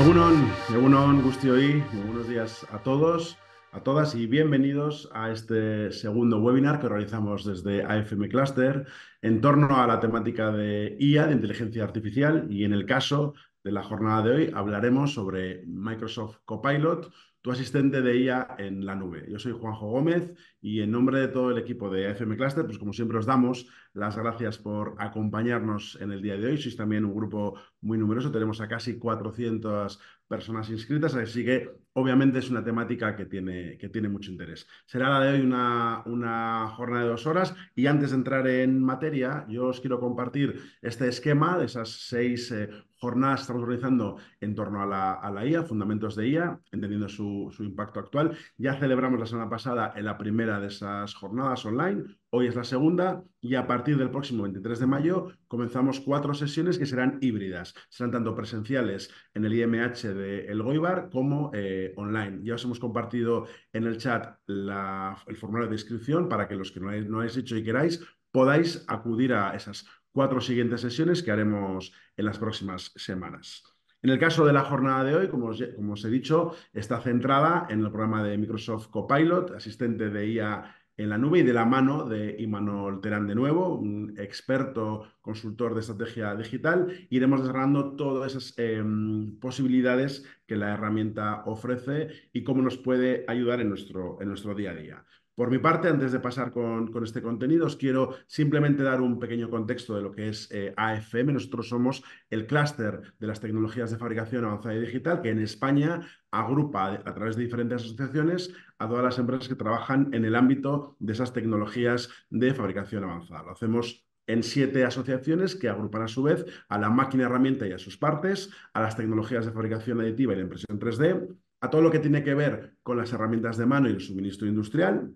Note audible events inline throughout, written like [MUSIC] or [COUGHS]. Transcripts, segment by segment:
Egunon, Egunon, y buenos días a todos, a todas y bienvenidos a este segundo webinar que realizamos desde AFM Cluster en torno a la temática de IA, de inteligencia artificial, y en el caso de la jornada de hoy hablaremos sobre Microsoft Copilot, tu asistente de IA en la nube. Yo soy Juanjo Gómez y en nombre de todo el equipo de FM Cluster, pues como siempre os damos las gracias por acompañarnos en el día de hoy. Sois también un grupo muy numeroso, tenemos a casi 400 personas inscritas, así que obviamente es una temática que tiene, que tiene mucho interés. Será la de hoy una, una jornada de dos horas y antes de entrar en materia, yo os quiero compartir este esquema de esas seis eh, jornadas estamos organizando en torno a la, a IA, fundamentos de IA, entendiendo su, impacto actual. Ya celebramos la semana pasada en la primera de esas jornadas online, hoy es la segunda y a partir del próximo 23 de mayo comenzamos cuatro sesiones que serán híbridas, serán tanto presenciales en el IMH de El Goibar como eh, online. Ya os hemos compartido en el chat el formulario de inscripción para que los que no, no hayáis hecho y queráis podáis acudir a esas cuatro siguientes sesiones que haremos en las próximas semanas. En el caso de la jornada de hoy, como os, he dicho, está centrada en el programa de Microsoft Copilot, asistente de IA en la nube y de la mano de Imanol Terán de nuevo, un experto consultor de estrategia digital. Iremos desarrollando todas esas em, posibilidades que la herramienta ofrece y cómo nos puede ayudar en nuestro, en nuestro día a día. Por mi parte, antes de pasar con, este contenido, os quiero simplemente dar un pequeño contexto de lo que es eh, AFM. Nosotros somos el clúster de las tecnologías de fabricación avanzada y digital que en España agrupa a través de diferentes asociaciones a todas las empresas que trabajan en el ámbito de esas tecnologías de fabricación avanzada. Lo hacemos en siete asociaciones que agrupan a su vez a la máquina herramienta y a sus partes, a las tecnologías de fabricación aditiva y la impresión 3D, a todo lo que tiene que ver con las herramientas de mano y el suministro industrial,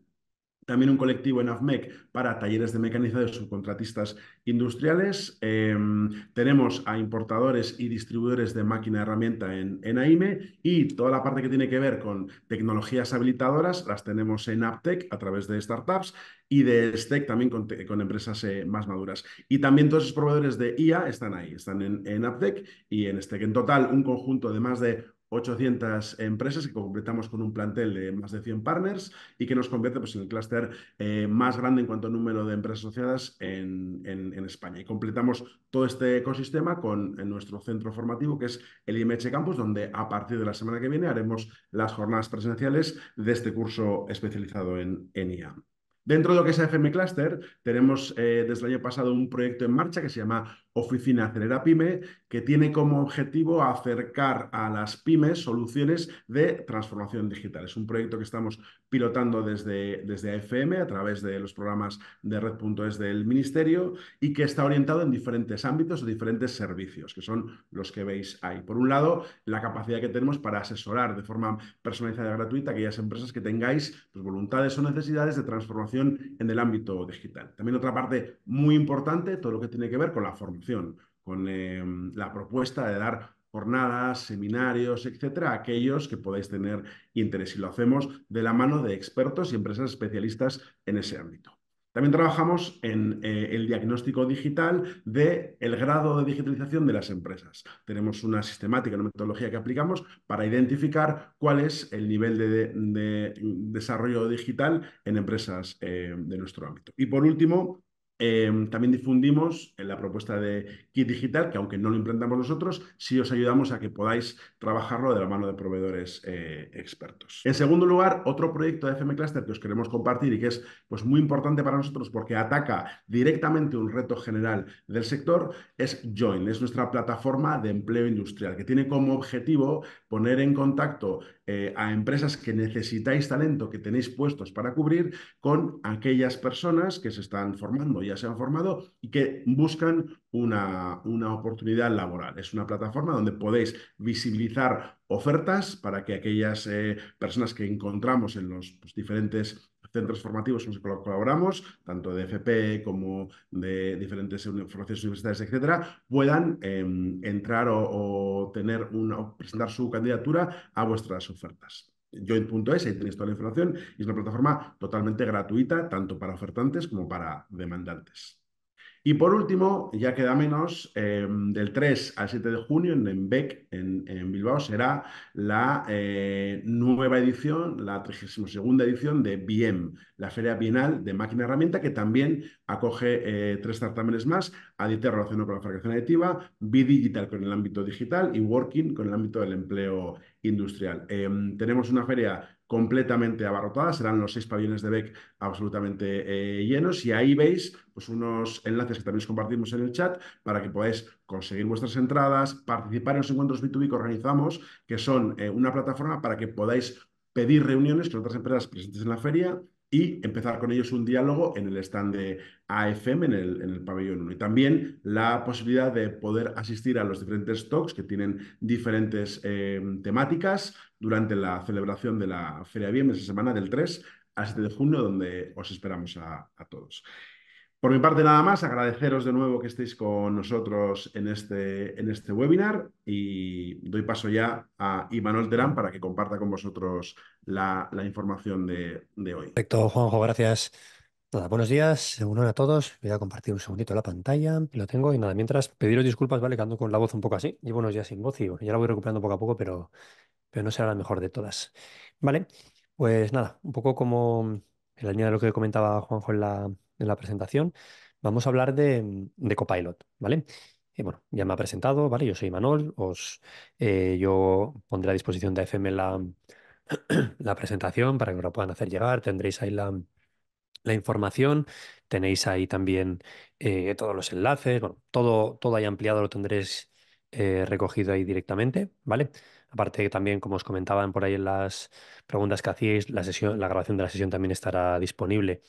también un colectivo en AFMEC para talleres de mecanización de subcontratistas industriales. Em, tenemos a importadores y distribuidores de máquina de herramienta en, AIME y toda la parte que tiene que ver con tecnologías habilitadoras las tenemos en APTEC a través de startups y de STEC también con, empresas eh, más maduras. Y también todos los proveedores de IA están ahí, están en, en APTEC y en STEC. En total, un conjunto de más de 800 empresas que completamos con un plantel de más de 100 partners y que nos convierte pues, en el clúster eh, más grande en cuanto a número de empresas asociadas en, España. Y completamos todo este ecosistema con nuestro centro formativo, que es el IMH Campus, donde a partir de la semana que viene haremos las jornadas presenciales de este curso especializado en, en Dentro de lo que es FM Cluster, tenemos eh, desde el año pasado un proyecto en marcha que se llama Oficina Acelera Pyme, que tiene como objetivo acercar a las pymes soluciones de transformación digital. Es un proyecto que estamos pilotando desde, desde AFM a través de los programas de Red.es del Ministerio y que está orientado en diferentes ámbitos o diferentes servicios, que son los que veis ahí. Por un lado, la capacidad que tenemos para asesorar de forma personalizada y gratuita a aquellas empresas que tengáis pues, voluntades o necesidades de transformación en el ámbito digital. También otra parte muy importante, todo lo que tiene que ver con la formación con em, la propuesta de dar jornadas, seminarios, etcétera, aquellos que podáis tener interés y lo hacemos de la mano de expertos y empresas especialistas en ese ámbito. También trabajamos en eh, el diagnóstico digital del el grado de digitalización de las empresas. Tenemos una sistemática, una metodología que aplicamos para identificar cuál es el nivel de, desarrollo digital en empresas eh, de nuestro ámbito. Y por último, Em, también difundimos en eh, la propuesta de Kit Digital, que aunque no lo implementamos nosotros, sí os ayudamos a que podáis trabajarlo de la mano de proveedores eh, expertos. En segundo lugar, otro proyecto de FM Cluster que os queremos compartir y que es pues, muy importante para nosotros porque ataca directamente un reto general del sector es Join, es nuestra plataforma de empleo industrial, que tiene como objetivo poner en contacto eh, a empresas que necesitáis talento, que tenéis puestos para cubrir, con aquellas personas que se están formando, ya se han formado y que buscan una, una oportunidad laboral. Es una plataforma donde podéis visibilizar ofertas para que aquellas eh, personas que encontramos en los pues, diferentes centros formativos con los que colaboramos, tanto de FP como de diferentes formaciones universitarias, etcétera, puedan em, entrar o, tener una, presentar su candidatura a vuestras ofertas. Joint.es, ahí tenéis toda la información y es una plataforma totalmente gratuita, tanto para ofertantes como para demandantes. Y por último, ya queda menos, em, del 3 al 7 de junio en BEC, en, Bilbao, será la eh, nueva edición, la 32 edición de BIEM, la Feria Bienal de Máquina y Herramienta, que también acoge eh, tres certámenes más, ADITE relacionado con la fabricación aditiva, B-Digital con el ámbito digital y Working con el ámbito del empleo industrial. Em, tenemos una feria completamente abarrotada, serán los seis pabellones de BEC absolutamente eh, llenos y ahí veis pues, unos enlaces que también os compartimos en el chat para que podáis conseguir vuestras entradas, participar en los encuentros B2B que organizamos, que son eh, una plataforma para que podáis pedir reuniones con otras empresas presentes en la feria, y empezar con ellos un diálogo en el stand de AFM, en el, en el pabellón 1. Y también la posibilidad de poder asistir a los diferentes talks que tienen diferentes eh, temáticas durante la celebración de la Feria viernes esa semana del 3 al 7 de junio, donde os esperamos a todos. Por mi parte nada más, agradeceros de nuevo que estéis con nosotros en este, en este webinar y doy paso ya a Imanol Terán para que comparta con vosotros la, información de, hoy. Perfecto, Juanjo, gracias. Nada, buenos días, un a todos. Voy a compartir un segundito la pantalla, lo tengo y nada, mientras pediros disculpas, ¿vale? Que ando con la voz un poco así, llevo unos días sin voz y ya la voy recuperando poco a poco, pero, pero no será la mejor de todas. Vale, pues nada, un poco como en la línea de lo que comentaba Juanjo en la en la presentación, vamos a hablar de, Copilot, ¿vale? Y bueno, ya me ha presentado, ¿vale? Yo soy Manol, os, eh, yo pondré a disposición de FM [CLEARS THROAT] la, presentación para que os la puedan hacer llegar, tendréis ahí la, información, tenéis ahí también eh, todos los enlaces, bueno, todo, todo ahí ampliado lo tendréis eh, recogido ahí directamente, ¿vale? Aparte también, como os comentaban por ahí en las preguntas que hacíais, la, sesión, la grabación de la sesión también estará disponible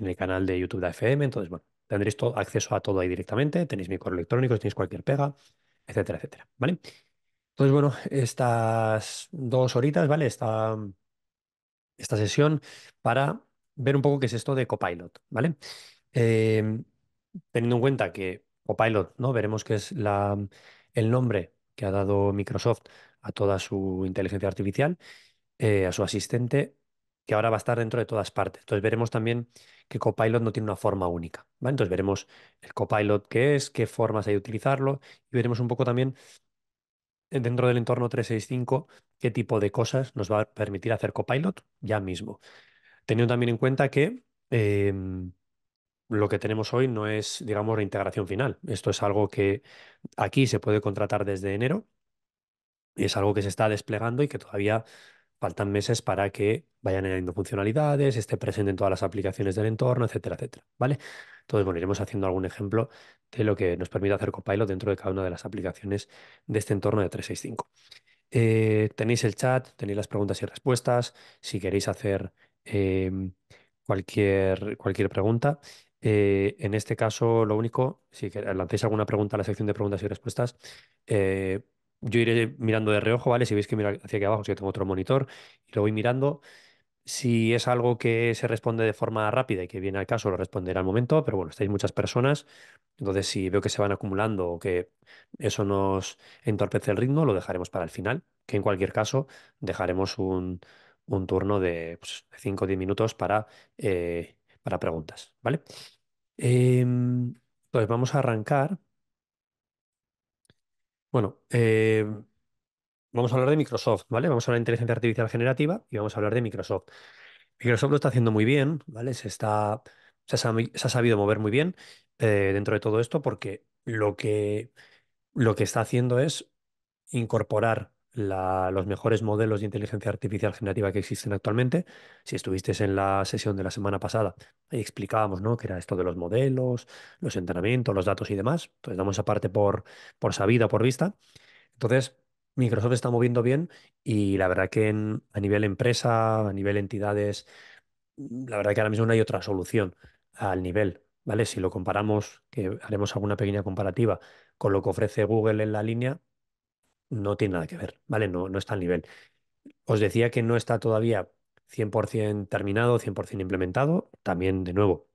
en el canal de YouTube de AFM. Entonces, bueno, tendréis todo, acceso a todo ahí directamente. Tenéis mi correo electrónico, tenéis cualquier pega, etcétera, etcétera. ¿Vale? Entonces, bueno, estas dos horitas, ¿vale? Esta, esta sesión para ver un poco qué es esto de Copilot, ¿vale? Eh, teniendo en cuenta que Copilot, ¿no? Veremos que es la, el nombre que ha dado Microsoft a toda su inteligencia artificial, eh, a su asistente que ahora va a estar dentro de todas partes. Entonces veremos también que Copilot no tiene una forma única. Entonces veremos el Copilot qué es, qué formas hay de utilizarlo y veremos un poco también eh, dentro del entorno 365 qué tipo de cosas nos va a permitir hacer Copilot ya mismo. Teniendo también en cuenta que em, lo que tenemos hoy no es, digamos, la integración final. Esto es algo que aquí se puede contratar desde enero y es algo que se está desplegando y que todavía faltan meses para que vayan añadiendo funcionalidades, esté presente en todas las aplicaciones del entorno, etcétera, etcétera. ¿Vale? Entonces, bueno, iremos haciendo algún ejemplo de lo que nos permite hacer Copilot dentro de cada una de las aplicaciones de este entorno de 365. Eh, tenéis el chat, tenéis las preguntas y respuestas. Si queréis hacer eh, cualquier, cualquier pregunta. Eh, en este caso, lo único, si lancéis alguna pregunta a la sección de preguntas y respuestas, yo iré mirando de reojo, ¿vale? Si veis que mira hacia aquí abajo, si yo tengo otro monitor, y lo voy mirando. Si es algo que se responde de forma rápida y que viene al caso, lo responderé al momento, pero bueno, estáis muchas personas, entonces si veo que se van acumulando o que eso nos entorpece el ritmo, lo dejaremos para el final, que en cualquier caso dejaremos un, turno de 5 pues, o 10 minutos para, eh, para preguntas, ¿vale? Entonces em, pues vamos a arrancar bueno, eh, vamos a hablar de Microsoft, ¿vale? Vamos a hablar de inteligencia artificial generativa y vamos a hablar de Microsoft. Microsoft lo está haciendo muy bien, ¿vale? Se está, se ha, sabido mover muy bien eh, dentro de todo esto porque lo que, lo que está haciendo es incorporar los mejores modelos de inteligencia artificial generativa que existen actualmente. Si estuviste en la sesión de la semana pasada, ahí explicábamos ¿no? que era esto de los modelos, los entrenamientos, los datos y demás. Entonces damos esa parte por, por sabida, por vista. Entonces, Microsoft está moviendo bien y la verdad que a nivel empresa, a nivel entidades, mm, la verdad que ahora mismo no hay otra solución al nivel. ¿Vale? Si lo comparamos, que haremos alguna pequeña comparativa con lo que ofrece Google en la línea, no tiene nada que ver, ¿vale? No, no está al nivel. Os decía que no está todavía 100% terminado, 100% implementado. También, de nuevo,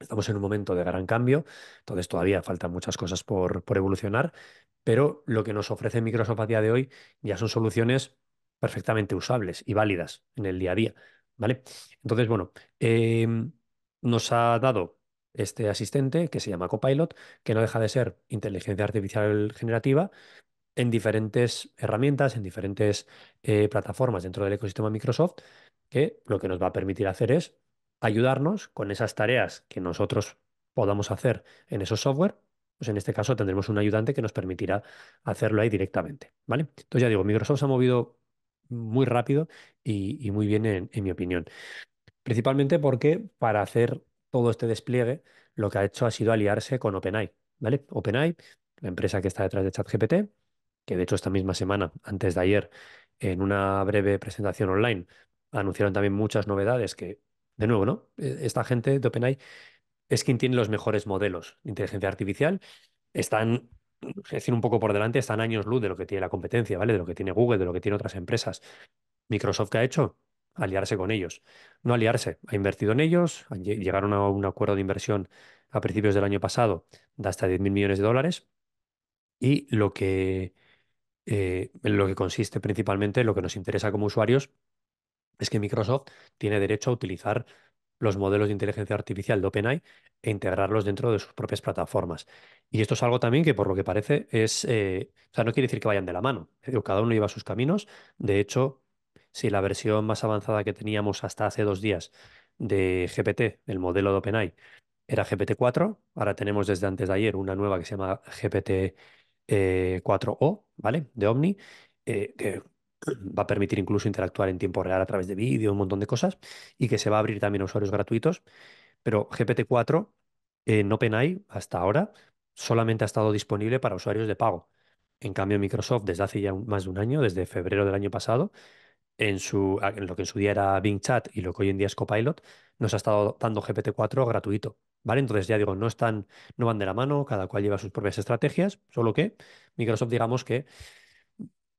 estamos en un momento de gran cambio, entonces todavía faltan muchas cosas por, evolucionar, pero lo que nos ofrece Microsoft a día de hoy ya son soluciones perfectamente usables y válidas en el día a día, ¿vale? Entonces, bueno, em, nos ha dado este asistente que se llama Copilot, que no deja de ser inteligencia artificial generativa, en diferentes herramientas, en diferentes eh, plataformas dentro del ecosistema Microsoft, que lo que nos va a permitir hacer es ayudarnos con esas tareas que nosotros podamos hacer en esos software. Pues en este caso tendremos un ayudante que nos permitirá hacerlo ahí directamente. ¿vale? Entonces ya digo, Microsoft se ha movido muy rápido y, muy bien en, en mi opinión. Principalmente porque para hacer todo este despliegue lo que ha hecho ha sido aliarse con OpenAI. ¿vale? OpenAI, la empresa que está detrás de ChatGPT, que de hecho esta misma semana, antes de ayer, en una breve presentación online, anunciaron también muchas novedades que, de nuevo, ¿no? Eh, esta gente de OpenAI es quien tiene los mejores modelos de inteligencia artificial. Están, es decir, un poco por delante, están años luz de lo que tiene la competencia, ¿vale? De lo que tiene Google, de lo que tiene otras empresas. Microsoft que ha hecho aliarse con ellos. No aliarse, ha invertido en ellos, llegaron a un acuerdo de inversión a principios del año pasado de hasta 10.000 millones de dólares. Y lo que, eh, en lo que consiste principalmente, lo que nos interesa como usuarios, es que Microsoft tiene derecho a utilizar los modelos de inteligencia artificial de OpenAI e integrarlos dentro de sus propias plataformas. Y esto es algo también que, por lo que parece, es. Eh, o sea, no quiere decir que vayan de la mano. Cada uno lleva sus caminos. De hecho, si la versión más avanzada que teníamos hasta hace dos días de GPT, el modelo de OpenAI, era GPT-4, ahora tenemos desde antes de ayer una nueva que se llama GPT-4O, eh, ¿vale? De Omni, eh, que [CLEARS THROAT] va a permitir incluso interactuar en tiempo real a través de vídeo, un montón de cosas, y que se va a abrir también a usuarios gratuitos. Pero GPT-4 eh, en OpenAI hasta ahora solamente ha estado disponible para usuarios de pago. En cambio, Microsoft desde hace ya más de un año, desde febrero del año pasado, en, su, en lo que en su día era Bing Chat y lo que hoy en día es Copilot, nos ha estado dando GPT-4 gratuito. ¿Vale? Entonces ya digo, no están, no van de la mano, cada cual lleva sus propias estrategias, solo que Microsoft digamos que,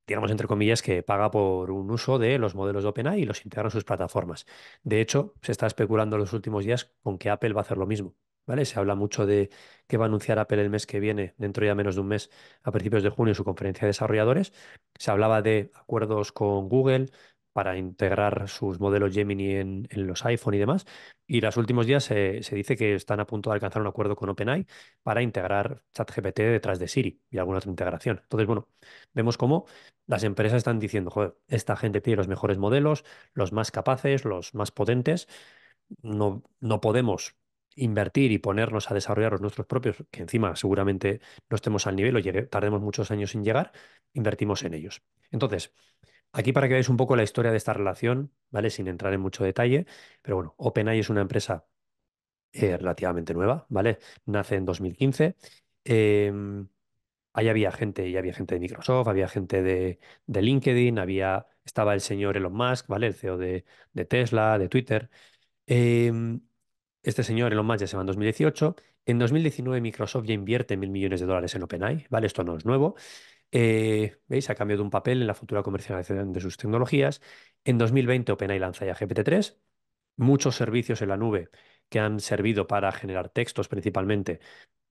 digamos entre comillas, que paga por un uso de los modelos de OpenAI y los integra en sus plataformas. De hecho, se está especulando en los últimos días con que Apple va a hacer lo mismo. ¿Vale? Se habla mucho de que va a anunciar Apple el mes que viene, dentro ya menos de un mes, a principios de junio, en su conferencia de desarrolladores. Se hablaba de acuerdos con Google, para integrar sus modelos Gemini en, los iPhone y demás. Y los últimos días se, dice que están a punto de alcanzar un acuerdo con OpenAI para integrar ChatGPT detrás de Siri y alguna otra integración. Entonces, bueno, vemos cómo las empresas están diciendo, joder, esta gente tiene los mejores modelos, los más capaces, los más potentes. No, no podemos invertir y ponernos a desarrollar los nuestros propios, que encima seguramente no estemos al nivel o tardemos muchos años en llegar, invertimos en ellos. Entonces, Aquí para que veáis un poco la historia de esta relación, ¿vale? Sin entrar en mucho detalle, pero bueno, OpenAI es una empresa eh, relativamente nueva, ¿vale? Nace en 2015. Em, ahí había gente, y había gente de Microsoft, había gente de, LinkedIn, había, estaba el señor Elon Musk, ¿vale? El CEO de, Tesla, de Twitter. Em, este señor Elon Musk ya se va en 2018. En 2019 Microsoft ya invierte mil millones de dólares en OpenAI, ¿vale? Esto no es nuevo. Eh, ¿Veis? ha cambiado de un papel en la futura comercialización de sus tecnologías. En 2020 OpenAI lanza ya GPT-3, muchos servicios en la nube que han servido para generar textos principalmente.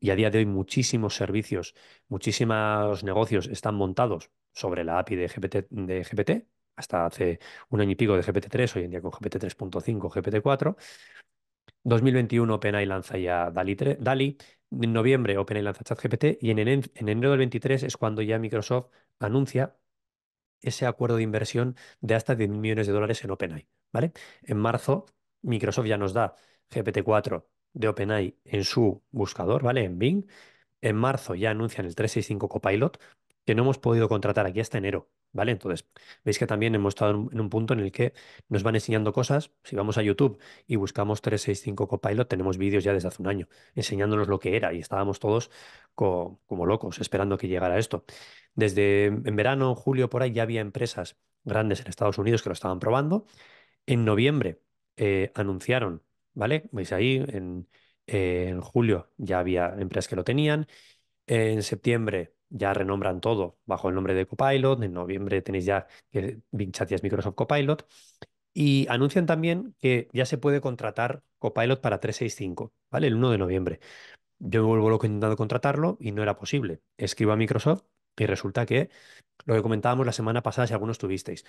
Y a día de hoy muchísimos servicios, muchísimos negocios están montados sobre la API de GPT, de GPT hasta hace un año y pico de GPT-3, hoy en día con GPT-3.5, GPT-4. 2021 OpenAI lanza ya DALI, 3, DALI en noviembre OpenAI lanza ChatGPT y en enero, en enero del 23 es cuando ya Microsoft anuncia ese acuerdo de inversión de hasta 10 millones de dólares en OpenAI. ¿vale? En marzo, Microsoft ya nos da GPT-4 de OpenAI en su buscador, ¿vale? En Bing. En marzo ya anuncian el 365 Copilot, que no hemos podido contratar aquí hasta enero. ¿Vale? Entonces, veis que también hemos estado en un punto en el que nos van enseñando cosas. Si vamos a YouTube y buscamos 365 Copilot, tenemos vídeos ya desde hace un año enseñándonos lo que era y estábamos todos como locos esperando que llegara esto. Desde en verano, julio, por ahí ya había empresas grandes en Estados Unidos que lo estaban probando. En noviembre eh, anunciaron, ¿vale? Veis ahí, en, en julio ya había empresas que lo tenían. En septiembre ya renombran todo bajo el nombre de Copilot. En noviembre tenéis ya que Microsoft Copilot. Y anuncian también que ya se puede contratar Copilot para 365, ¿vale? El 1 de noviembre. Yo me vuelvo loco intentando contratarlo y no era posible. Escribo a Microsoft y resulta que lo que comentábamos la semana pasada, si algunos tuvisteis,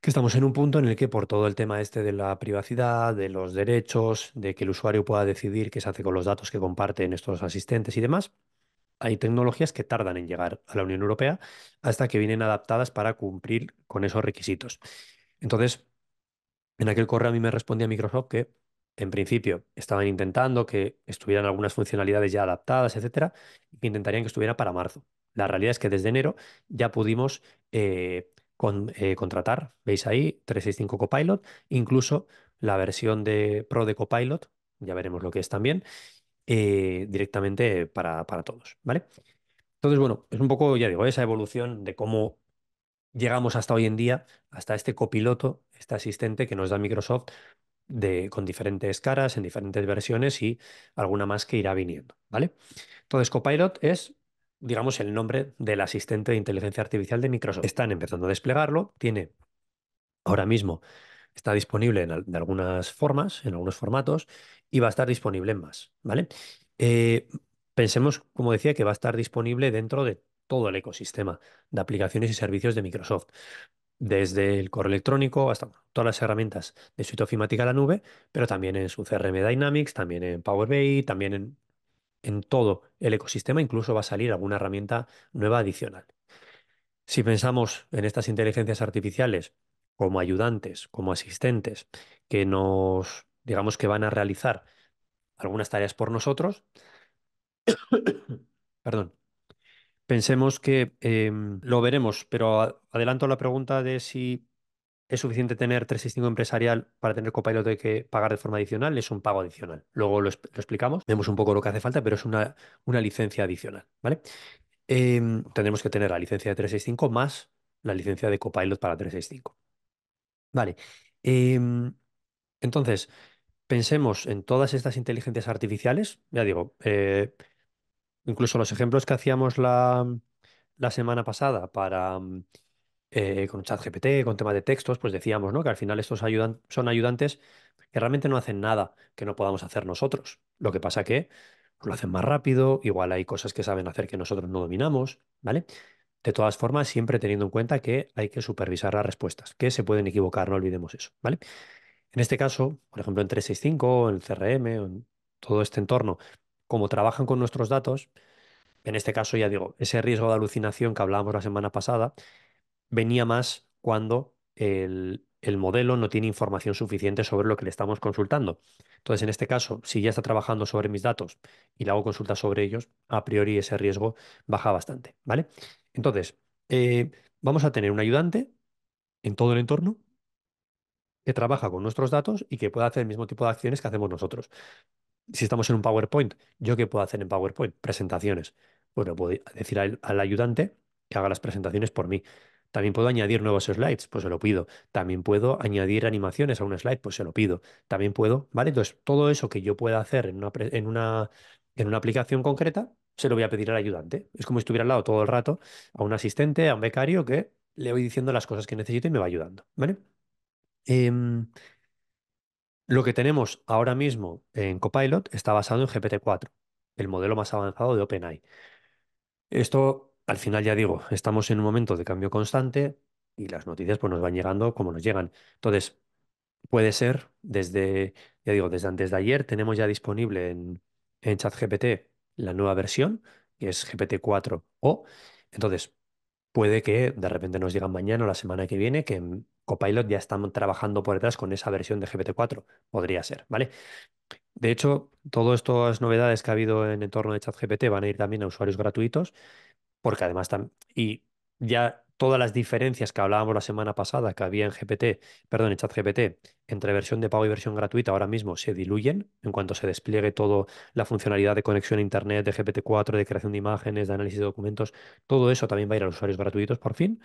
que estamos en un punto en el que por todo el tema este de la privacidad, de los derechos, de que el usuario pueda decidir qué se hace con los datos que comparten estos asistentes y demás, hay tecnologías que tardan en llegar a la Unión Europea hasta que vienen adaptadas para cumplir con esos requisitos. Entonces, en aquel correo a mí me respondía Microsoft que en principio estaban intentando que estuvieran algunas funcionalidades ya adaptadas, etcétera, e que intentarían que estuviera para marzo. La realidad es que desde enero ya pudimos eh, eh, contratar, veis ahí, 365 Copilot, incluso la versión de Pro de Copilot, ya veremos lo que es también, eh, directamente para, todos, ¿vale? Entonces, bueno, es un poco, ya digo, esa evolución de cómo llegamos hasta hoy en día, hasta este copiloto, este asistente que nos da Microsoft de, con diferentes caras, en diferentes versiones y alguna más que irá viniendo, ¿vale? Entonces, Copilot es digamos, el nombre del asistente de inteligencia artificial de Microsoft. Están empezando a desplegarlo, tiene ahora mismo Está disponible en, de algunas formas, en algunos formatos, y va a estar disponible en más, ¿vale? Eh, pensemos, como decía, que va a estar disponible dentro de todo el ecosistema de aplicaciones y servicios de Microsoft, desde el correo electrónico hasta todas las herramientas de suite ofimática a la nube, pero también en su CRM Dynamics, también en Power BI, también en todo el ecosistema, incluso va a salir alguna herramienta nueva adicional. Si pensamos en estas inteligencias artificiales como ayudantes, como asistentes, que nos, digamos que van a realizar algunas tareas por nosotros. [COUGHS] Perdón. Pensemos que em, lo veremos, pero adelanto la pregunta de si es suficiente tener 365 empresarial para tener copilot hay que pagar de forma adicional, es un pago adicional. Luego lo, explicamos, vemos un poco lo que hace falta, pero es una, una licencia adicional, ¿vale? Em, tendremos que tener la licencia de 365 más la licencia de copilot para 365. Vale. Em, entonces, pensemos en todas estas inteligencias artificiales. Ya digo, eh, incluso los ejemplos que hacíamos la, semana pasada para mm, eh, con ChatGPT, con tema de textos, pues decíamos, ¿no? Que al final estos ayudan, son ayudantes que realmente no hacen nada que no podamos hacer nosotros. Lo que pasa que lo hacen más rápido, igual hay cosas que saben hacer que nosotros no dominamos, ¿vale? De todas formas, siempre teniendo en cuenta que hay que supervisar las respuestas, que se pueden equivocar, no olvidemos eso, ¿vale? En este caso, por ejemplo, en 365, en el CRM, en todo este entorno, como trabajan con nuestros datos, en este caso ya digo, ese riesgo de alucinación que hablábamos la semana pasada venía más cuando el, modelo no tiene información suficiente sobre lo que le estamos consultando. Entonces, en este caso, si ya está trabajando sobre mis datos y le hago consulta sobre ellos, a priori ese riesgo baja bastante, ¿vale? Entonces, eh, vamos a tener un ayudante en todo el entorno que trabaja con nuestros datos y que pueda hacer el mismo tipo de acciones que hacemos nosotros. Si estamos en un PowerPoint, ¿yo qué puedo hacer en PowerPoint? Presentaciones. Bueno, pues le puedo decir al, ayudante que haga las presentaciones por mí. También puedo añadir nuevos slides, pues se lo pido. También puedo añadir animaciones a un slide, pues se lo pido. También puedo, ¿vale? Entonces, todo eso que yo pueda hacer en en una aplicación concreta, se lo voy a pedir al ayudante. Es como si estuviera al lado todo el rato a un asistente, a un becario que le voy diciendo las cosas que necesito y me va ayudando. ¿vale? Em, lo que tenemos ahora mismo en Copilot está basado en GPT-4, el modelo más avanzado de OpenAI. Esto, al final ya digo, estamos en un momento de cambio constante y las noticias pues, nos van llegando como nos llegan. Entonces, puede ser desde, ya digo, desde antes de ayer tenemos ya disponible en, en ChatGPT la nueva versión, que es GPT-4O. Entonces, puede que de repente nos digan mañana o la semana que viene que Copilot ya están trabajando por detrás con esa versión de GPT-4. Podría ser, ¿vale? De hecho, todas estas novedades que ha habido en el entorno de ChatGPT van a ir también a usuarios gratuitos, porque además y ya todas las diferencias que hablábamos la semana pasada que había en GPT, perdón, en ChatGPT, entre versión de pago y versión gratuita, ahora mismo se diluyen en cuanto se despliegue toda la funcionalidad de conexión a Internet, de GPT-4, de creación de imágenes, de análisis de documentos, todo eso también va a ir a los usuarios gratuitos por fin.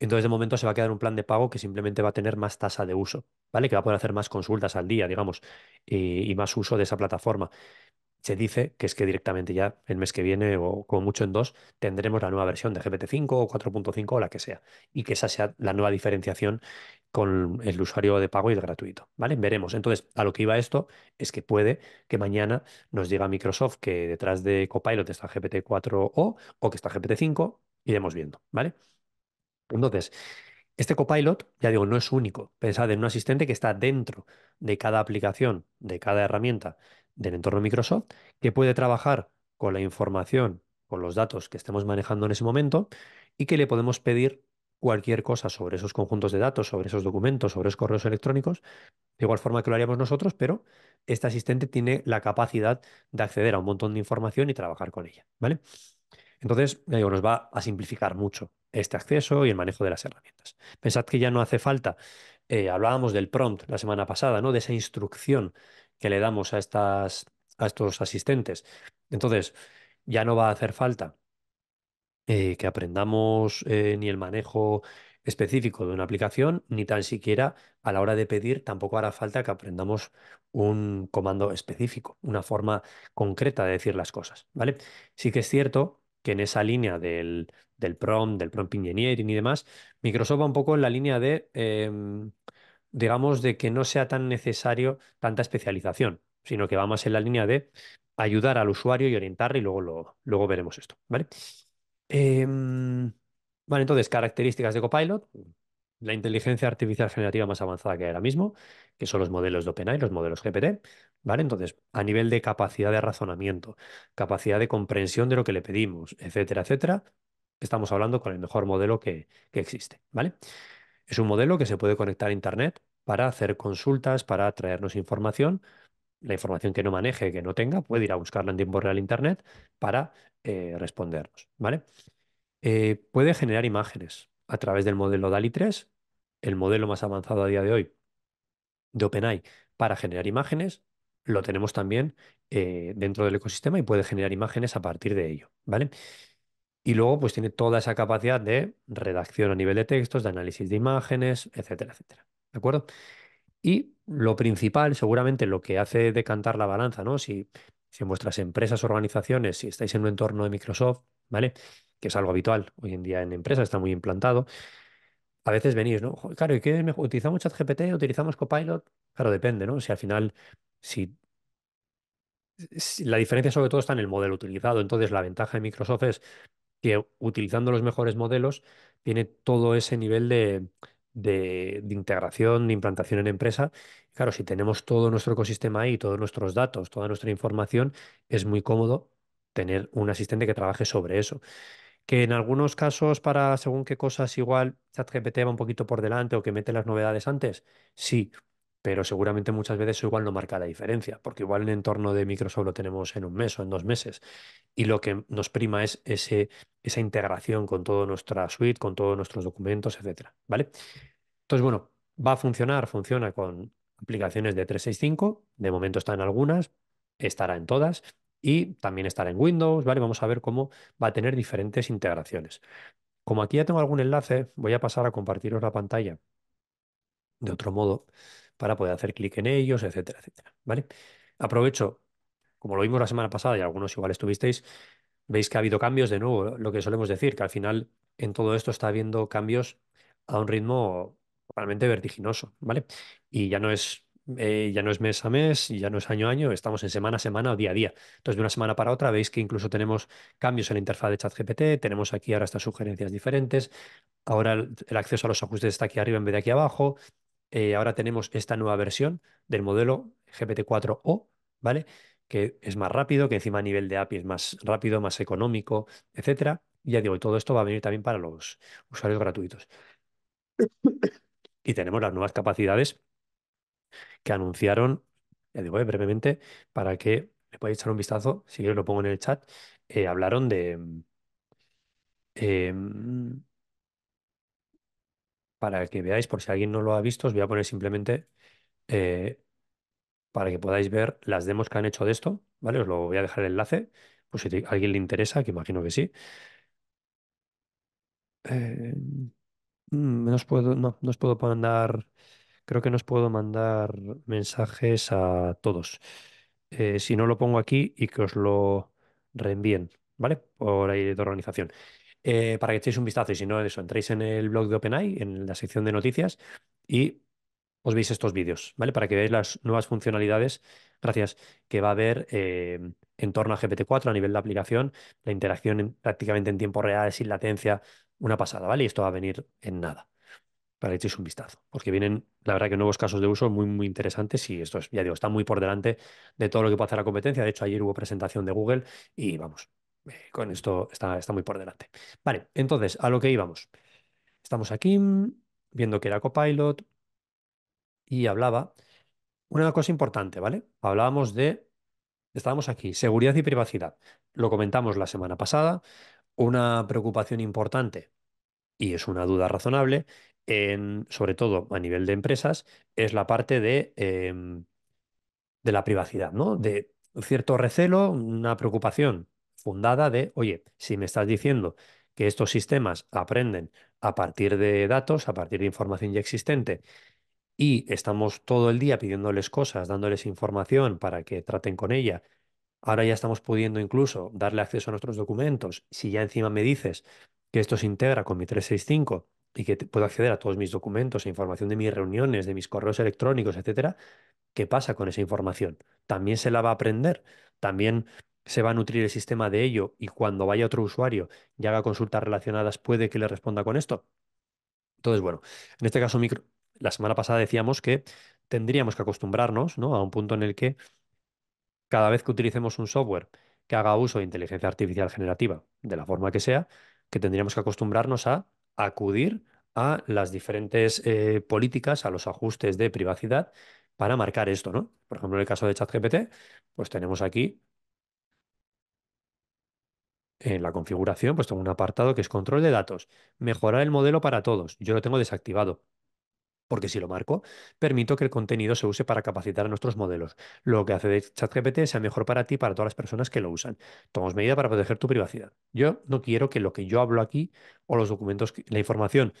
Entonces, de momento se va a quedar un plan de pago que simplemente va a tener más tasa de uso, ¿vale? Que va a poder hacer más consultas al día, digamos, y, y más uso de esa plataforma se dice que es que directamente ya el mes que viene o como mucho en dos tendremos la nueva versión de GPT-5 o 4.5 o la que sea y que esa sea la nueva diferenciación con el usuario de pago y el gratuito, ¿vale? Veremos. Entonces, a lo que iba esto es que puede que mañana nos a Microsoft que detrás de Copilot está GPT-4o o que está GPT-5, iremos viendo, ¿vale? Entonces, este copilot, ya digo, no es único. Pensad en un asistente que está dentro de cada aplicación, de cada herramienta del entorno Microsoft que puede trabajar con la información, con los datos que estemos manejando en ese momento y que le podemos pedir cualquier cosa sobre esos conjuntos de datos, sobre esos documentos, sobre esos correos electrónicos, de igual forma que lo haríamos nosotros, pero este asistente tiene la capacidad de acceder a un montón de información y trabajar con ella, ¿vale? Entonces, nos va a simplificar mucho este acceso y el manejo de las herramientas. Pensad que ya no hace falta, eh, hablábamos del prompt la semana pasada, ¿no? De esa instrucción que le damos a, estas, a estos asistentes. Entonces, ya no va a hacer falta eh, que aprendamos eh, ni el manejo específico de una aplicación, ni tan siquiera a la hora de pedir tampoco hará falta que aprendamos un comando específico, una forma concreta de decir las cosas, ¿vale? Sí que es cierto que en esa línea del, del prompt, del prompt engineering y demás, Microsoft va un poco en la línea de em, digamos, de que no sea tan necesario tanta especialización, sino que va más en la línea de ayudar al usuario y orientarle y luego, luego veremos esto, ¿vale? Em, vale, entonces, características de Copilot, la inteligencia artificial generativa más avanzada que hay ahora mismo, que son los modelos de OpenAI, los modelos GPT, ¿vale? Entonces, a nivel de capacidad de razonamiento, capacidad de comprensión de lo que le pedimos, etcétera, etcétera, estamos hablando con el mejor modelo que, que existe, ¿vale? Es un modelo que se puede conectar a Internet para hacer consultas, para traernos información. La información que no maneje, que no tenga, puede ir a buscarla en tiempo real a Internet para eh, respondernos. ¿vale? Eh, puede generar imágenes a través del modelo DALI 3, el modelo más avanzado a día de hoy de OpenAI para generar imágenes. Lo tenemos también eh, dentro del ecosistema y puede generar imágenes a partir de ello. ¿vale? Y luego, pues tiene toda esa capacidad de redacción a nivel de textos, de análisis de imágenes, etcétera, etcétera. ¿De acuerdo? Y lo principal, seguramente lo que hace decantar la balanza, ¿no? Si, en vuestras empresas, organizaciones, si estáis en un entorno de Microsoft, ¿vale? Que es algo habitual hoy en día en empresas, está muy implantado. A veces venís, ¿no? Claro, ¿y qué mejor? ¿Utilizamos ChatGPT? ¿Utilizamos Copilot? Claro, depende, ¿no? Si al final, si la diferencia sobre todo está en el modelo utilizado. Entonces, la ventaja de Microsoft es que utilizando los mejores modelos tiene todo ese nivel de, integración, de implantación en empresa. Claro, si tenemos todo nuestro ecosistema ahí, todos nuestros datos, toda nuestra información, es muy cómodo tener un asistente que trabaje sobre eso. Que en algunos casos, para según qué cosas, igual ChatGPT va un poquito por delante o que mete las novedades antes, sí, pero seguramente muchas veces eso igual no marca la diferencia, porque igual el entorno de Microsoft lo tenemos en un mes o en dos meses, y lo que nos prima es ese, esa integración con toda nuestra suite, con todos nuestros documentos, etc. ¿vale? Entonces, bueno, va a funcionar, funciona con aplicaciones de 365, de momento está en algunas, estará en todas, y también estará en Windows, ¿vale? Vamos a ver cómo va a tener diferentes integraciones. Como aquí ya tengo algún enlace, voy a pasar a compartiros la pantalla de otro modo para poder hacer clic en ellos, etcétera, etcétera. ¿Vale? Aprovecho, como lo vimos la semana pasada y algunos igual estuvisteis, veis que ha habido cambios de nuevo, lo que solemos decir, que al final en todo esto está habiendo cambios a un ritmo realmente vertiginoso, ¿vale? Y ya no es eh, ya no es mes a mes, ya no es año a año, estamos en semana a semana o día a día. Entonces, de una semana para otra, veis que incluso tenemos cambios en la interfaz de ChatGPT, tenemos aquí ahora estas sugerencias diferentes, ahora el acceso a los ajustes está aquí arriba en vez de aquí abajo, eh, ahora tenemos esta nueva versión del modelo GPT-4O, ¿vale? Que es más rápido, que encima a nivel de API es más rápido, más económico, etcétera. Y ya digo, todo esto va a venir también para los usuarios gratuitos. y tenemos las nuevas capacidades que anunciaron, ya digo eh, brevemente, para que me podáis echar un vistazo, si yo lo pongo en el chat, eh, hablaron de... Em, para que veáis, por si alguien no lo ha visto, os voy a poner simplemente eh, para que podáis ver las demos que han hecho de esto, ¿vale? Os lo voy a dejar el enlace, por si a alguien le interesa, que imagino que sí. Eh, mm, no, os puedo, no, no puedo mandar, creo que no os puedo mandar mensajes a todos. Eh, si no lo pongo aquí y que os lo reenvíen, ¿vale? Por ahí de organización. Eh, para que echéis un vistazo. Y si no, eso, entréis en el blog de OpenAI, en la sección de noticias, y os veis estos vídeos, ¿vale? Para que veáis las nuevas funcionalidades, gracias, que va a haber eh, en torno a GPT-4 a nivel de aplicación, la interacción prácticamente en tiempo real, sin latencia, una pasada, ¿vale? Y esto va a venir en nada, para que echéis un vistazo, porque vienen, la verdad, que nuevos casos de uso muy, muy interesantes y esto, ya digo, está muy por delante de todo lo que puede hacer la competencia. De hecho, ayer hubo presentación de Google y vamos, eh, con esto está, está muy por delante. Vale, entonces, a lo que íbamos. Estamos aquí viendo que era Copilot y hablaba una cosa importante, ¿vale? Hablábamos de, estábamos aquí, seguridad y privacidad. Lo comentamos la semana pasada, una preocupación importante y es una duda razonable, en, sobre todo a nivel de empresas, es la parte de, em, de la privacidad, ¿no? De cierto recelo, una preocupación fundada de, oye, si me estás diciendo que estos sistemas aprenden a partir de datos, a partir de información ya existente, y estamos todo el día pidiéndoles cosas, dándoles información para que traten con ella. Ahora ya estamos pudiendo incluso darle acceso a nuestros documentos. Si ya encima me dices que esto se integra con mi 365 y que puedo acceder a todos mis documentos e información de mis reuniones, de mis correos electrónicos, etcétera, ¿qué pasa con esa información? También se la va a aprender, también se va a nutrir el sistema de ello y cuando vaya otro usuario y haga consultas relacionadas puede que le responda con esto. Entonces, bueno, en este caso, micro, la semana pasada decíamos que tendríamos que acostumbrarnos ¿no? a un punto en el que cada vez que utilicemos un software que haga uso de inteligencia artificial generativa, de la forma que sea, que tendríamos que acostumbrarnos a acudir a las diferentes eh, políticas, a los ajustes de privacidad para marcar esto, ¿no? Por ejemplo, en el caso de ChatGPT, pues tenemos aquí en la configuración, pues tengo un apartado que es control de datos, mejorar el modelo para todos. Yo lo tengo desactivado. Porque si lo marco, permito que el contenido se use para capacitar a nuestros modelos. Lo que hace ChatGPT sea mejor para ti para todas las personas que lo usan. Tomamos medida para proteger tu privacidad. Yo no quiero que lo que yo hablo aquí o los documentos, la información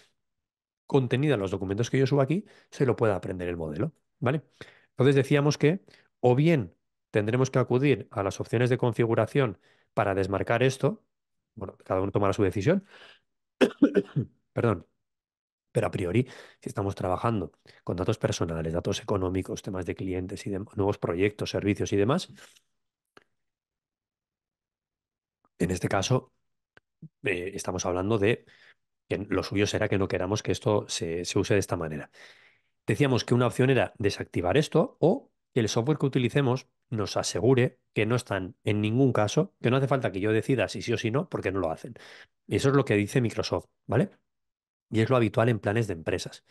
contenida en los documentos que yo subo aquí, se lo pueda aprender el modelo. ¿Vale? Entonces decíamos que o bien tendremos que acudir a las opciones de configuración para desmarcar esto, bueno, cada uno tomará su decisión. [COUGHS] Perdón. Pero a priori, si estamos trabajando con datos personales, datos económicos, temas de clientes y nuevos proyectos, servicios y demás, en este caso eh, estamos hablando de que lo suyo será que no queramos que esto se, use de esta manera. Decíamos que una opción era desactivar esto o el software que utilicemos nos asegure que no están en ningún caso, que no hace falta que yo decida si sí o si no, porque no lo hacen. Y eso es lo que dice Microsoft, ¿vale? Y es lo habitual en planes de empresas.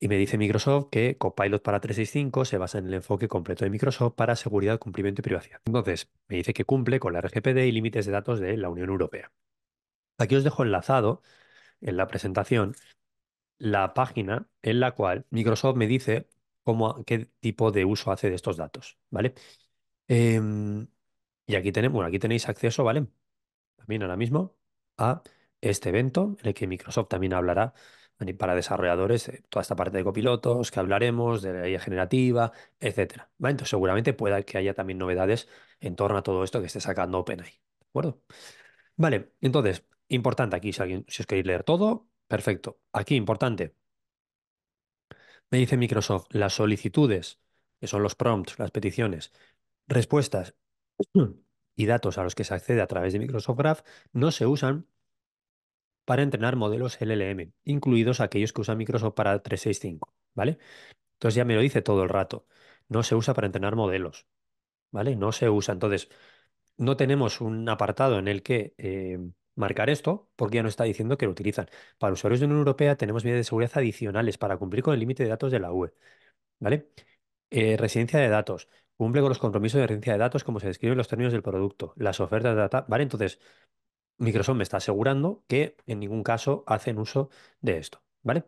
Y me dice Microsoft que Copilot para 365 se basa en el enfoque completo de Microsoft para seguridad, cumplimiento y privacidad. Entonces, me dice que cumple con la RGPD y límites de datos de la Unión Europea. Aquí os dejo enlazado en la presentación la página en la cual Microsoft me dice qué tipo de uso hace de estos datos, ¿vale? Em, y aquí tenemos, aquí tenéis acceso, ¿vale? También ahora mismo a este evento en el que Microsoft también hablará para desarrolladores, eh, toda esta parte de copilotos que hablaremos, de la IA generativa, etcétera. Entonces seguramente pueda que haya también novedades en torno a todo esto que esté sacando OpenAI. ¿De acuerdo? Vale, entonces, importante aquí, si, alguien, si os queréis leer todo, perfecto. Aquí, importante, dice Microsoft, las solicitudes, que son los prompts, las peticiones, respuestas [CLEARS THROAT] y datos a los que se accede a través de Microsoft Graph no se usan para entrenar modelos LLM, incluidos aquellos que usa Microsoft para 365, ¿vale? Entonces ya me lo dice todo el rato. No se usa para entrenar modelos, ¿vale? No se usa. Entonces, no tenemos un apartado en el que eh, marcar esto porque ya no está diciendo que lo utilizan. Para usuarios de Unión Europea tenemos medidas de seguridad adicionales para cumplir con el límite de datos de la UE. ¿Vale? Eh, residencia de datos. Cumple con los compromisos de residencia de datos como se describen los términos del producto, las ofertas de data. ¿Vale? Entonces, Microsoft me está asegurando que en ningún caso hacen uso de esto. ¿Vale?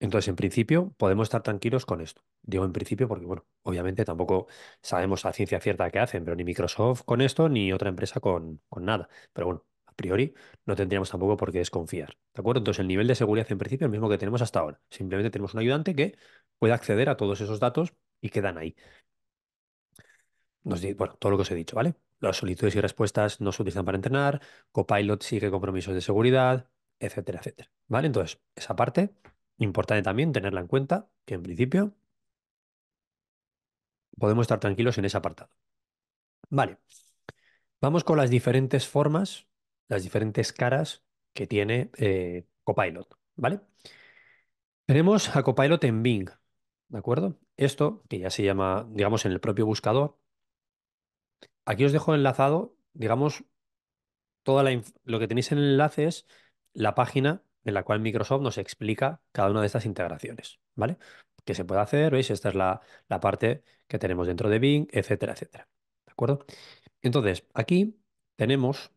Entonces, en principio, podemos estar tranquilos con esto. Digo en principio porque, bueno, obviamente tampoco sabemos a ciencia cierta qué hacen, pero ni Microsoft con esto, ni otra empresa con, nada. Pero bueno, a priori no tendríamos tampoco por qué desconfiar. ¿De acuerdo? Entonces, el nivel de seguridad en principio es el mismo que tenemos hasta ahora. Simplemente tenemos un ayudante que puede acceder a todos esos datos y quedan ahí. bueno, todo lo que os he dicho, ¿vale? Las solicitudes y respuestas no se utilizan para entrenar, Copilot sigue compromisos de seguridad, etcétera, etcétera. ¿Vale? Entonces, esa parte Importante también tenerla en cuenta, que en principio podemos estar tranquilos en ese apartado. Vale, vamos con las diferentes formas, las diferentes caras que tiene eh, Copilot, ¿vale? Tenemos a Copilot en Bing, ¿de acuerdo? Esto, que ya se llama, digamos, en el propio buscador. Aquí os dejo enlazado, digamos, toda la lo que tenéis en el enlace es la página en la cual Microsoft nos explica cada una de estas integraciones, ¿vale? Que se puede hacer, ¿veis? Esta es la, la parte que tenemos dentro de Bing, etcétera, etcétera. ¿De acuerdo? Entonces, aquí tenemos,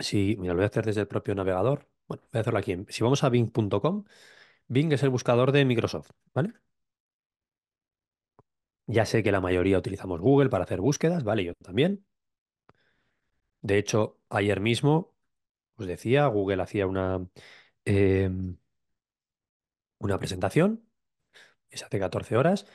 si, mira, lo voy a hacer desde el propio navegador, bueno, voy a hacerlo aquí. Si vamos a bing.com, Bing es el buscador de Microsoft, ¿vale? Ya sé que la mayoría utilizamos Google para hacer búsquedas, ¿vale? Yo también. De hecho, ayer mismo os pues, decía, Google hacía una, em, una presentación, es hace 14 horas,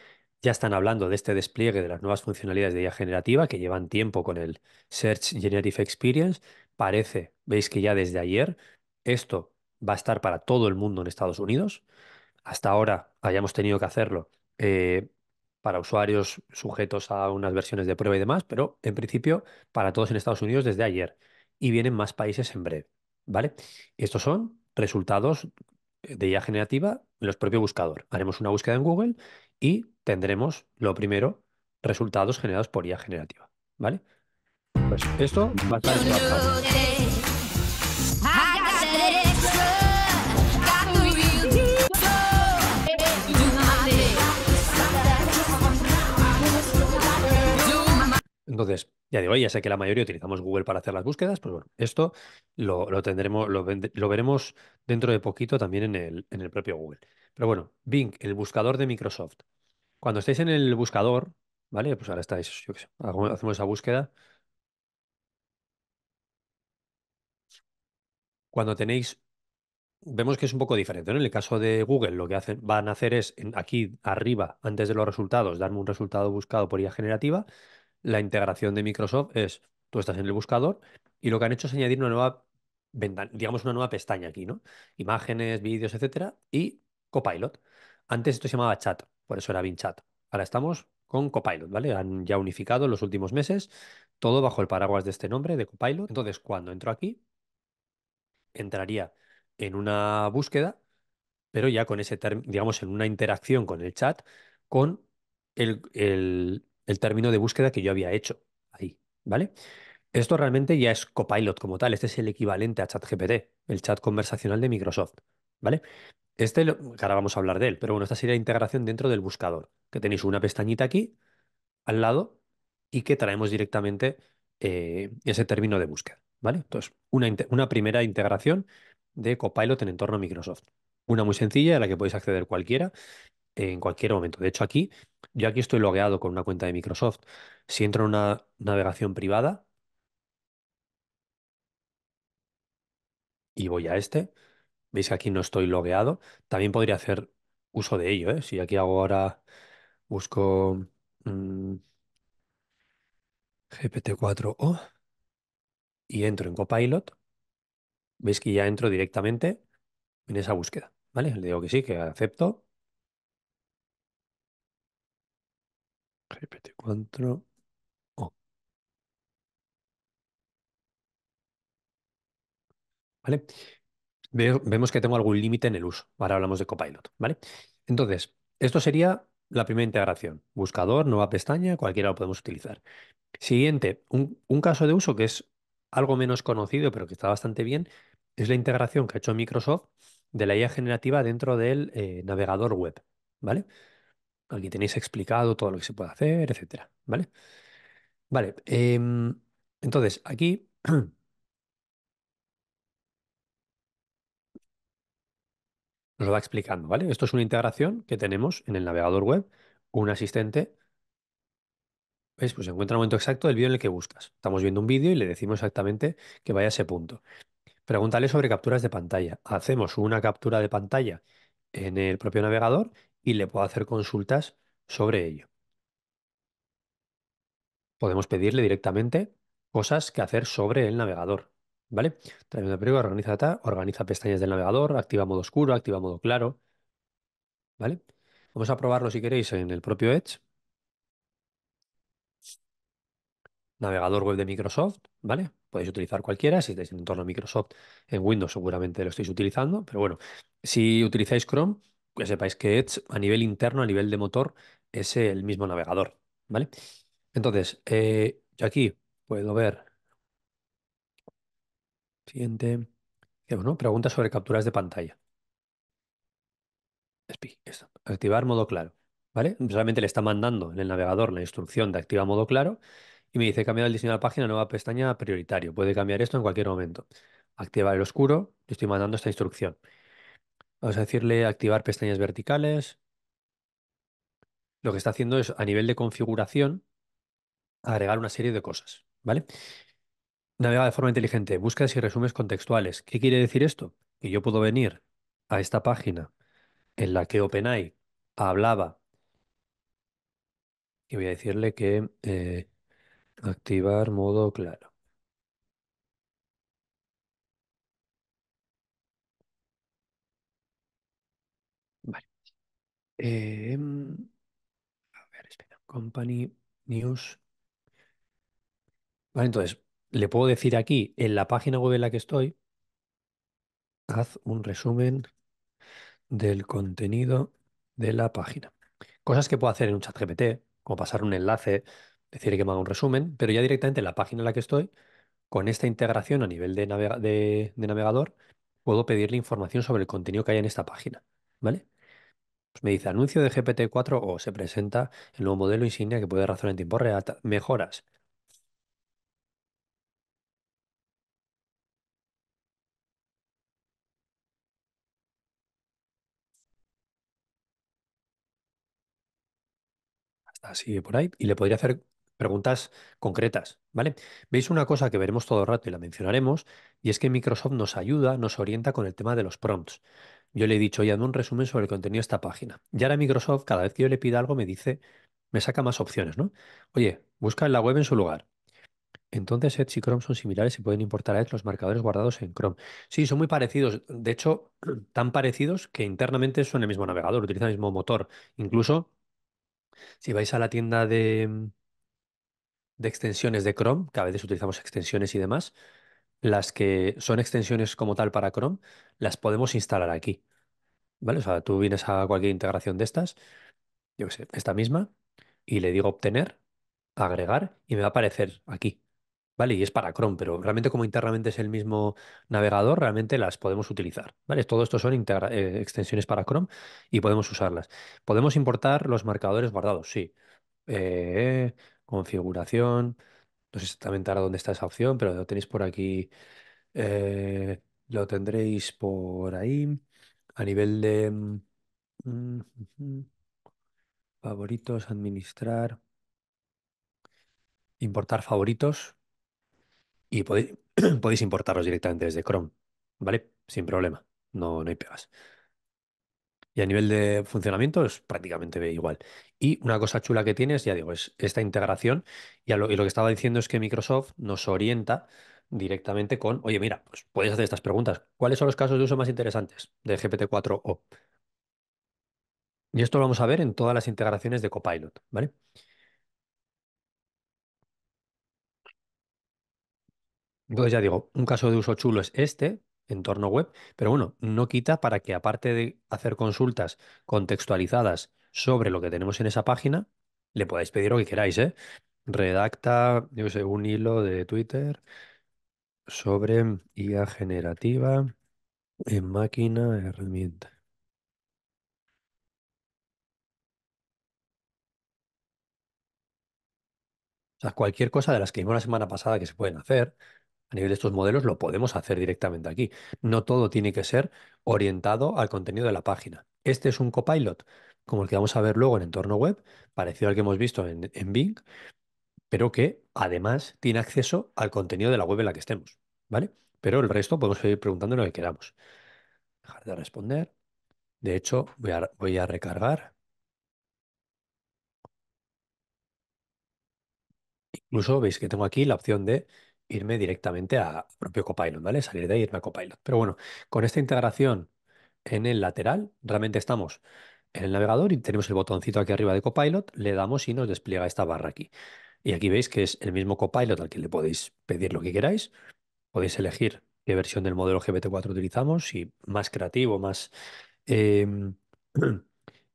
ya están hablando de este despliegue de las nuevas funcionalidades de IA generativa que llevan tiempo con el Search Generative Experience. Parece, veis que ya desde ayer esto va a estar para todo el mundo en Estados Unidos. Hasta ahora hayamos tenido que hacerlo eh, para usuarios sujetos a unas versiones de prueba y demás, pero en principio para todos en Estados Unidos desde ayer. Y vienen más países en breve. ¿Vale? Estos son resultados de IA generativa en los propios buscadores, Haremos una búsqueda en Google y tendremos lo primero, resultados generados por IA generativa. ¿Vale? Pues esto Entonces, ya digo, ya sé que la mayoría utilizamos Google para hacer las búsquedas, pues bueno, esto lo, tendremos, lo, veremos dentro de poquito también en el, en el propio Google. Pero bueno, Bing, el buscador de Microsoft. Cuando estáis en el buscador, ¿vale? Pues ahora estáis, yo qué sé, hacemos esa búsqueda. Cuando tenéis, vemos que es un poco diferente, En el caso de Google, lo que hacen, van a hacer es aquí arriba, antes de los resultados, darme un resultado buscado por IA generativa la integración de Microsoft es, tú estás en el buscador y lo que han hecho es añadir una nueva digamos una nueva pestaña aquí, ¿no? Imágenes, vídeos, etcétera, y Copilot. Antes esto se llamaba Chat, por eso era Bing Chat. Ahora estamos con Copilot, ¿vale? Han ya unificado en los últimos meses todo bajo el paraguas de este nombre, de Copilot. Entonces, cuando entro aquí, entraría en una búsqueda, pero ya con ese término, digamos, en una interacción con el chat, con el, el, el término de búsqueda que yo había hecho ahí, ¿vale? Esto realmente ya es Copilot como tal, este es el equivalente a ChatGPT, el chat conversacional de Microsoft, ¿vale? Este, lo, ahora vamos a hablar de él, pero bueno, esta sería la integración dentro del buscador, que tenéis una pestañita aquí, al lado, y que traemos directamente eh, ese término de búsqueda, ¿vale? Entonces, una, primera integración de Copilot en entorno Microsoft. Una muy sencilla a la que podéis acceder cualquiera, en cualquier momento. De hecho, aquí yo aquí estoy logueado con una cuenta de Microsoft. Si entro en una navegación privada y voy a este, veis que aquí no estoy logueado. También podría hacer uso de ello. ¿eh? Si aquí hago ahora, busco mm, GPT-4O y entro en Copilot, veis que ya entro directamente en esa búsqueda. ¿vale? Le digo que sí, que acepto RPT cuatro. ¿Vale? vemos que tengo algún límite en el uso. Ahora hablamos de Copilot. ¿Vale? Entonces, esto sería la primera integración. Buscador, nueva pestaña, cualquiera lo podemos utilizar. Siguiente, un, caso de uso que es algo menos conocido, pero que está bastante bien, es la integración que ha hecho Microsoft de la IA generativa dentro del eh, navegador web. ¿Vale? Aquí tenéis explicado todo lo que se puede hacer, etcétera, ¿vale? Vale, em, entonces aquí... [CLEARS THROAT] nos lo va explicando, ¿vale? Esto es una integración que tenemos en el navegador web, un asistente ¿Ves? Pues encuentra el momento exacto del vídeo en el que buscas. Estamos viendo un vídeo y le decimos exactamente que vaya a ese punto. Pregúntale sobre capturas de pantalla. Hacemos una captura de pantalla en el propio navegador y le puedo hacer consultas sobre ello. Podemos pedirle directamente cosas que hacer sobre el navegador. ¿Vale? también me organiza, organiza pestañas del navegador, activa modo oscuro, activa modo claro. ¿Vale? Vamos a probarlo si queréis en el propio Edge. Navegador web de Microsoft, ¿vale? Podéis utilizar cualquiera, si estáis en entorno Microsoft, en Windows seguramente lo estáis utilizando, pero bueno, si utilizáis Chrome, que sepáis que Edge a nivel interno, a nivel de motor, es el mismo navegador, ¿vale? Entonces, eh, yo aquí puedo ver... Siguiente. Bueno, pregunta sobre capturas de pantalla. Activar modo claro. ¿Vale? Solamente le está mandando en el navegador la instrucción de activa modo claro y me dice cambiar el diseño de la página, nueva pestaña prioritario. Puede cambiar esto en cualquier momento. Activar el oscuro, le estoy mandando esta instrucción. Vamos a decirle activar pestañas verticales. Lo que está haciendo es, a nivel de configuración, agregar una serie de cosas, ¿vale? Navega de forma inteligente, búsquedas y resúmenes contextuales. ¿Qué quiere decir esto? Que yo puedo venir a esta página en la que OpenAI hablaba y voy a decirle que eh, activar modo claro. Eh, em, a ver, Company News. Vale, entonces, le puedo decir aquí, en la página web en la que estoy, haz un resumen del contenido de la página. Cosas que puedo hacer en un chat GPT, como pasar un enlace, decir que me haga un resumen, pero ya directamente en la página en la que estoy, con esta integración a nivel de, de navegador, puedo pedirle información sobre el contenido que hay en esta página. ¿Vale? Pues me dice, anuncio de GPT-4 o se presenta el nuevo modelo insignia que puede razonar en tiempo real, mejoras. Hasta sigue por ahí. Y le podría hacer preguntas concretas, ¿vale? Veis una cosa que veremos todo el rato y la mencionaremos, y es que Microsoft nos ayuda, nos orienta con el tema de los prompts yo le he dicho, oye, hazme un resumen sobre el contenido de esta página. Y ahora Microsoft, cada vez que yo le pida algo, me dice, me saca más opciones, ¿no? Oye, busca en la web en su lugar. Entonces, Edge y Chrome son similares y pueden importar a Edge los marcadores guardados en Chrome. Sí, son muy parecidos. De hecho, [CLEARS THROAT] tan parecidos que internamente son el mismo navegador, utilizan el mismo motor. Incluso, si vais a la tienda de, de extensiones de Chrome, que a veces utilizamos extensiones y demás, las que son extensiones como tal para Chrome, las podemos instalar aquí. ¿Vale? sea, tú vienes a cualquier integración de estas, yo sé, esta misma, y le digo obtener, agregar, y me va a aparecer aquí. ¿Vale? Y es para Chrome, pero realmente como internamente es el mismo navegador, realmente las podemos utilizar. ¿Vale? Todo esto son eh, extensiones para Chrome y podemos usarlas. ¿Podemos importar los marcadores guardados? Sí. Eh, configuración, no sé exactamente ahora dónde está esa opción, pero lo tenéis por aquí. Eh, lo tendréis por ahí. A nivel de mm, mm, mm, favoritos, administrar, importar favoritos. Y podéis, [CLEARS THROAT] podéis importarlos directamente desde Chrome, ¿vale? Sin problema. No, no hay pegas. Y a nivel de funcionamiento es prácticamente igual. Y una cosa chula que tienes, ya digo, es esta integración. Y, lo, que estaba diciendo es que Microsoft nos orienta directamente con, oye, mira, pues puedes hacer estas preguntas. ¿Cuáles son los casos de uso más interesantes de GPT-4O? Y esto lo vamos a ver en todas las integraciones de Copilot, ¿vale? Entonces ya digo, un caso de uso chulo es este, entorno web, pero bueno, no quita para que aparte de hacer consultas contextualizadas sobre lo que tenemos en esa página, le podáis pedir lo que queráis, ¿eh? Redacta, yo sé, un hilo de Twitter sobre IA generativa en máquina herramienta. O sea, cualquier cosa de las que vimos la semana pasada que se pueden hacer, a nivel de estos modelos lo podemos hacer directamente aquí. No todo tiene que ser orientado al contenido de la página. Este es un copilot, como el que vamos a ver luego en entorno web, parecido al que hemos visto en, Bing, pero que además tiene acceso al contenido de la web en la que estemos. ¿Vale? Pero el resto podemos seguir preguntando lo que queramos. Dejar de responder. De hecho, voy a, voy a recargar. Incluso veis que tengo aquí la opción de irme directamente a propio Copilot, ¿vale? Salir de ahí e irme a Copilot. Pero bueno, con esta integración en el lateral, realmente estamos en el navegador y tenemos el botoncito aquí arriba de Copilot, le damos y nos despliega esta barra aquí. Y aquí veis que es el mismo Copilot al que le podéis pedir lo que queráis. Podéis elegir qué versión del modelo GPT-4 utilizamos, si más creativo, más, em, [CLEARS THROAT]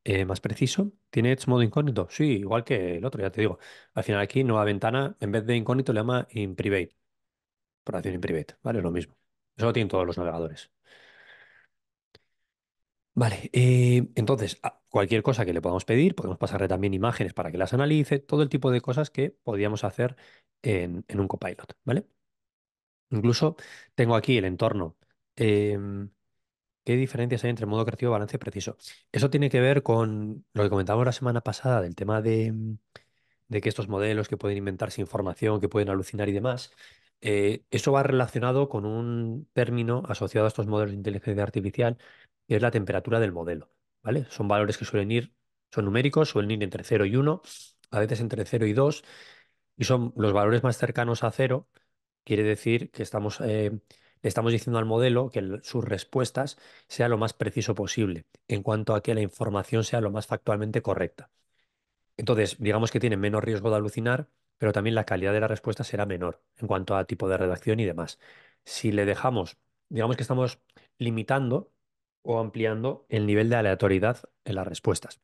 eh, más preciso. ¿Tiene Edge modo incógnito? Sí, igual que el otro, ya te digo. Al final aquí, nueva ventana, en vez de incógnito le llama in private. Operación en private, ¿vale? lo mismo. Eso lo tienen todos los navegadores. Vale, eh, entonces, cualquier cosa que le podamos pedir, podemos pasarle también imágenes para que las analice, todo el tipo de cosas que podíamos hacer en, un copilot, ¿vale? Incluso tengo aquí el entorno. Em, ¿Qué diferencias hay entre modo creativo, balance preciso? Eso tiene que ver con lo que comentábamos la semana pasada del tema de, de que estos modelos que pueden inventarse información, que pueden alucinar y demás, eh, eso va relacionado con un término asociado a estos modelos de inteligencia artificial, que es la temperatura del modelo. ¿vale? Son valores que suelen ir, son numéricos, suelen ir entre 0 y 1, a veces entre 0 y 2, y son los valores más cercanos a 0, quiere decir que estamos, eh, le estamos diciendo al modelo que sus respuestas sean lo más preciso posible, en cuanto a que la información sea lo más factualmente correcta. Entonces, digamos que tienen menos riesgo de alucinar pero también la calidad de la respuesta será menor en cuanto a tipo de redacción y demás. Si le dejamos, digamos que estamos limitando o ampliando el nivel de aleatoriedad en las respuestas.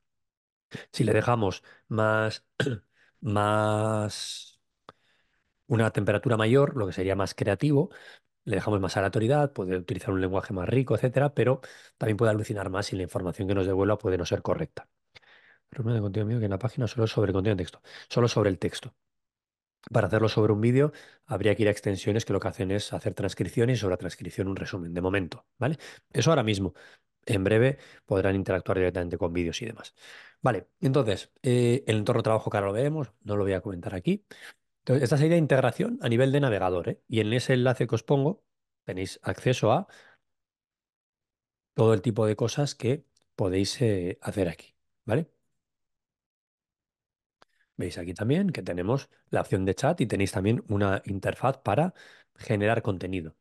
Si le dejamos más, [CLEARS THROAT] más una temperatura mayor, lo que sería más creativo, le dejamos más aleatoriedad, puede utilizar un lenguaje más rico, etcétera, pero también puede alucinar más si la información que nos devuelva puede no ser correcta. problema de contenido mío que en la página solo sobre el contenido de texto, solo sobre el texto. Para hacerlo sobre un vídeo, habría que ir a extensiones que lo que hacen es hacer transcripciones y sobre la transcripción un resumen de momento, ¿vale? Eso ahora mismo. En breve podrán interactuar directamente con vídeos y demás. Vale, entonces, eh, el entorno de trabajo que ahora lo veremos, no lo voy a comentar aquí. Entonces, esta sería integración a nivel de navegador, ¿eh? Y en ese enlace que os pongo tenéis acceso a todo el tipo de cosas que podéis eh, hacer aquí, ¿vale? Veis aquí también que tenemos la opción de chat y tenéis también una interfaz para generar contenido.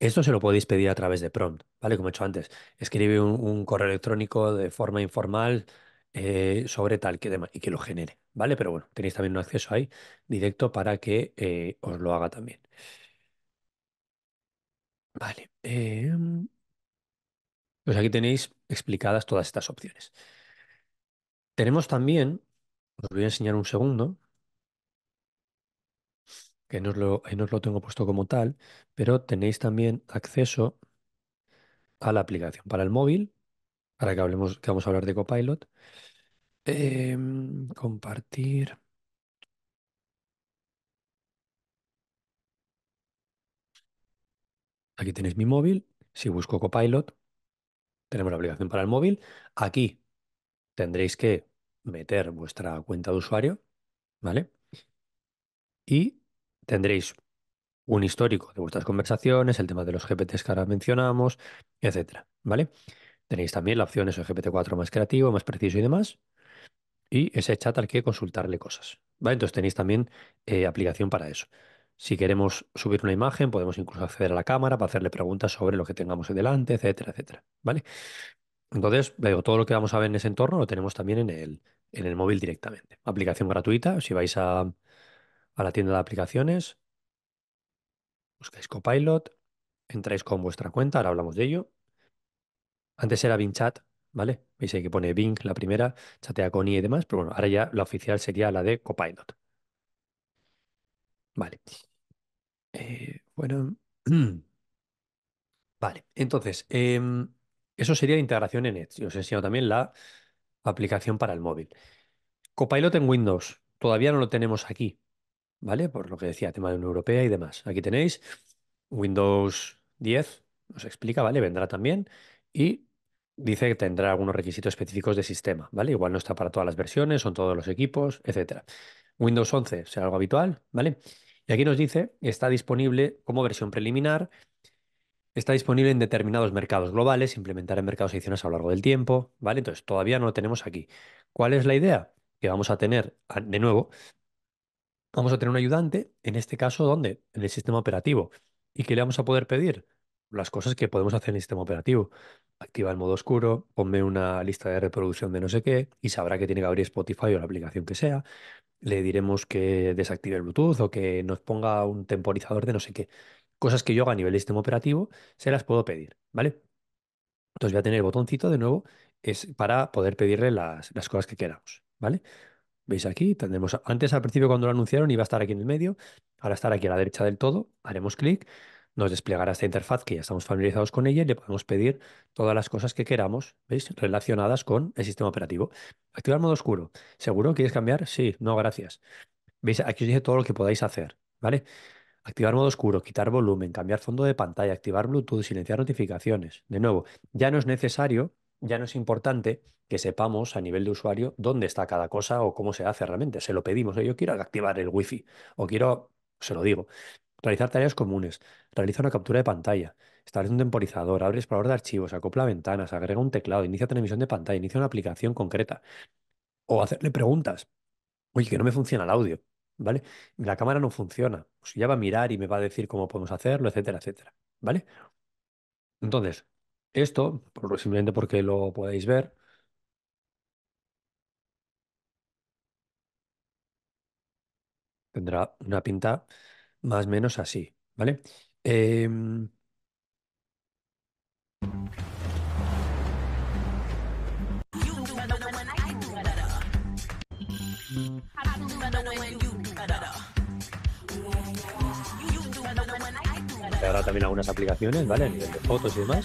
Esto se lo podéis pedir a través de prompt, ¿vale? Como he hecho antes, escribe un, correo electrónico de forma informal eh, sobre tal que demás y que lo genere, ¿vale? Pero bueno, tenéis también un acceso ahí directo para que eh, os lo haga también. Vale. Em, pues aquí tenéis explicadas todas estas opciones. Tenemos también os voy a enseñar un segundo, que no lo, no lo tengo puesto como tal, pero tenéis también acceso a la aplicación para el móvil, para que hablemos, que vamos a hablar de Copilot. Em, compartir. Aquí tenéis mi móvil. Si busco Copilot, tenemos la aplicación para el móvil. Aquí tendréis que meter vuestra cuenta de usuario, ¿vale? Y tendréis un histórico de vuestras conversaciones, el tema de los GPTs que ahora mencionamos, etcétera, ¿vale? Tenéis también la opción eso, GPT-4 más creativo, más preciso y demás. Y ese chat al que consultarle cosas, ¿vale? Entonces tenéis también eh, aplicación para eso. Si queremos subir una imagen, podemos incluso acceder a la cámara para hacerle preguntas sobre lo que tengamos delante, etcétera, etcétera, ¿vale? Entonces, eh, todo lo que vamos a ver en ese entorno lo tenemos también en el, en el móvil directamente. Aplicación gratuita, si vais a, la tienda de aplicaciones, buscáis Copilot, entráis con vuestra cuenta, ahora hablamos de ello. Antes era Bing Chat, ¿vale? Veis ahí que pone Bing la primera, chatea con I y demás, pero bueno, ahora ya la oficial sería la de Copilot. Vale. Eh, bueno. [CLEARS THROAT] vale, entonces, em, eso sería la integración en Edge. Y Os enseño también la aplicación para el móvil. Copilot en Windows. Todavía no lo tenemos aquí, ¿vale? Por lo que decía, tema de Unión Europea y demás. Aquí tenéis Windows 10, Nos explica, ¿vale? Vendrá también y dice que tendrá algunos requisitos específicos de sistema, ¿vale? Igual no está para todas las versiones, son todos los equipos, etc. Windows 11 será algo habitual, ¿vale? Y aquí nos dice, está disponible como versión preliminar Está disponible en determinados mercados globales, implementar en mercados adicionales a lo largo del tiempo, ¿vale? Entonces, todavía no lo tenemos aquí. ¿Cuál es la idea? Que vamos a tener, de nuevo, vamos a tener un ayudante, en este caso, ¿dónde? En el sistema operativo. ¿Y qué le vamos a poder pedir? Las cosas que podemos hacer en el sistema operativo. Activa el modo oscuro, ponme una lista de reproducción de no sé qué y sabrá que tiene que abrir Spotify o la aplicación que sea. Le diremos que desactive el Bluetooth o que nos ponga un temporizador de no sé qué cosas que yo haga a nivel de sistema operativo, se las puedo pedir, ¿vale? Entonces voy a tener el botoncito de nuevo es para poder pedirle las, cosas que queramos, ¿vale? Veis aquí, tendremos, antes al principio cuando lo anunciaron iba a estar aquí en el medio, ahora estará aquí a la derecha del todo, haremos clic, nos desplegará esta interfaz que ya estamos familiarizados con ella y le podemos pedir todas las cosas que queramos, ¿veis? Relacionadas con el sistema operativo. Activar modo oscuro. ¿Seguro? ¿Quieres cambiar? Sí, no, gracias. ¿Veis? Aquí os dice todo lo que podáis hacer, ¿vale? vale Activar modo oscuro, quitar volumen, cambiar fondo de pantalla, activar Bluetooth, silenciar notificaciones. De nuevo, ya no es necesario, ya no es importante que sepamos a nivel de usuario dónde está cada cosa o cómo se hace realmente. Se lo pedimos, yo quiero activar el wifi o quiero, se lo digo, realizar tareas comunes, realiza una captura de pantalla, establece un temporizador, abre explorador de archivos, acopla ventanas, agrega un teclado, inicia transmisión de pantalla, inicia una aplicación concreta o hacerle preguntas. Oye, que no me funciona el audio. ¿vale? La cámara no funciona. ya pues va a mirar y me va a decir cómo podemos hacerlo, etcétera, etcétera, ¿vale? Entonces, esto, simplemente porque lo podéis ver, tendrá una pinta más o menos así, ¿vale? Em, ahora también algunas aplicaciones, ¿vale? A nivel de fotos y demás.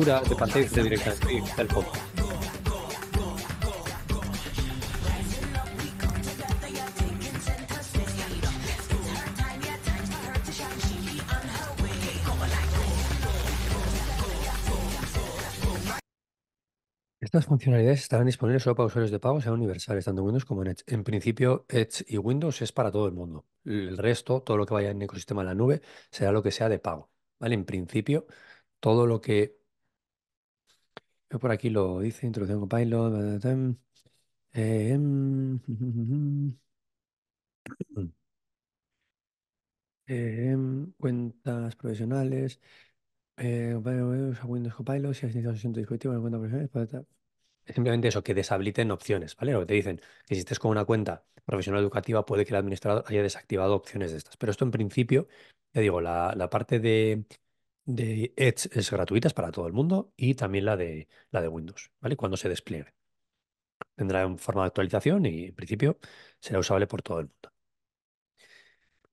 de pantalla del Estas funcionalidades estarán disponibles solo para usuarios de pago, sean universales, tanto en Windows como en Edge. En principio, Edge y Windows es para todo el mundo. El resto, todo lo que vaya en el ecosistema de la nube, será lo que sea de pago. ¿vale? En principio, todo lo que yo por aquí lo dice introducción con cuentas profesionales. Eh, eh Windows Copilot, si has iniciado sesión dispositivo en cuenta profesional. simplemente eso, que deshabiliten opciones, ¿vale? Lo que te dicen, que si estés con una cuenta profesional educativa, puede que el administrador haya desactivado opciones de estas. Pero esto en principio, ya digo, la, la parte de de Edge es gratuita, para todo el mundo, y también la de, la de Windows, ¿vale? Cuando se despliegue. Tendrá un forma de actualización y en principio será usable por todo el mundo.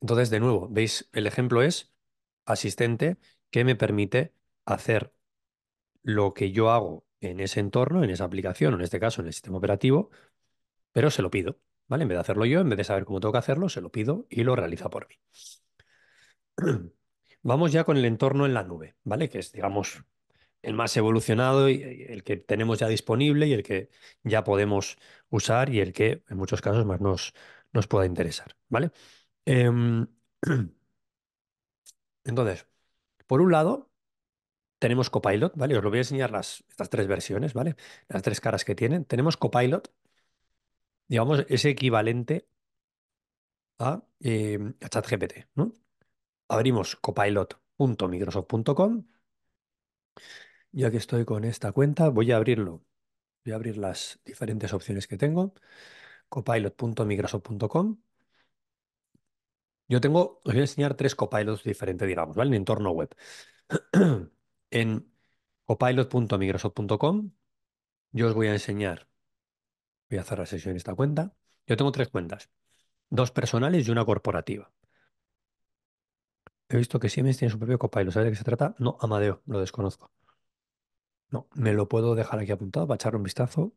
Entonces, de nuevo, veis, el ejemplo es asistente que me permite hacer lo que yo hago en ese entorno, en esa aplicación, en este caso en el sistema operativo, pero se lo pido, ¿vale? En vez de hacerlo yo, en vez de saber cómo tengo que hacerlo, se lo pido y lo realiza por mí. [CLEARS THROAT] Vamos ya con el entorno en la nube, ¿vale? Que es, digamos, el más evolucionado y el que tenemos ya disponible y el que ya podemos usar y el que en muchos casos más nos, nos pueda interesar, ¿vale? Em, [CLEARS THROAT] entonces, por un lado, tenemos Copilot, ¿vale? Os lo voy a enseñar las, estas tres versiones, ¿vale? Las tres caras que tienen. Tenemos Copilot, digamos, es equivalente a, em, a ChatGPT, ¿no? abrimos copilot.microsoft.com. ya que estoy con esta cuenta, voy a abrirlo. Voy a abrir las diferentes opciones que tengo. copilot.microsoft.com. Yo tengo, os voy a enseñar tres copilots diferentes, digamos, ¿vale? En el entorno web. [CLEARS THROAT] en copilot.microsoft.com yo os voy a enseñar, voy a la sesión en esta cuenta. Yo tengo tres cuentas, dos personales y una corporativa. He visto que Siemens tiene su propio lo sabe de qué se trata? No, Amadeo, lo desconozco. No, me lo puedo dejar aquí apuntado para echarle un vistazo,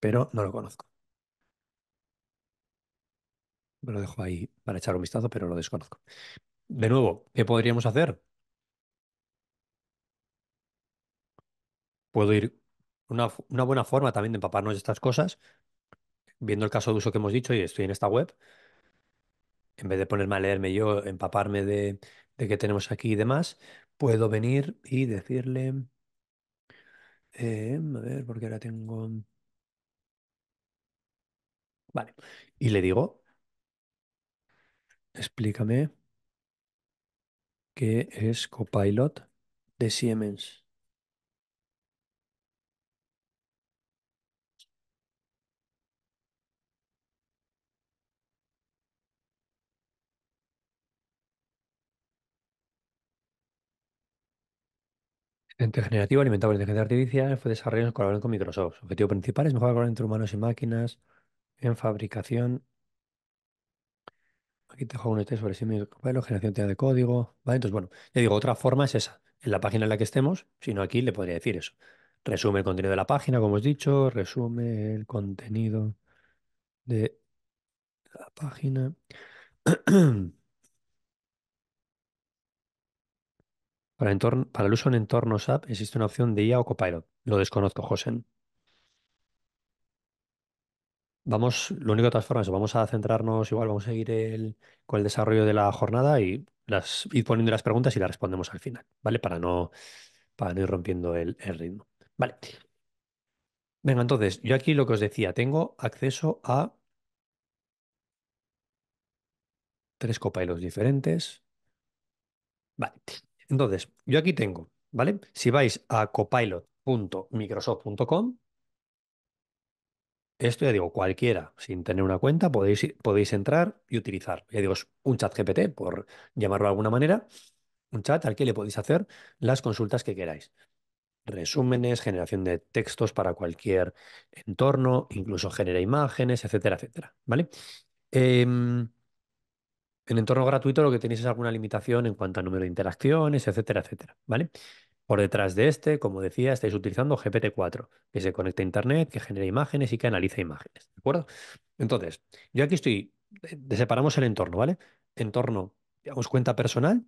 pero no lo conozco. Me lo dejo ahí para echar un vistazo, pero lo desconozco. De nuevo, ¿qué podríamos hacer? Puedo ir. Una, una buena forma también de empaparnos de estas cosas, viendo el caso de uso que hemos dicho, y estoy en esta web, en vez de ponerme a leerme yo, empaparme de, de qué tenemos aquí y demás, puedo venir y decirle, eh, a ver, porque ahora tengo... Vale, y le digo, explícame qué es Copilot de Siemens. Ente generativo, alimentado por inteligencia artificial fue desarrollado en colaboración con Microsoft. Su objetivo principal es mejorar el entre humanos y máquinas en fabricación. Aquí te dejo un test sobre sí generación de código. Vale, entonces, bueno, ya digo, otra forma es esa. En la página en la que estemos, sino aquí le podría decir eso. Resume el contenido de la página, como os he dicho, resume el contenido de la página. [CLEARS THROAT] Para, el uso en entornos app existe una opción de IA o Copilot. Lo desconozco, Josen. Vamos, lo único de todas formas, vamos a centrarnos igual, vamos a seguir con el desarrollo de la jornada y las, ir poniendo las preguntas y las respondemos al final, ¿vale? Para no, ir rompiendo el, el ritmo. Vale. Venga, entonces, yo aquí lo que os decía, tengo acceso a tres copilots diferentes. Vale. Entonces, yo aquí tengo, ¿vale? Si vais a copilot.microsoft.com, esto ya digo, cualquiera, sin tener una cuenta, podéis, podéis entrar y utilizar. Ya digo, es un chat GPT, por llamarlo de alguna manera, un chat al que le podéis hacer las consultas que queráis. Resúmenes, generación de textos para cualquier entorno, incluso genera imágenes, etcétera, etcétera. ¿Vale? Em, en entorno gratuito lo que tenéis es alguna limitación en cuanto a número de interacciones, etcétera, etcétera, ¿vale? Por detrás de este, como decía, estáis utilizando GPT-4, que se conecta a Internet, que genera imágenes y que analiza imágenes, ¿de acuerdo? Entonces, yo aquí estoy, eh, separamos el entorno, ¿vale? Entorno, digamos, cuenta personal,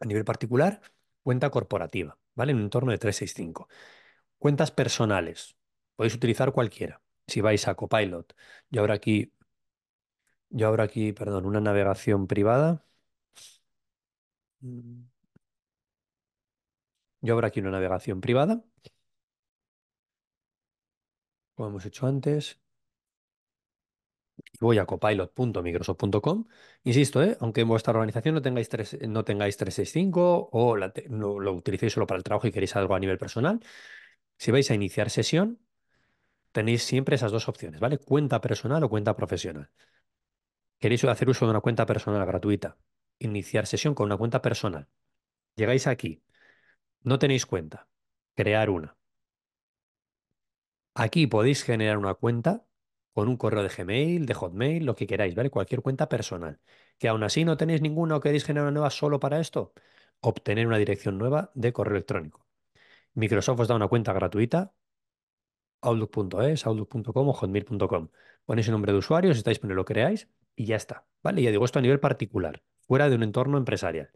a nivel particular, cuenta corporativa, ¿vale? En un entorno de 365. Cuentas personales, podéis utilizar cualquiera. Si vais a Copilot, yo ahora aquí yo abro aquí, perdón, una navegación privada. Yo abro aquí una navegación privada, como hemos hecho antes. voy a copilot.microsoft.com. Insisto, ¿eh? aunque en vuestra organización no tengáis, no tengáis 365 o lo utilicéis solo para el trabajo y queréis algo a nivel personal, si vais a iniciar sesión, tenéis siempre esas dos opciones, ¿vale? Cuenta personal o cuenta profesional. Queréis hacer uso de una cuenta personal gratuita. Iniciar sesión con una cuenta personal. Llegáis aquí. No tenéis cuenta. Crear una. Aquí podéis generar una cuenta con un correo de Gmail, de Hotmail, lo que queráis, ¿vale? Cualquier cuenta personal. Que aún así no tenéis ninguna o queréis generar una nueva solo para esto, obtener una dirección nueva de correo electrónico. Microsoft os da una cuenta gratuita, outlook.es, outlook.com o hotmail.com. Ponéis el nombre de usuario, si estáis, poniendo lo creáis, y ya está. ¿Vale? Ya digo esto a nivel particular, fuera de un entorno empresarial.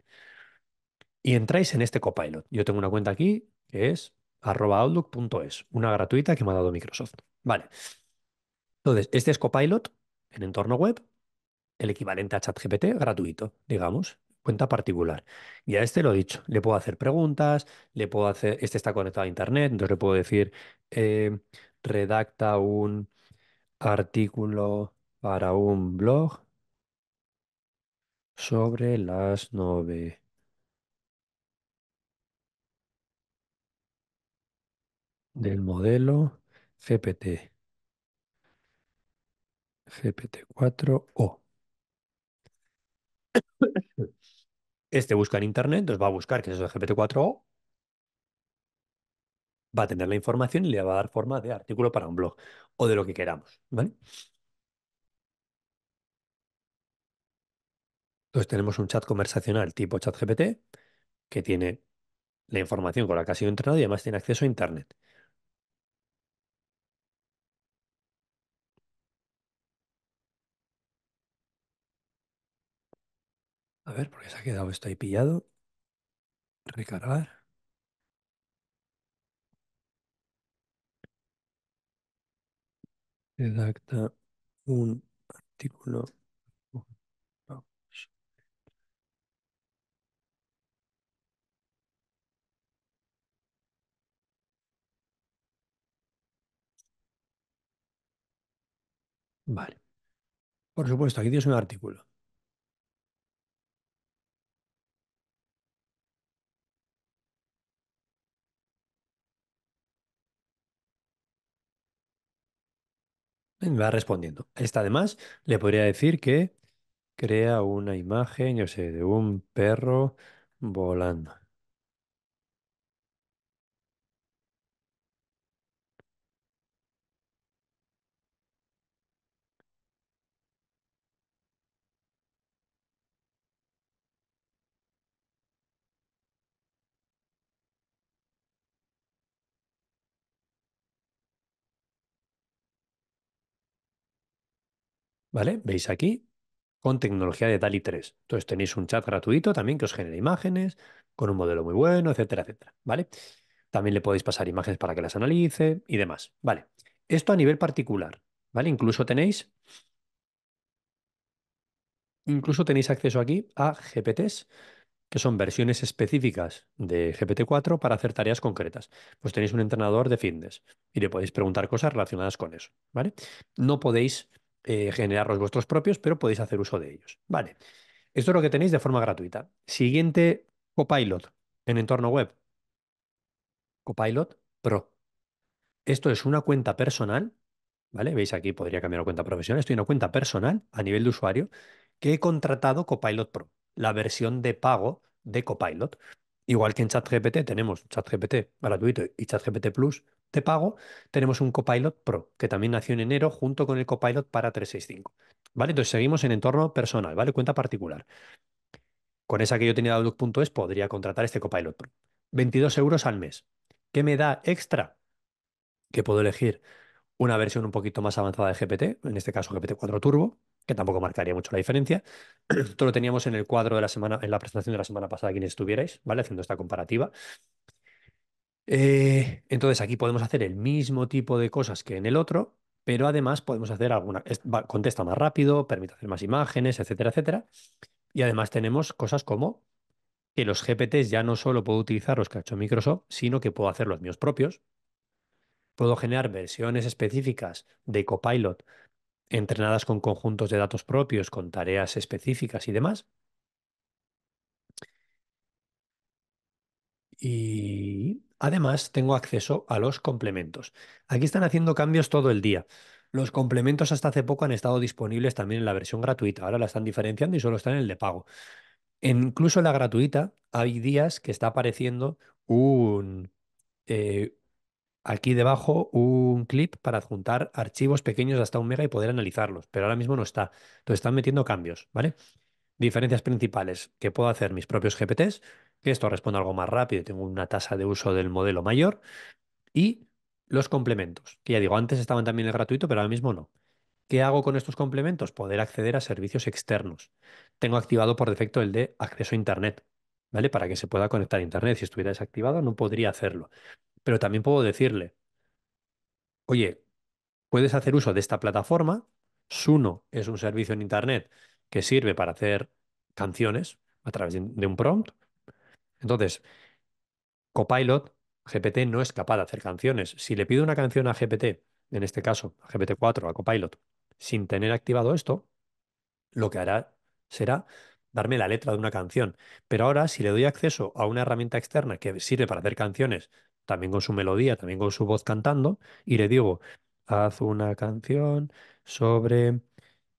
Y entráis en este copilot. Yo tengo una cuenta aquí que es outlook.es, una gratuita que me ha dado Microsoft. Vale. Entonces, este es copilot en entorno web, el equivalente a ChatGPT gratuito, digamos, cuenta particular. Y a este lo he dicho, le puedo hacer preguntas, le puedo hacer, este está conectado a internet, entonces le puedo decir, eh, redacta un artículo para un blog sobre las nueve. del modelo GPT. GPT-4O. Este busca en Internet, entonces va a buscar que es el GPT-4O. Va a tener la información y le va a dar forma de artículo para un blog o de lo que queramos. ¿vale? Entonces tenemos un chat conversacional tipo chat GPT que tiene la información con la que ha sido entrenado y además tiene acceso a Internet. A ver, porque se ha quedado esto ahí pillado. Recargar. Redacta un artículo Vale. Por supuesto, aquí tienes un artículo. me va respondiendo. Esta además le podría decir que crea una imagen, yo sé, de un perro volando. ¿Vale? Veis aquí con tecnología de DALI 3. Entonces tenéis un chat gratuito también que os genera imágenes con un modelo muy bueno, etcétera, etcétera. ¿Vale? También le podéis pasar imágenes para que las analice y demás. Vale. Esto a nivel particular. ¿Vale? Incluso tenéis. Incluso tenéis acceso aquí a GPTs, que son versiones específicas de GPT-4 para hacer tareas concretas. Pues tenéis un entrenador de fitness y le podéis preguntar cosas relacionadas con eso. ¿Vale? No podéis eh, generar los vuestros propios, pero podéis hacer uso de ellos. Vale, esto es lo que tenéis de forma gratuita. Siguiente Copilot en entorno web. Copilot Pro. Esto es una cuenta personal, ¿vale? Veis aquí, podría cambiar a cuenta profesional. Estoy en una cuenta personal a nivel de usuario que he contratado Copilot Pro, la versión de pago de Copilot. Igual que en ChatGPT tenemos ChatGPT gratuito y ChatGPT Plus, te pago, tenemos un Copilot Pro, que también nació en enero junto con el Copilot para 365. ¿Vale? Entonces seguimos en entorno personal, ¿vale? Cuenta particular. Con esa que yo tenía de Outlook.es podría contratar este Copilot Pro. 22 euros al mes. ¿Qué me da extra? Que puedo elegir una versión un poquito más avanzada de GPT, en este caso GPT-4 Turbo, que tampoco marcaría mucho la diferencia. [CLEARS THROAT] Esto lo teníamos en el cuadro de la semana, en la presentación de la semana pasada, quienes estuvierais, ¿vale? Haciendo esta comparativa. Eh, entonces aquí podemos hacer el mismo tipo de cosas que en el otro, pero además podemos hacer alguna, contesta más rápido, permite hacer más imágenes, etcétera, etcétera. Y además tenemos cosas como que los GPTs ya no solo puedo utilizar los que ha hecho Microsoft, sino que puedo hacer los míos propios. Puedo generar versiones específicas de Copilot entrenadas con conjuntos de datos propios, con tareas específicas y demás. Y Además, tengo acceso a los complementos. Aquí están haciendo cambios todo el día. Los complementos hasta hace poco han estado disponibles también en la versión gratuita. Ahora la están diferenciando y solo están en el de pago. incluso en la gratuita hay días que está apareciendo un... Eh, aquí debajo un clip para adjuntar archivos pequeños hasta un mega y poder analizarlos, pero ahora mismo no está. Entonces están metiendo cambios, ¿vale? Diferencias principales que puedo hacer mis propios GPTs, esto responde algo más rápido, tengo una tasa de uso del modelo mayor. Y los complementos, que ya digo, antes estaban también el gratuito, pero ahora mismo no. ¿Qué hago con estos complementos? Poder acceder a servicios externos. Tengo activado por defecto el de acceso a Internet, ¿vale? Para que se pueda conectar a Internet. Si estuviera desactivado, no podría hacerlo. Pero también puedo decirle, oye, puedes hacer uso de esta plataforma. Suno es un servicio en Internet que sirve para hacer canciones a través de un prompt entonces, Copilot, GPT no es capaz de hacer canciones. Si le pido una canción a GPT, en este caso, a GPT-4, a Copilot, sin tener activado esto, lo que hará será darme la letra de una canción. Pero ahora, si le doy acceso a una herramienta externa que sirve para hacer canciones, también con su melodía, también con su voz cantando, y le digo, haz una canción sobre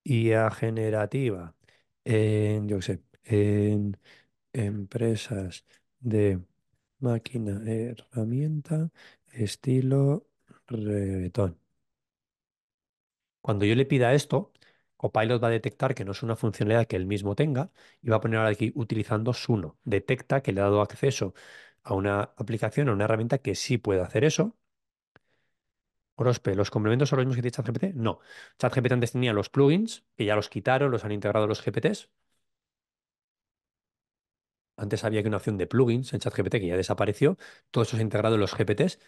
IA generativa en, yo qué sé, en empresas de máquina, herramienta, estilo Rebetón. Cuando yo le pida esto, Copilot va a detectar que no es una funcionalidad que él mismo tenga y va a poner aquí utilizando Suno. Detecta que le ha dado acceso a una aplicación, a una herramienta que sí puede hacer eso. Orospe, ¿los complementos son los mismos que tiene ChatGPT? No. ChatGPT antes tenía los plugins, que ya los quitaron, los han integrado los GPTs. Antes había que una opción de plugins en ChatGPT que ya desapareció. Todo eso se ha integrado en los GPTs.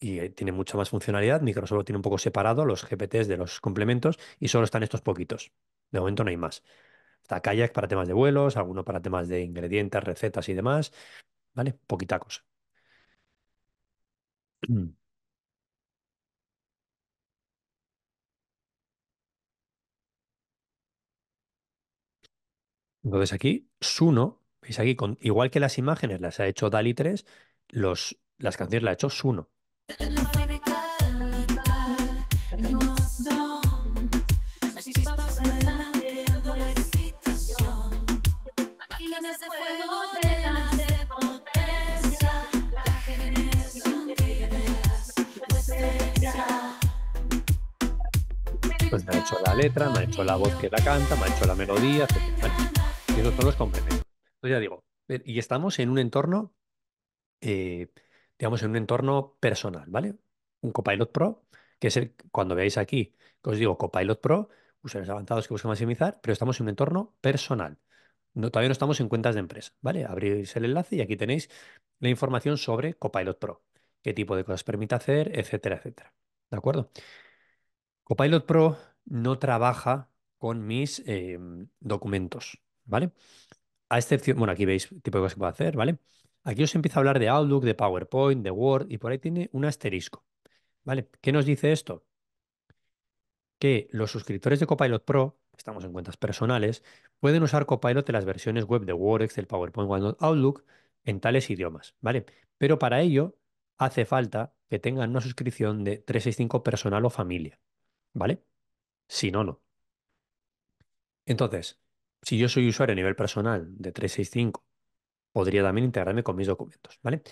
y eh, tiene mucha más funcionalidad. Microsoft lo tiene un poco separado los GPTs de los complementos y solo están estos poquitos. De momento no hay más. Está Kayak para temas de vuelos, alguno para temas de ingredientes, recetas y demás. ¿Vale? Poquitacos. cosa. [CLEARS THROAT] Entonces aquí, Suno, veis aquí, con, igual que las imágenes las ha hecho Dali 3, los, las canciones las ha hecho Suno. Pues me ha hecho la letra, me ha hecho la voz que la canta, me ha hecho la melodía, etc y los Entonces ya digo, eh, y estamos en un entorno, eh, digamos, en un entorno personal, ¿vale? Un Copilot Pro, que es el, cuando veáis aquí, que os digo Copilot Pro, usuarios avanzados que buscan maximizar, pero estamos en un entorno personal. todavía no estamos en cuentas de empresa, ¿vale? Abrís el enlace y aquí tenéis la información sobre Copilot Pro, qué tipo de cosas permite hacer, etcétera, etcétera. ¿De acuerdo? Copilot Pro no trabaja con mis eh, documentos, ¿vale? A excepción, bueno, aquí veis tipo de cosas que puedo hacer, ¿vale? Aquí os empieza a hablar de Outlook, de PowerPoint, de Word y por ahí tiene un asterisco, ¿vale? ¿Qué nos dice esto? Que los suscriptores de Copilot Pro, estamos en cuentas personales, pueden usar Copilot en las versiones web de Word, Excel, PowerPoint, OneNote, Outlook en tales idiomas, ¿vale? Pero para ello hace falta que tengan una suscripción de 365 personal o familia, ¿vale? Si no, no. Entonces, si yo soy usuario a nivel personal de 365, podría también integrarme con mis documentos, ¿vale?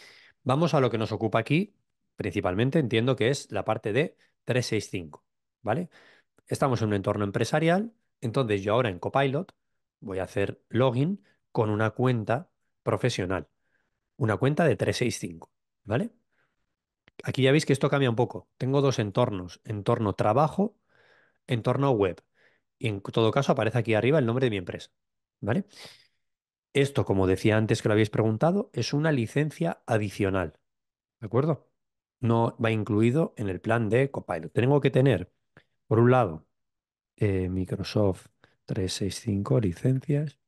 Vamos a lo que nos ocupa aquí, principalmente entiendo que es la parte de 365, ¿vale? Estamos en un entorno empresarial, entonces yo ahora en Copilot voy a hacer login con una cuenta profesional, una cuenta de 365, ¿vale? Aquí ya veis que esto cambia un poco. Tengo dos entornos, entorno trabajo, entorno web y en todo caso aparece aquí arriba el nombre de mi empresa. ¿Vale? Esto, como decía antes que lo habéis preguntado, es una licencia adicional. ¿De acuerdo? No va incluido en el plan de Copilot. Tengo que tener, por un lado, eh, Microsoft 365 licencias.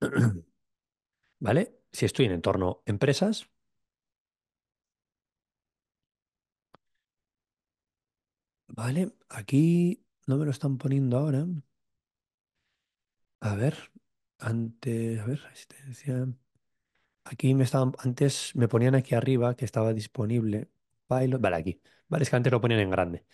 [CLEARS THROAT] ¿Vale? Si estoy en entorno empresas, Vale, aquí no me lo están poniendo ahora. A ver, antes, a ver, asistencia. Aquí me estaban, antes me ponían aquí arriba que estaba disponible Pilot. Vale, aquí. Vale, es que antes lo ponían en grande.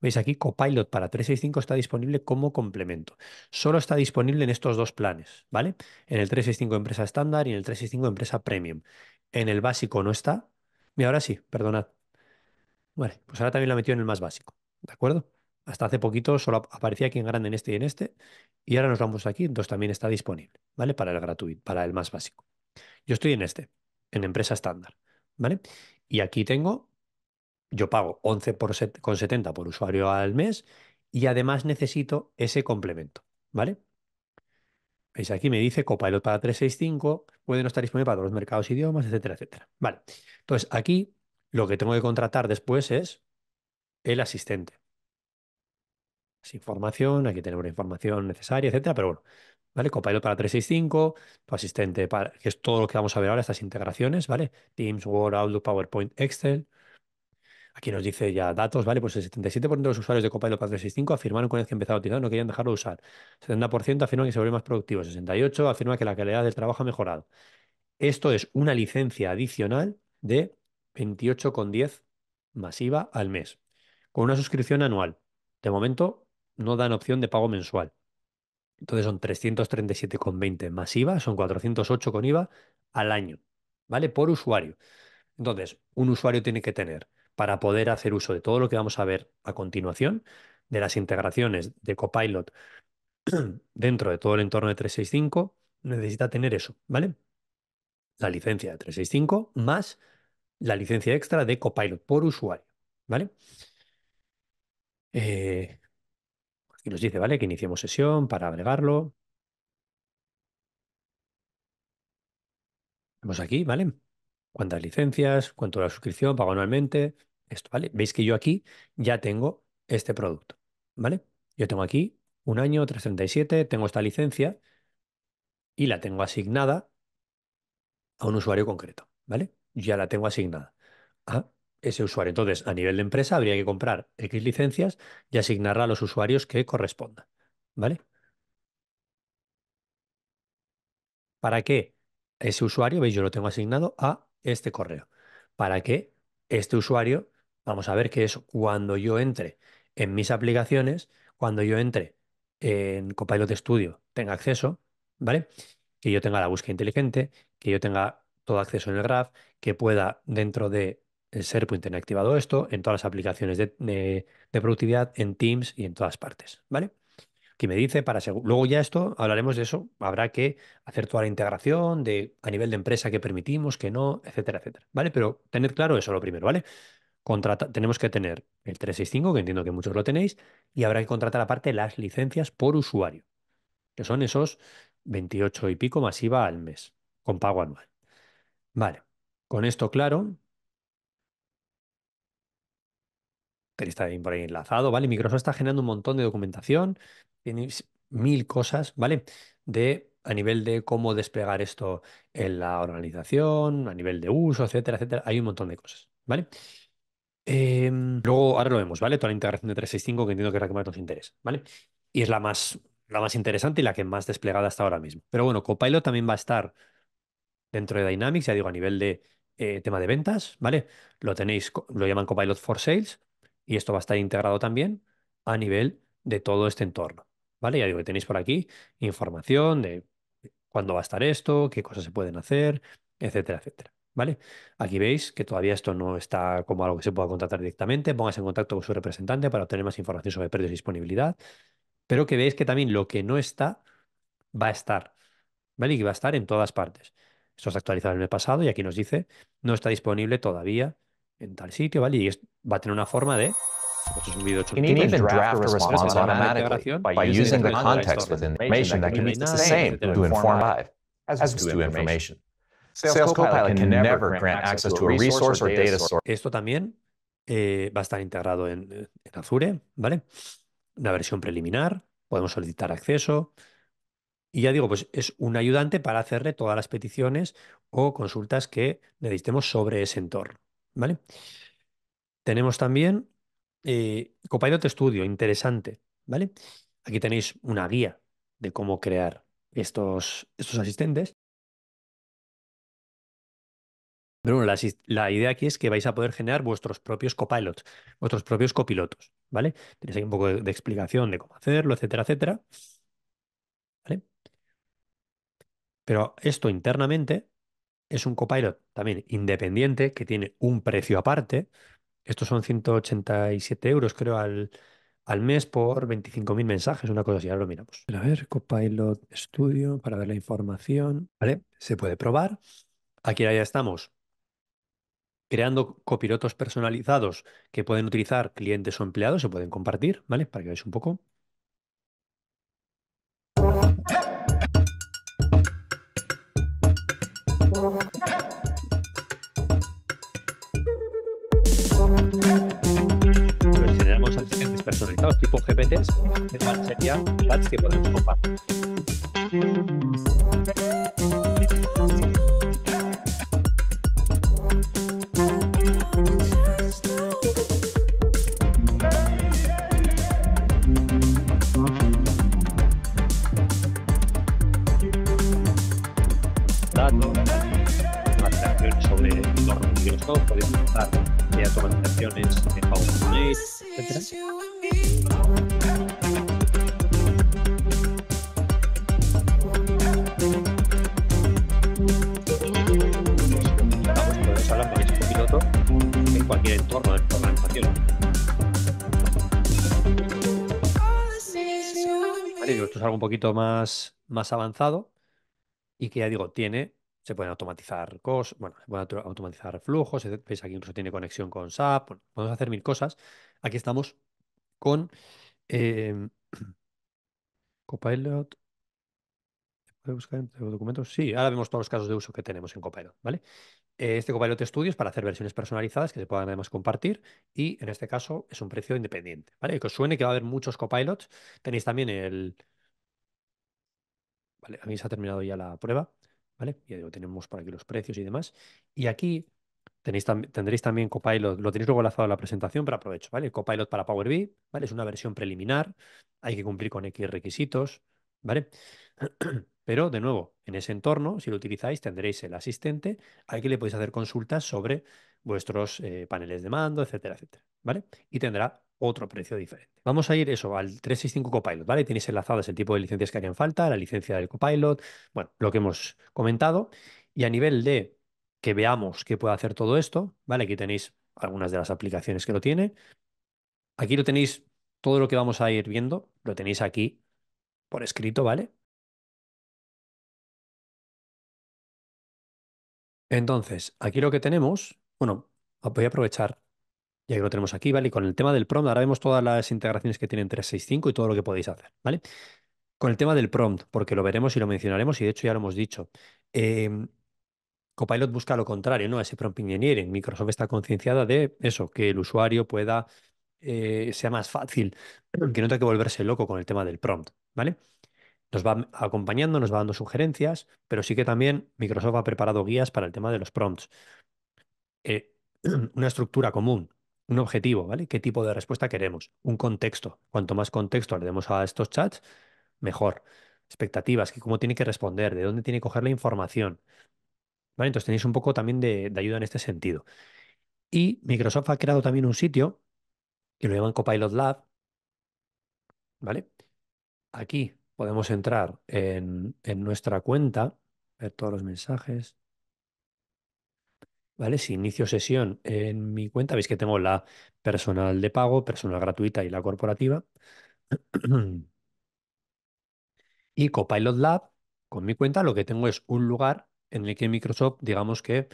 ¿Veis aquí? Copilot para 365 está disponible como complemento. Solo está disponible en estos dos planes, ¿vale? En el 365 empresa estándar y en el 365 empresa premium. En el básico no está. Y ahora sí, perdonad. Vale, pues ahora también lo metió en el más básico. ¿De acuerdo? Hasta hace poquito solo aparecía aquí en grande en este y en este, y ahora nos vamos aquí, entonces también está disponible, ¿vale? Para el gratuito, para el más básico. Yo estoy en este, en empresa estándar, ¿vale? Y aquí tengo, yo pago 11,70 por usuario al mes y además necesito ese complemento, ¿vale? Veis, aquí me dice Copilot para 365, puede no estar disponible para todos los mercados, idiomas, etcétera, etcétera. Vale, entonces aquí lo que tengo que contratar después es el asistente. Es información, hay que tener una información necesaria, etcétera, pero bueno, ¿vale? Copilot para 365, tu asistente para, que es todo lo que vamos a ver ahora, estas integraciones, ¿vale? Teams, Word, Outlook, PowerPoint, Excel. Aquí nos dice ya datos, ¿vale? Pues el 77% de los usuarios de Copilot para 365 afirmaron que una empezaron a utilizar no querían dejarlo de usar. 70% afirman que se vuelve más productivo. 68% afirma que la calidad del trabajo ha mejorado. Esto es una licencia adicional de 28,10 masiva al mes con una suscripción anual. De momento no dan opción de pago mensual. Entonces son 337,20 más IVA, son 408 con IVA al año, ¿vale? Por usuario. Entonces, un usuario tiene que tener, para poder hacer uso de todo lo que vamos a ver a continuación, de las integraciones de Copilot [CLEARS THROAT] dentro de todo el entorno de 365, necesita tener eso, ¿vale? La licencia de 365 más la licencia extra de Copilot por usuario, ¿vale? Eh, y aquí nos dice, ¿vale? Que iniciemos sesión para agregarlo. Vemos aquí, ¿vale? Cuántas licencias, cuánto la suscripción, pago anualmente, esto, ¿vale? Veis que yo aquí ya tengo este producto, ¿vale? Yo tengo aquí un año, 337, tengo esta licencia y la tengo asignada a un usuario concreto, ¿vale? Ya la tengo asignada a ese usuario. Entonces, a nivel de empresa, habría que comprar X licencias y asignarla a los usuarios que corresponda. ¿Vale? ¿Para qué? Ese usuario, veis, yo lo tengo asignado a este correo. Para que este usuario, vamos a ver que es cuando yo entre en mis aplicaciones, cuando yo entre en Copilot Studio, tenga acceso, ¿vale? Que yo tenga la búsqueda inteligente, que yo tenga todo acceso en el graph, que pueda dentro de SharePoint tiene activado esto en todas las aplicaciones de, productividad, en Teams y en todas partes, ¿vale? Que me dice para luego ya esto hablaremos de eso, habrá que hacer toda la integración de a nivel de empresa que permitimos, que no, etcétera, etcétera, ¿vale? Pero tener claro eso lo primero, ¿vale? tenemos que tener el 365, que entiendo que muchos lo tenéis, y habrá que contratar aparte las licencias por usuario, que son esos 28 y pico masiva al mes, con pago anual. Vale, con esto claro, está bien por ahí enlazado, ¿vale? Microsoft está generando un montón de documentación, tiene mil cosas, ¿vale? De a nivel de cómo desplegar esto en la organización, a nivel de uso, etcétera, etcétera. Hay un montón de cosas, ¿vale? Em, luego, ahora lo vemos, ¿vale? Toda la integración de 365, que entiendo que es la que más nos interesa, ¿vale? Y es la más, la más interesante y la que más desplegada hasta ahora mismo. Pero bueno, Copilot también va a estar dentro de Dynamics, ya digo, a nivel de eh, tema de ventas, ¿vale? Lo tenéis, lo llaman Copilot for Sales, y esto va a estar integrado también a nivel de todo este entorno. ¿Vale? Ya digo que tenéis por aquí información de cuándo va a estar esto, qué cosas se pueden hacer, etcétera, etcétera. ¿Vale? Aquí veis que todavía esto no está como algo que se pueda contratar directamente. Póngase en contacto con su representante para obtener más información sobre precios y disponibilidad. Pero que veis que también lo que no está va a estar. ¿Vale? Y va a estar en todas partes. Esto se actualizado en el mes pasado y aquí nos dice no está disponible todavía en tal sitio, ¿vale? Y va a tener una forma de Y can even draft a respuesta automáticamente, by using the context the information that can be the same as to information. Sales Copilot can never grant access to a resource or data source. Esto también eh, va a estar integrado en, Azure, ¿vale? Una versión preliminar, podemos solicitar acceso. Y ya digo, pues es un ayudante para hacerle todas las peticiones o consultas que necesitemos sobre ese entorno. ¿Vale? Tenemos también eh, Copilot Studio, interesante, ¿vale? Aquí tenéis una guía de cómo crear estos, estos asistentes. Pero bueno, la, idea aquí es que vais a poder generar vuestros propios copilotos vuestros propios copilotos, ¿vale? Tenéis un poco de, de explicación de cómo hacerlo, etcétera, etcétera. ¿Vale? Pero esto internamente es un copilot también independiente que tiene un precio aparte. Estos son 187 euros, creo, al, al mes por 25.000 mensajes, una cosa así, ahora lo miramos. A ver, Copilot estudio para ver la información. Vale, se puede probar. Aquí ya estamos creando copilotos personalizados que pueden utilizar clientes o empleados, se pueden compartir, ¿vale? Para que veáis un poco. personalizados tipo GPTs, el cual serían chats que podemos compartir. datos, más sobre entornos podemos dar de automatizaciones de House etc. en cualquier entorno de organización. Vale, esto es algo un poquito más, más avanzado y que ya digo, tiene se pueden automatizar cosas, bueno, se pueden automatizar flujos, veis aquí incluso tiene conexión con SAP, podemos hacer mil cosas. Aquí estamos con em, [CLEARS THROAT] Copilot. ¿Puedo buscar en los documentos? Sí, ahora vemos todos los casos de uso que tenemos en Copilot, ¿vale? Eh, este Copilot Studio es para hacer versiones personalizadas que se puedan además compartir y en este caso es un precio independiente, ¿vale? Que os suene que va a haber muchos Copilots. Tenéis también el... Vale, a mí se ha terminado ya la prueba. ¿vale? Ya digo, tenemos por aquí los precios y demás. Y aquí tenéis tendréis también Copilot, lo tenéis luego lanzado a la presentación, pero aprovecho, ¿vale? Copilot para Power BI, ¿vale? Es una versión preliminar, hay que cumplir con X requisitos, ¿vale? [CLEARS THROAT] Pero, de nuevo, en ese entorno, si lo utilizáis, tendréis el asistente al que le podéis hacer consultas sobre vuestros eh, paneles de mando, etcétera, etcétera, ¿vale? Y tendrá otro precio diferente. Vamos a ir eso al 365 Copilot, ¿vale? Tenéis enlazadas el tipo de licencias que harían falta, la licencia del Copilot, bueno, lo que hemos comentado. Y a nivel de que veamos qué puede hacer todo esto, ¿vale? Aquí tenéis algunas de las aplicaciones que lo tiene. Aquí lo tenéis, todo lo que vamos a ir viendo, lo tenéis aquí por escrito, ¿vale? Entonces, aquí lo que tenemos, bueno, voy a aprovechar ya que lo tenemos aquí, ¿vale? con el tema del prompt, ahora vemos todas las integraciones que tienen 365 y todo lo que podéis hacer, ¿vale? Con el tema del prompt, porque lo veremos y lo mencionaremos, y de hecho ya lo hemos dicho. Em, Copilot busca lo contrario, ¿no? Ese prompt engineering. Microsoft está concienciada de eso, que el usuario pueda, eh, sea más fácil, que no tenga que volverse loco con el tema del prompt, ¿vale? Nos va acompañando, nos va dando sugerencias, pero sí que también Microsoft ha preparado guías para el tema de los prompts. Eh, [CLEARS THROAT] una estructura común un objetivo, ¿vale? ¿Qué tipo de respuesta queremos? Un contexto. Cuanto más contexto le demos a estos chats, mejor. Expectativas, que cómo tiene que responder, de dónde tiene que coger la información. ¿Vale? Entonces tenéis un poco también de, ayuda en este sentido. Y Microsoft ha creado también un sitio que lo llaman Copilot Lab. ¿Vale? Aquí podemos entrar en, en nuestra cuenta, ver todos los mensajes. Si inicio sesión en mi cuenta, veis que tengo la personal de pago, personal gratuita y la corporativa. [CLEARS THROAT] y Copilot Lab, con mi cuenta, lo que tengo es un lugar en el que Microsoft, digamos que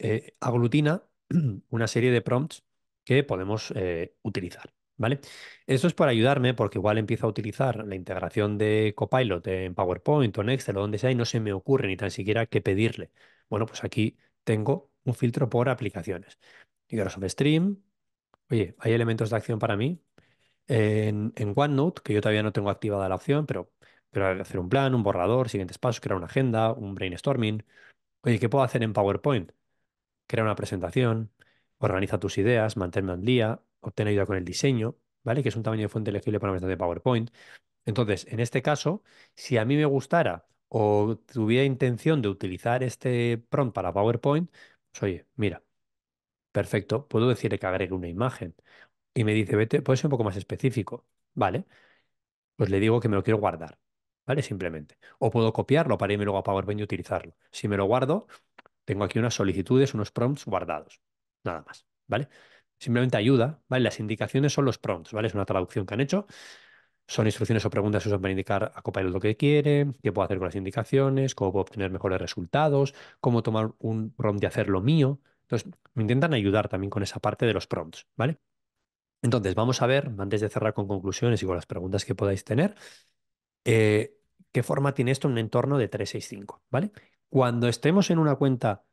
eh, aglutina [CLEARS THROAT] una serie de prompts que podemos eh, utilizar. ¿Vale? Eso es para ayudarme porque igual empiezo a utilizar la integración de Copilot en PowerPoint o en Excel o donde sea y no se me ocurre ni tan siquiera qué pedirle. Bueno, pues aquí tengo un filtro por aplicaciones. Y Microsoft Stream, oye, ¿hay elementos de acción para mí? En, OneNote, que yo todavía no tengo activada la opción, pero que hacer un plan, un borrador, siguientes pasos, crear una agenda, un brainstorming. Oye, ¿qué puedo hacer en PowerPoint? Crear una presentación, organiza tus ideas, mantenerme al día, obtener ayuda con el diseño, ¿vale? Que es un tamaño de fuente elegible para una presentación de PowerPoint. Entonces, en este caso, si a mí me gustara o tuviera intención de utilizar este prompt para PowerPoint, pues, oye, mira, perfecto, puedo decirle que agregue una imagen. Y me dice, vete, puede ser un poco más específico. Vale, pues le digo que me lo quiero guardar. ¿Vale? Simplemente. O puedo copiarlo para irme luego a PowerPoint y utilizarlo. Si me lo guardo, tengo aquí unas solicitudes, unos prompts guardados. Nada más, ¿vale? Simplemente ayuda, ¿vale? Las indicaciones son los prompts, ¿vale? Es una traducción que han hecho son instrucciones o preguntas que usan para indicar a Copilot lo que quiere, qué puedo hacer con las indicaciones, cómo puedo obtener mejores resultados, cómo tomar un prompt y hacer lo mío. Entonces, me intentan ayudar también con esa parte de los prompts, ¿vale? Entonces, vamos a ver, antes de cerrar con conclusiones y con las preguntas que podáis tener, eh, qué forma tiene esto en un entorno de 365, ¿vale? Cuando estemos en una cuenta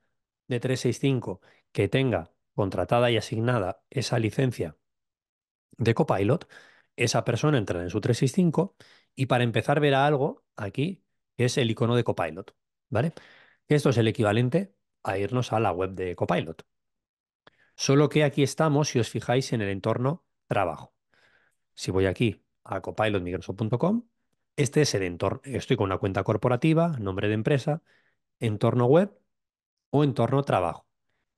de 365 que tenga contratada y asignada esa licencia de Copilot, esa persona entra en su 365 y para empezar verá algo aquí que es el icono de Copilot, ¿vale? Esto es el equivalente a irnos a la web de Copilot. Solo que aquí estamos, si os fijáis, en el entorno trabajo. Si voy aquí a copilotmicrosoft.com, este es el entorno. Estoy con una cuenta corporativa, nombre de empresa, entorno web o entorno trabajo.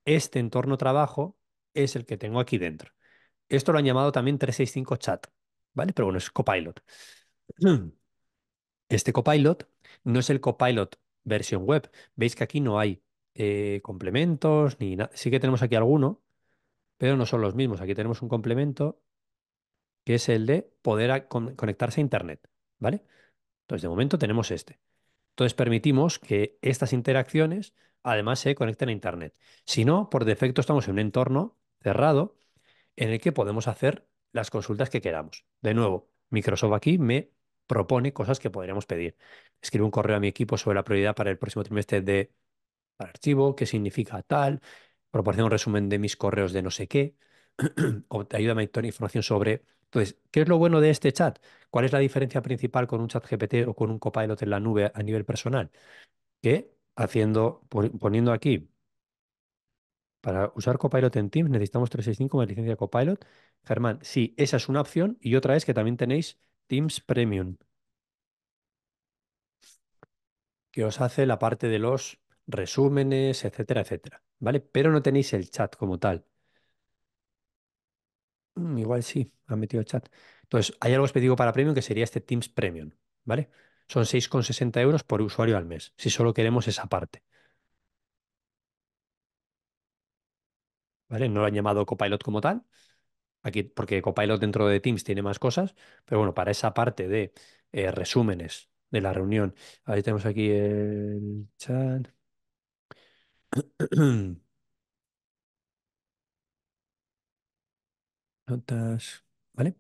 Este entorno trabajo es el que tengo aquí dentro. Esto lo han llamado también 365 chat. ¿vale? Pero bueno, es Copilot. Hmm. Este Copilot no es el Copilot versión web. Veis que aquí no hay eh, complementos ni nada. Sí que tenemos aquí alguno, pero no son los mismos. Aquí tenemos un complemento que es el de poder conectarse a Internet, ¿vale? Entonces, de momento tenemos este. Entonces, permitimos que estas interacciones además se conecten a Internet. Si no, por defecto estamos en un entorno cerrado en el que podemos hacer las consultas que queramos. De nuevo, Microsoft aquí me propone cosas que podríamos pedir. Escribo un correo a mi equipo sobre la prioridad para el próximo trimestre de archivo, qué significa tal, proporciona un resumen de mis correos de no sé qué, [CLEARS THROAT] o te ayuda a meditar información sobre... Entonces, ¿qué es lo bueno de este chat? ¿Cuál es la diferencia principal con un chat GPT o con un copilot en la nube a nivel personal? Que haciendo, poniendo aquí para usar Copilot en Teams necesitamos 365 con licencia Copilot. Germán, sí, esa es una opción y otra es que también tenéis Teams Premium, que os hace la parte de los resúmenes, etcétera, etcétera. ¿Vale? Pero no tenéis el chat como tal. Mm, igual sí, ha metido el chat. Entonces, hay algo específico para Premium que sería este Teams Premium, ¿vale? Son 6,60 euros por usuario al mes, si solo queremos esa parte. ¿vale? No lo han llamado Copilot como tal, aquí porque Copilot dentro de Teams tiene más cosas, pero bueno, para esa parte de eh, resúmenes de la reunión, ahí tenemos aquí el chat. [CLEARS THROAT] Notas, ¿vale?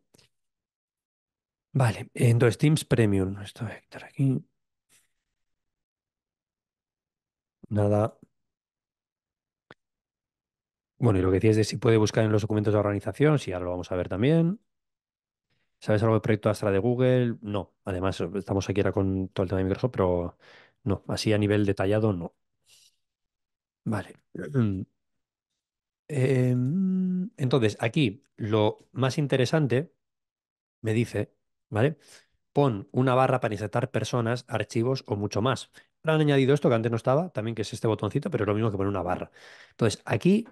Vale, entonces Teams Premium, esto voy aquí. Nada, bueno, y lo que decías de si puede buscar en los documentos de organización, si ahora lo vamos a ver también. ¿Sabes algo del proyecto Astra de Google? No. Además, estamos aquí ahora con todo el tema de Microsoft, pero no, así a nivel detallado, no. Vale. [CLEARS THROAT] Em, entonces, aquí lo más interesante me dice, ¿vale? Pon una barra para insertar personas, archivos o mucho más. han añadido esto que antes no estaba, también que es este botoncito, pero es lo mismo que poner una barra. Entonces, aquí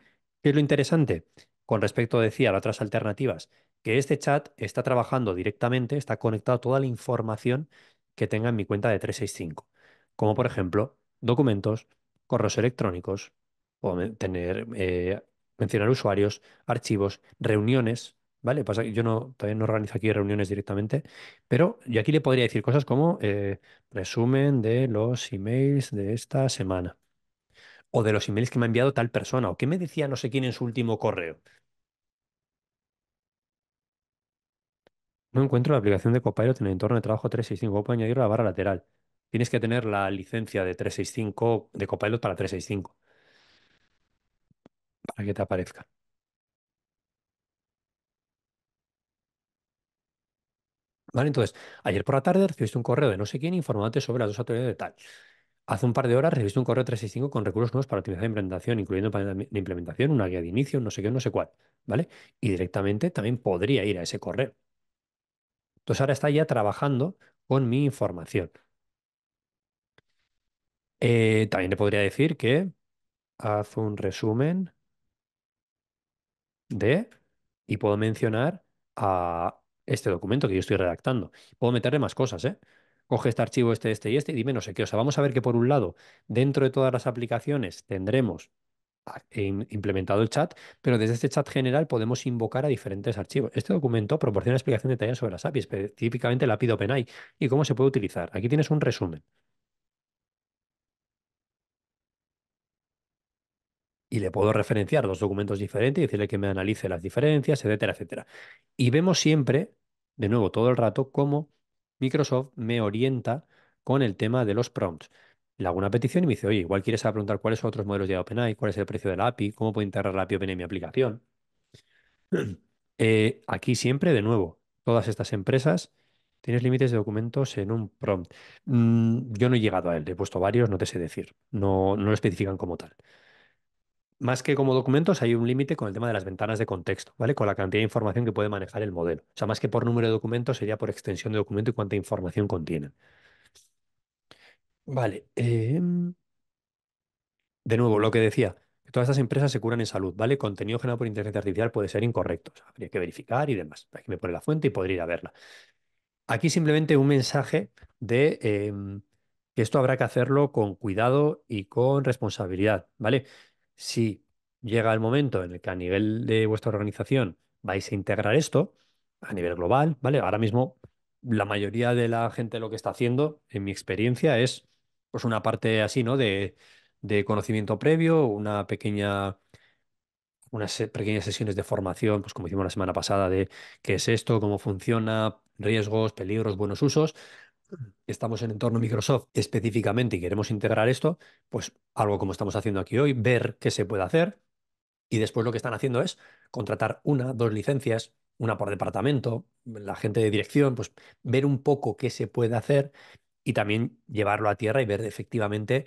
¿Qué es lo interesante? Con respecto, decía, a otras alternativas, que este chat está trabajando directamente, está conectado a toda la información que tenga en mi cuenta de 365, como por ejemplo documentos, correos electrónicos, o tener, eh, mencionar usuarios, archivos, reuniones, ¿vale? Pasa yo no, todavía no organizo aquí reuniones directamente, pero yo aquí le podría decir cosas como eh, resumen de los emails de esta semana o de los emails que me ha enviado tal persona, o qué me decía no sé quién en su último correo. No encuentro la aplicación de Copilot en el entorno de trabajo 365. Puedo añadir la barra lateral. Tienes que tener la licencia de 365, de Copilot para 365. Para que te aparezca. Vale, entonces, ayer por la tarde recibiste un correo de no sé quién informándote sobre las dos autoridades de tal. Hace un par de horas revisé un correo 365 con recursos nuevos para optimizar la implementación, incluyendo de implementación, una guía de inicio, no sé qué, no sé cuál, ¿vale? Y directamente también podría ir a ese correo. Entonces ahora está ya trabajando con mi información. Eh, también le podría decir que haz un resumen de y puedo mencionar a este documento que yo estoy redactando. Puedo meterle más cosas, ¿eh? coge este archivo, este, este y este, y dime no sé qué. O sea, vamos a ver que por un lado, dentro de todas las aplicaciones tendremos implementado el chat, pero desde este chat general podemos invocar a diferentes archivos. Este documento proporciona explicación detallada sobre las APIs específicamente la API de OpenAI y cómo se puede utilizar. Aquí tienes un resumen. Y le puedo referenciar dos documentos diferentes y decirle que me analice las diferencias, etcétera, etcétera. Y vemos siempre, de nuevo, todo el rato, cómo Microsoft me orienta con el tema de los prompts. Le hago una petición y me dice, oye, igual quieres preguntar cuáles son otros modelos de OpenAI, cuál es el precio de la API, cómo puedo integrar la API OpenAI en mi aplicación. [CLEARS THROAT] Eh, aquí siempre, de nuevo, todas estas empresas tienes límites de documentos en un prompt. Mm, yo no he llegado a él, he puesto varios, no te sé decir, no, no lo especifican como tal más que como documentos, hay un límite con el tema de las ventanas de contexto, ¿vale? Con la cantidad de información que puede manejar el modelo. O sea, más que por número de documentos, sería por extensión de documento y cuánta información contiene. Vale. Em, de nuevo, lo que decía, que todas estas empresas se curan en salud, ¿vale? Contenido generado por inteligencia artificial puede ser incorrecto. habría que verificar y demás. Aquí me pone la fuente y podría ir a verla. Aquí simplemente un mensaje de em, que esto habrá que hacerlo con cuidado y con responsabilidad, ¿vale? si llega el momento en el que a nivel de vuestra organización vais a integrar esto a nivel global, ¿vale? Ahora mismo la mayoría de la gente lo que está haciendo, en mi experiencia, es pues una parte así, ¿no? De, de conocimiento previo, una pequeña unas pequeñas sesiones de formación, pues como hicimos la semana pasada, de qué es esto, cómo funciona, riesgos, peligros, buenos usos, estamos en entorno Microsoft específicamente y queremos integrar esto, pues algo como estamos haciendo aquí hoy, ver qué se puede hacer y después lo que están haciendo es contratar una, dos licencias, una por departamento, la gente de dirección, pues ver un poco qué se puede hacer y también llevarlo a tierra y ver efectivamente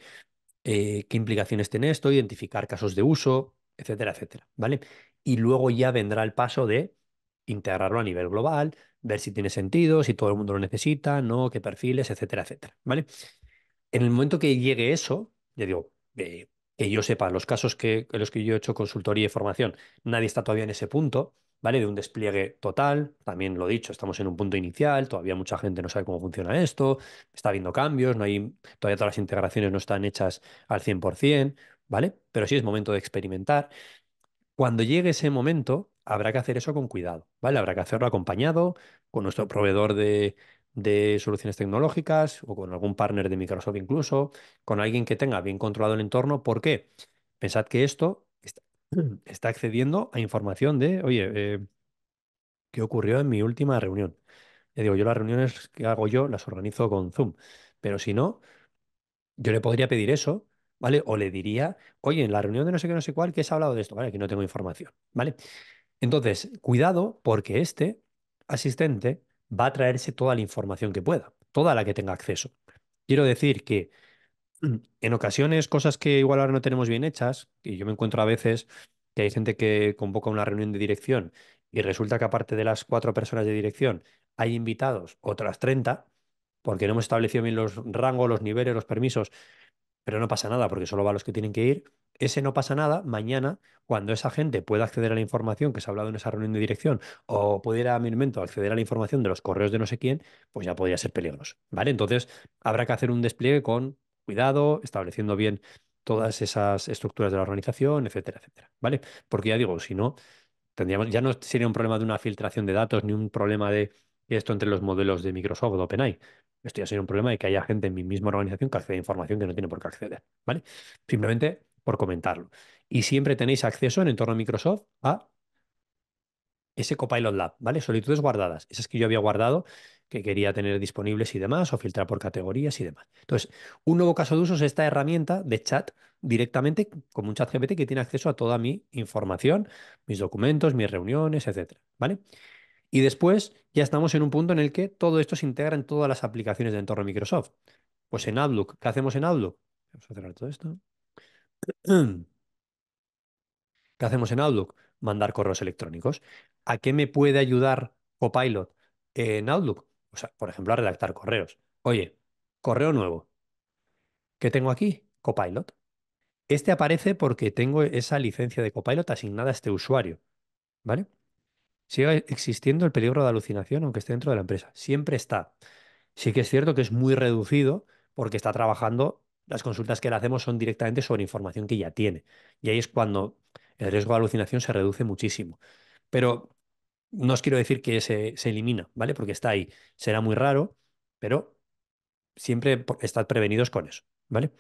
eh, qué implicaciones tiene esto, identificar casos de uso, etcétera, etcétera, ¿vale? Y luego ya vendrá el paso de integrarlo a nivel global, ver si tiene sentido, si todo el mundo lo necesita, no, qué perfiles, etcétera, etcétera. ¿Vale? En el momento que llegue eso, ya digo, eh, que yo sepa, los casos que, en los que yo he hecho consultoría y formación, nadie está todavía en ese punto, ¿vale? De un despliegue total, también lo he dicho, estamos en un punto inicial, todavía mucha gente no sabe cómo funciona esto, está habiendo cambios, no hay, todavía todas las integraciones no están hechas al 100%, ¿vale? Pero sí es momento de experimentar. Cuando llegue ese momento, habrá que hacer eso con cuidado, ¿vale? Habrá que hacerlo acompañado con nuestro proveedor de, soluciones tecnológicas o con algún partner de Microsoft incluso, con alguien que tenga bien controlado el entorno. ¿Por qué? Pensad que esto está, [CLEARS THROAT] accediendo a información de, oye, eh, ¿qué ocurrió en mi última reunión? Le digo, yo las reuniones que hago yo las organizo con Zoom, pero si no, yo le podría pedir eso, ¿vale? O le diría, oye, en la reunión de no sé qué, no sé cuál, ¿qué se ha hablado de esto? Vale, aquí no tengo información, ¿vale? Entonces, cuidado porque este asistente va a traerse toda la información que pueda, toda la que tenga acceso. Quiero decir que mm, en ocasiones cosas que igual ahora no tenemos bien hechas, y yo me encuentro a veces que hay gente que convoca una reunión de dirección y resulta que aparte de las cuatro personas de dirección hay invitados otras 30, porque no hemos establecido bien los rangos, los niveles, los permisos, pero no pasa nada porque solo va los que tienen que ir ese no pasa nada, mañana, cuando esa gente pueda acceder a la información que se ha hablado en esa reunión de dirección o pudiera a mi momento acceder a la información de los correos de no sé quién, pues ya podría ser peligroso, ¿vale? Entonces, habrá que hacer un despliegue con cuidado, estableciendo bien todas esas estructuras de la organización, etcétera, etcétera, ¿vale? Porque ya digo, si no, tendríamos, ya no sería un problema de una filtración de datos ni un problema de esto entre los modelos de Microsoft o OpenAI. Esto ya sería un problema de que haya gente en mi misma organización que accede a información que no tiene por qué acceder, ¿vale? Simplemente por comentarlo. Y siempre tenéis acceso en entorno Microsoft a ese Copilot Lab, ¿vale? Solicitudes guardadas, esas que yo había guardado, que quería tener disponibles y demás, o filtrar por categorías y demás. Entonces, un nuevo caso de uso es esta herramienta de chat directamente con un chat GPT que tiene acceso a toda mi información, mis documentos, mis reuniones, etcétera, ¿vale? Y después ya estamos en un punto en el que todo esto se integra en todas las aplicaciones de entorno Microsoft. Pues en Outlook, ¿qué hacemos en Outlook? Vamos a cerrar todo esto. ¿Qué hacemos en Outlook? Mandar correos electrónicos. ¿A qué me puede ayudar Copilot en Outlook? O sea, por ejemplo, a redactar correos. Oye, correo nuevo. ¿Qué tengo aquí? Copilot. Este aparece porque tengo esa licencia de Copilot asignada a este usuario. ¿Vale? Sigue existiendo el peligro de alucinación aunque esté dentro de la empresa. Siempre está. Sí que es cierto que es muy reducido porque está trabajando las consultas que le hacemos son directamente sobre información que ya tiene. Y ahí es cuando el riesgo de alucinación se reduce muchísimo. Pero no os quiero decir que se, se elimina, ¿vale? Porque está ahí. Será muy raro, pero siempre estad prevenidos con eso, ¿vale?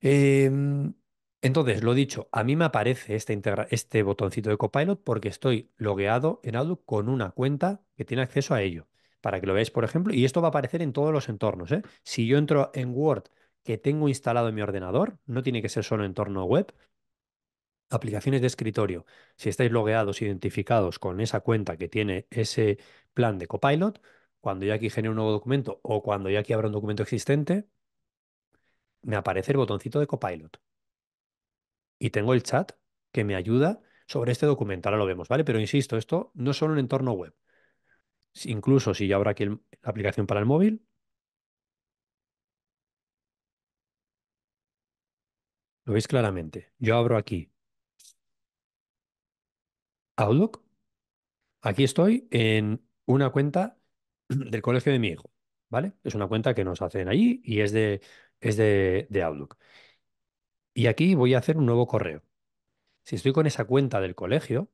Em, entonces, lo dicho, a mí me aparece este, este botoncito de Copilot porque estoy logueado en Outlook con una cuenta que tiene acceso a ello para que lo veáis, por ejemplo, y esto va a aparecer en todos los entornos. ¿eh? Si yo entro en Word que tengo instalado en mi ordenador, no tiene que ser solo entorno web, aplicaciones de escritorio, si estáis logueados, identificados con esa cuenta que tiene ese plan de Copilot, cuando yo aquí genere un nuevo documento o cuando yo aquí abra un documento existente, me aparece el botoncito de Copilot. Y tengo el chat que me ayuda sobre este documento. Ahora lo vemos, ¿vale? Pero insisto, esto no es solo en entorno web incluso si yo abro aquí la aplicación para el móvil, lo veis claramente. Yo abro aquí Outlook. Aquí estoy en una cuenta [CLEARS THROAT] del colegio de mi hijo, ¿vale? Es una cuenta que nos hacen allí y es de, es de Outlook. Y aquí voy a hacer un nuevo correo. Si estoy con esa cuenta del colegio,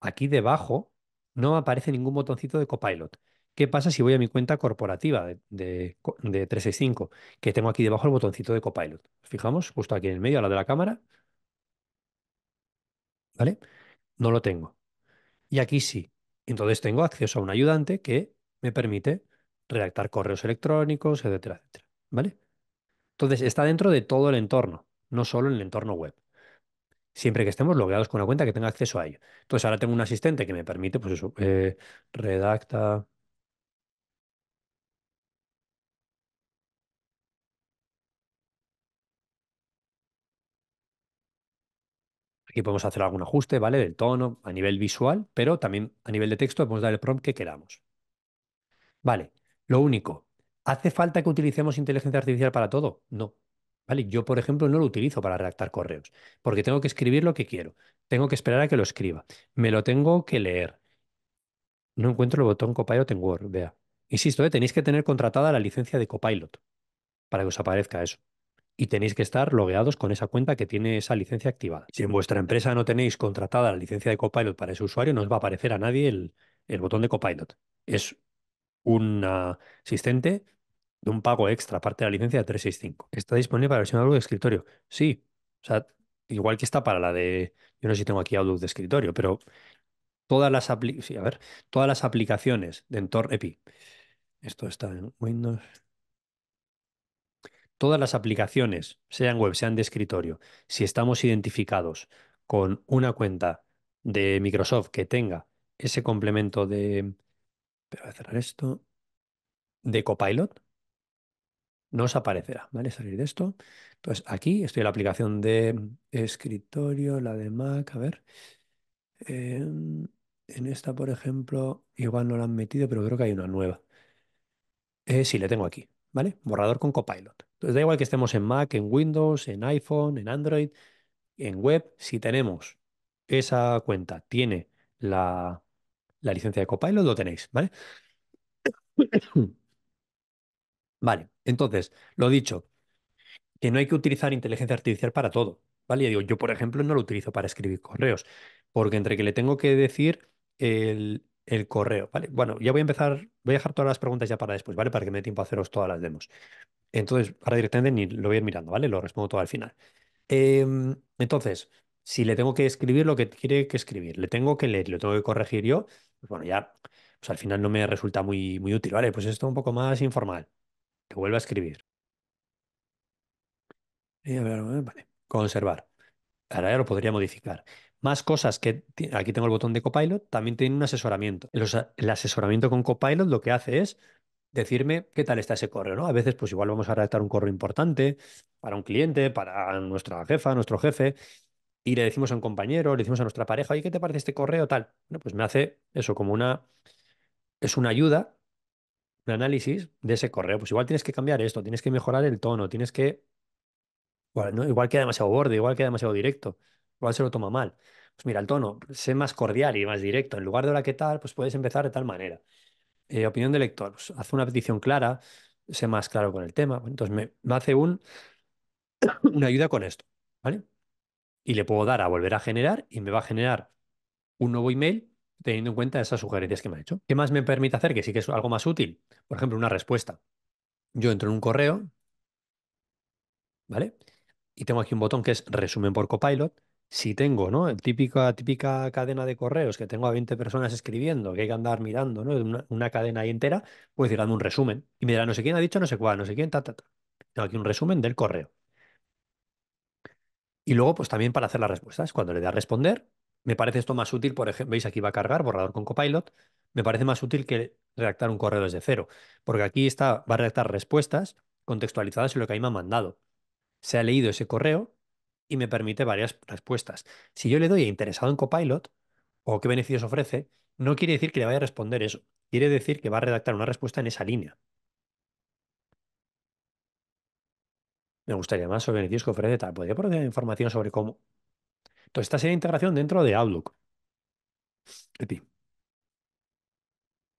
aquí debajo no aparece ningún botoncito de Copilot. ¿Qué pasa si voy a mi cuenta corporativa de, de, 365? Que tengo aquí debajo el botoncito de Copilot. Fijamos, justo aquí en el medio, a la de la cámara. ¿Vale? No lo tengo. Y aquí sí. Entonces tengo acceso a un ayudante que me permite redactar correos electrónicos, etcétera, etcétera. ¿Vale? Entonces está dentro de todo el entorno, no solo en el entorno web siempre que estemos logueados con una cuenta que tenga acceso a ello. Entonces ahora tengo un asistente que me permite, pues eso, eh, redacta. Aquí podemos hacer algún ajuste, ¿vale? Del tono a nivel visual, pero también a nivel de texto podemos dar el prompt que queramos. Vale, lo único, ¿hace falta que utilicemos inteligencia artificial para todo? No, yo, por ejemplo, no lo utilizo para redactar correos, porque tengo que escribir lo que quiero, tengo que esperar a que lo escriba, me lo tengo que leer. No encuentro el botón Copilot en Word, vea. Insisto, eh, tenéis que tener contratada la licencia de Copilot para que os aparezca eso. Y tenéis que estar logueados con esa cuenta que tiene esa licencia activada. Si en vuestra empresa no tenéis contratada la licencia de Copilot para ese usuario, no os va a aparecer a nadie el, el botón de Copilot. Es un asistente de un pago extra, aparte de la licencia de 365. ¿Está disponible para la versión Outlook de escritorio? Sí. O sea, igual que está para la de. Yo no sé si tengo aquí Outlook de escritorio, pero todas las, a ver, todas las aplicaciones de Entor EPI. Esto está en Windows. Todas las aplicaciones, sean web, sean de escritorio, si estamos identificados con una cuenta de Microsoft que tenga ese complemento de. Pero voy a cerrar esto. De Copilot, no os aparecerá, ¿vale? Salir de esto. Entonces, aquí estoy en la aplicación de escritorio, la de Mac, a ver. Eh, en esta, por ejemplo, igual no la han metido, pero creo que hay una nueva. Eh, sí, le tengo aquí, ¿vale? Borrador con Copilot. Entonces, da igual que estemos en Mac, en Windows, en iPhone, en Android, en web, si tenemos esa cuenta, tiene la, la licencia de Copilot, lo tenéis, ¿vale? [COUGHS] Vale. Entonces, lo dicho, que no hay que utilizar inteligencia artificial para todo. ¿Vale? Yo, digo, yo, por ejemplo, no lo utilizo para escribir correos, porque entre que le tengo que decir el, correo, ¿vale? Bueno, ya voy a empezar, voy a dejar todas las preguntas ya para después, ¿vale? Para que me dé tiempo a haceros todas las demos. Entonces, ahora directamente ni lo voy a ir mirando, ¿vale? Lo respondo todo al final. Em, entonces, si le tengo que escribir lo que quiere que escribir, le tengo que leer, lo tengo que corregir yo, pues bueno, ya, pues al final no me resulta muy, muy útil, ¿vale? Pues esto un poco más informal. Te vuelva a escribir. Eh, Conservar. Ahora ya lo podría modificar. Más cosas que aquí tengo el botón de Copilot, también tiene un asesoramiento. El, asesoramiento con Copilot lo que hace es decirme qué tal está ese correo, ¿no? A veces pues igual vamos a redactar un correo importante para un cliente, para nuestra jefa, nuestro jefe, y le decimos a un compañero, le decimos a nuestra pareja, oye, ¿qué te parece este correo? Tal. pues me hace eso como una... Es una ayuda un análisis de ese correo. Pues igual tienes que cambiar esto, tienes que mejorar el tono, tienes que. Igual, ¿no? igual queda demasiado borde, igual queda demasiado directo, igual se lo toma mal. Pues mira, el tono, sé más cordial y más directo. En lugar de la que tal, pues puedes empezar de tal manera. Eh, opinión del lector, pues haz una petición clara, sé más claro con el tema. Entonces me, me hace un, [COUGHS] una ayuda con esto, ¿vale? Y le puedo dar a volver a generar y me va a generar un nuevo email teniendo en cuenta esas sugerencias que me ha hecho. ¿Qué más me permite hacer? Que sí que es algo más útil. Por ejemplo, una respuesta. Yo entro en un correo, ¿vale? Y tengo aquí un botón que es resumen por copilot. Si tengo, ¿no? El típica, típica cadena de correos que tengo a 20 personas escribiendo, que hay que andar mirando, ¿no? Una, cadena ahí entera, pues dame un resumen. Y me dirá, no sé quién ha dicho, no sé cuál, no sé quién, ta, ta, ta. Tengo aquí un resumen del correo. Y luego, pues también para hacer las respuestas. Cuando le da a responder, me parece esto más útil, por ejemplo, veis aquí va a cargar borrador con Copilot, me parece más útil que redactar un correo desde cero, porque aquí está, va a redactar respuestas contextualizadas en lo que ahí me ha mandado. Se ha leído ese correo y me permite varias respuestas. Si yo le doy a interesado en Copilot o qué beneficios ofrece, no quiere decir que le vaya a responder eso, quiere decir que va a redactar una respuesta en esa línea. Me gustaría más sobre beneficios que ofrece tal. ¿Podría poner información sobre cómo entonces, esta sería integración dentro de Outlook.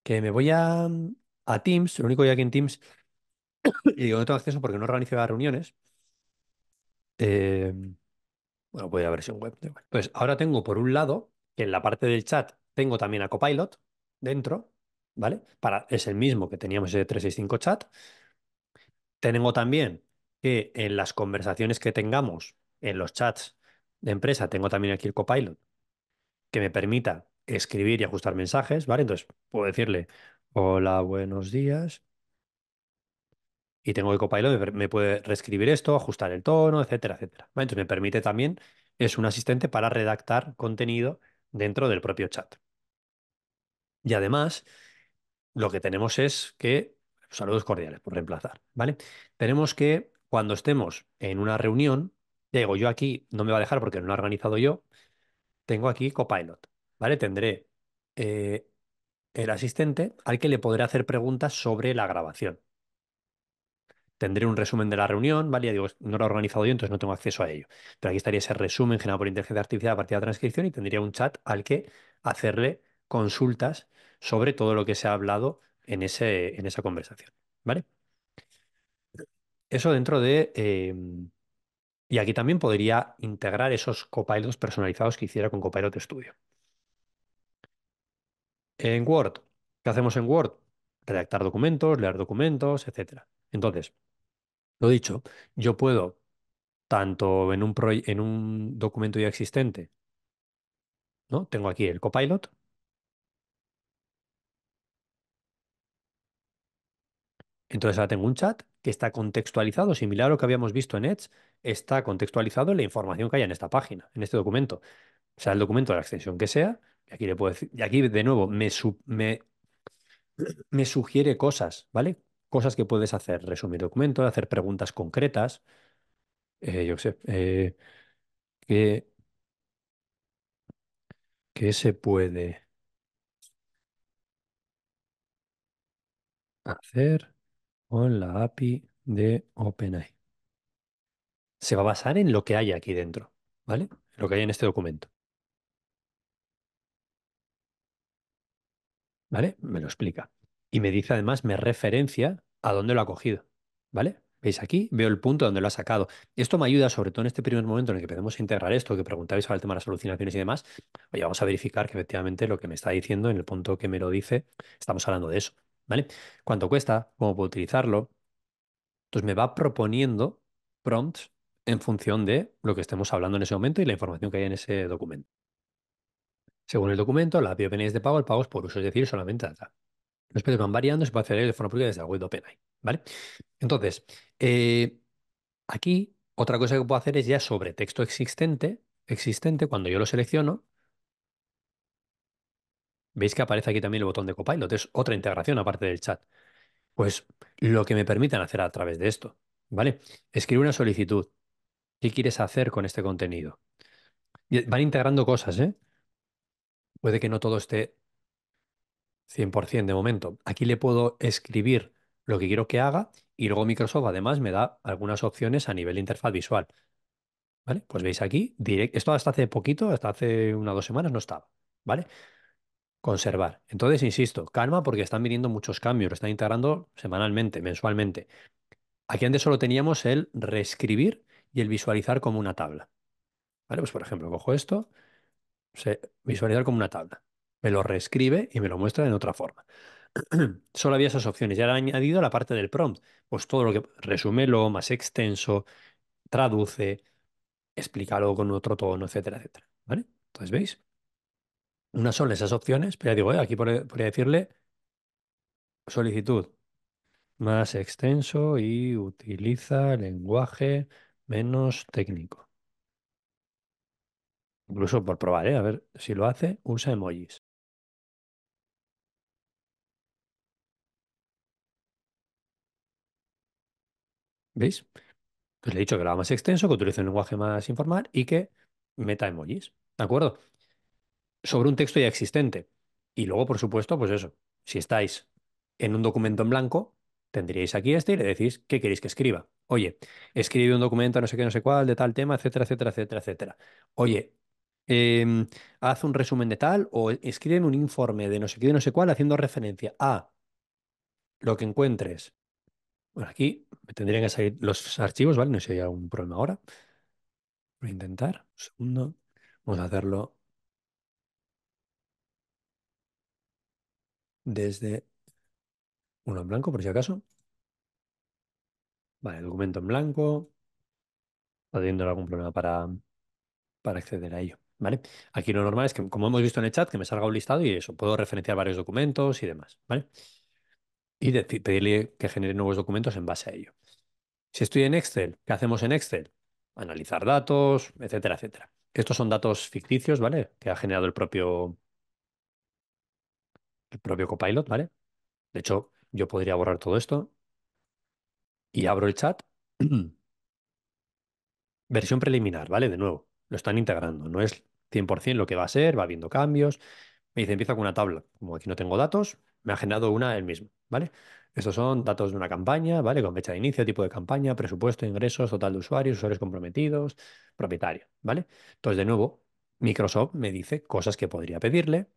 Que me voy a, Teams, lo único que hay aquí en Teams, y digo, no tengo acceso porque no organizo las reuniones. Em, bueno, puede haber sido web. Pues ahora tengo por un lado, que en la parte del chat tengo también a Copilot dentro, ¿vale? Para, es el mismo que teníamos ese 365 chat. Tengo también que en las conversaciones que tengamos en los chats de empresa tengo también aquí el copilot que me permita escribir y ajustar mensajes, ¿vale? Entonces puedo decirle, hola, buenos días. Y tengo el copilot, me puede reescribir esto, ajustar el tono, etcétera, etcétera. Entonces me permite también, es un asistente para redactar contenido dentro del propio chat. Y además, lo que tenemos es que, saludos cordiales por reemplazar, ¿vale? Tenemos que, cuando estemos en una reunión, ya digo, yo aquí no me va a dejar porque no lo he organizado yo. Tengo aquí Copilot, ¿vale? Tendré eh, el asistente al que le podré hacer preguntas sobre la grabación. Tendré un resumen de la reunión, ¿vale? Ya digo, no lo he organizado yo, entonces no tengo acceso a ello. Pero aquí estaría ese resumen generado por inteligencia artificial a partir de la transcripción y tendría un chat al que hacerle consultas sobre todo lo que se ha hablado en, ese, en esa conversación, ¿vale? Eso dentro de... Em, y aquí también podría integrar esos copilots personalizados que hiciera con Copilot Studio. En Word, ¿qué hacemos en Word? Redactar documentos, leer documentos, etc. Entonces, lo dicho, yo puedo, tanto en un, en un documento ya existente, ¿no? Tengo aquí el copilot, Entonces ahora tengo un chat que está contextualizado, similar a lo que habíamos visto en Edge, está contextualizado la información que hay en esta página, en este documento. O sea, el documento de la extensión que sea, y aquí le puedo y aquí de nuevo me, [CLEARS THROAT] me, sugiere cosas, ¿vale? Cosas que puedes hacer, resumir documento hacer preguntas concretas, eh, yo sé, eh, qué que, se puede hacer con la API de OpenAI. Se va a basar en lo que hay aquí dentro, ¿vale? Lo que hay en este documento. ¿Vale? Me lo explica. Y me dice además, me referencia a dónde lo ha cogido, ¿vale? ¿Veis aquí? Veo el punto donde lo ha sacado. Esto me ayuda, sobre todo en este primer momento en el que podemos integrar esto, que preguntáis sobre el tema de las alucinaciones y demás. Oye, vamos a verificar que efectivamente lo que me está diciendo en el punto que me lo dice, estamos hablando de eso. ¿vale? Cuánto cuesta, cómo puedo utilizarlo. Entonces me va proponiendo prompts en función de lo que estemos hablando en ese momento y la información que hay en ese documento. Según el documento, la API de pago, el pago es por uso, es decir, solamente data. Los precios van variando, se puede hacer de forma pública desde la web de OpenAI, ¿vale? Entonces, eh, aquí otra cosa que puedo hacer es ya sobre texto existente, existente, cuando yo lo selecciono, Veis que aparece aquí también el botón de Copilot, es otra integración aparte del chat. Pues lo que me permitan hacer a través de esto, ¿vale? Escribe una solicitud. ¿Qué quieres hacer con este contenido? Van integrando cosas, ¿eh? Puede que no todo esté 100% de momento. Aquí le puedo escribir lo que quiero que haga y luego Microsoft además me da algunas opciones a nivel de interfaz visual. ¿Vale? Pues veis aquí, esto hasta hace poquito, hasta hace una dos semanas no estaba. ¿Vale? conservar. Entonces, insisto, calma porque están viniendo muchos cambios, lo están integrando semanalmente, mensualmente. Aquí antes solo teníamos el reescribir y el visualizar como una tabla. ¿Vale? Pues por ejemplo, cojo esto, se, visualizar como una tabla. Me lo reescribe y me lo muestra en otra forma. [CLEARS THROAT] solo había esas opciones. Ya le he añadido la parte del prompt. Pues todo lo que resúmelo más extenso, traduce, explícalo con otro tono, etcétera, etcétera. ¿Vale? Entonces, ¿veis? no son esas opciones, pero ya digo, aquí podría, decirle solicitud más extenso y utiliza lenguaje menos técnico. Incluso por probar, ¿eh? a ver si lo hace, usa emojis. ¿Veis? Pues le he dicho que lo más extenso, que utilice un lenguaje más informal y que meta emojis. ¿De acuerdo? sobre un texto ya existente. Y luego, por supuesto, pues eso, si estáis en un documento en blanco, tendríais aquí este y le decís qué queréis que escriba. Oye, escribe un documento no sé qué, no sé cuál, de tal tema, etcétera, etcétera, etcétera, etcétera. Oye, em, haz un resumen de tal o escriben un informe de no sé qué, de no sé cuál, haciendo referencia a lo que encuentres. Bueno, aquí me tendrían que salir los archivos, ¿vale? No sé si hay algún problema ahora. Voy a intentar. Un segundo. Vamos a hacerlo desde uno en blanco, por si acaso. Vale, documento en blanco. Está teniendo algún problema para, para acceder a ello. ¿Vale? Aquí lo normal es que, como hemos visto en el chat, que me salga un listado y eso, puedo referenciar varios documentos y demás, ¿vale? Y pedirle que genere nuevos documentos en base a ello. Si estoy en Excel, ¿qué hacemos en Excel? Analizar datos, etcétera, etcétera. Estos son datos ficticios, ¿vale? Que ha generado el propio propio Copilot, ¿vale? De hecho, yo podría borrar todo esto y abro el chat. [CLEARS THROAT] Versión preliminar, ¿vale? De nuevo, lo están integrando, no es 100% lo que va a ser, va viendo cambios. Me dice, empieza con una tabla. Como aquí no tengo datos, me ha generado una el mismo, ¿vale? Estos son datos de una campaña, ¿vale? Con fecha de inicio, tipo de campaña, presupuesto, ingresos, total de usuarios, usuarios comprometidos, propietario, ¿vale? Entonces, de nuevo, Microsoft me dice cosas que podría pedirle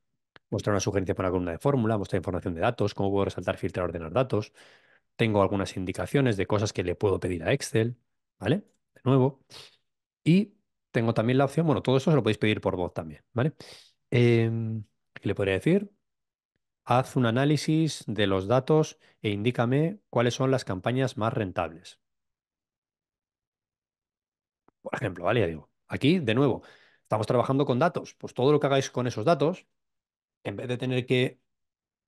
mostrar una sugerencia para una columna de fórmula, mostrar información de datos, cómo puedo resaltar, filtrar, ordenar datos. Tengo algunas indicaciones de cosas que le puedo pedir a Excel, ¿vale? De nuevo. Y tengo también la opción, bueno, todo eso se lo podéis pedir por voz también, ¿vale? Em, ¿Qué le podría decir? Haz un análisis de los datos e indícame cuáles son las campañas más rentables. Por ejemplo, ¿vale? digo, aquí, de nuevo, estamos trabajando con datos. Pues todo lo que hagáis con esos datos en vez de tener que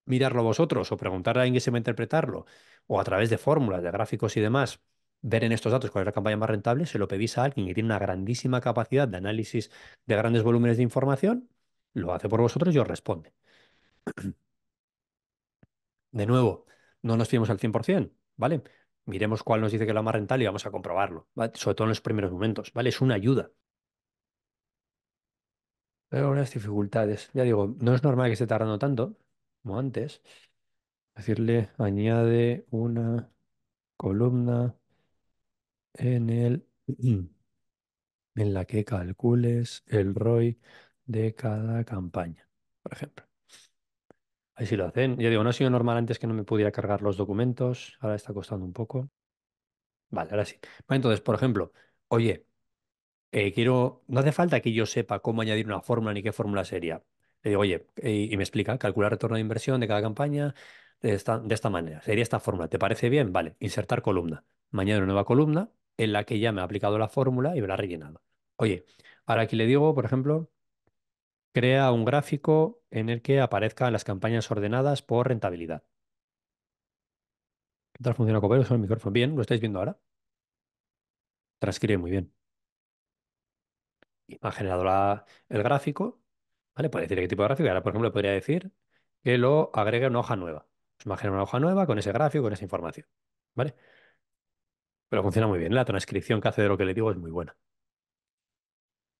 mirarlo vosotros o preguntar a alguien que se va a interpretarlo, o a través de fórmulas, de gráficos y demás, ver en estos datos cuál es la campaña más rentable, se lo pedís a alguien que tiene una grandísima capacidad de análisis de grandes volúmenes de información, lo hace por vosotros y os responde. [CLEARS THROAT] De nuevo, no nos fiemos al 100%, ¿vale? Miremos cuál nos dice que es la más rentable y vamos a comprobarlo, sobre todo en los primeros momentos, ¿vale? Es una ayuda. Pero unas dificultades. Ya digo, no es normal que esté tardando tanto como antes. Decirle, añade una columna en el [CLEARS THROAT] en la que calcules el ROI de cada campaña, por ejemplo. Ahí sí lo hacen. Ya digo, no ha sido normal antes que no me pudiera cargar los documentos. Ahora está costando un poco. Vale, ahora sí. Entonces, por ejemplo, oye, eh, quiero, no hace falta que yo sepa cómo añadir una fórmula ni qué fórmula sería. Le digo, oye, eh", y, me explica, calcular retorno de inversión de cada campaña de esta, de esta manera. Sería esta fórmula. ¿Te parece bien? Vale, insertar columna. Mañana una nueva columna en la que ya me ha aplicado la fórmula y me la ha rellenado. Oye, ahora aquí le digo, por ejemplo, crea un gráfico en el que aparezcan las campañas ordenadas por rentabilidad. ¿Qué tal funciona Copero? el micrófono? Bien, lo estáis viendo ahora. Transcribe muy bien ha generado el gráfico, ¿vale? Puede decir qué tipo de gráfico. Ahora, por ejemplo, podría decir que lo agregue una hoja nueva. pues me ha generado una hoja nueva con ese gráfico, con esa información, ¿vale? Pero funciona muy bien. La transcripción que hace de lo que le digo es muy buena.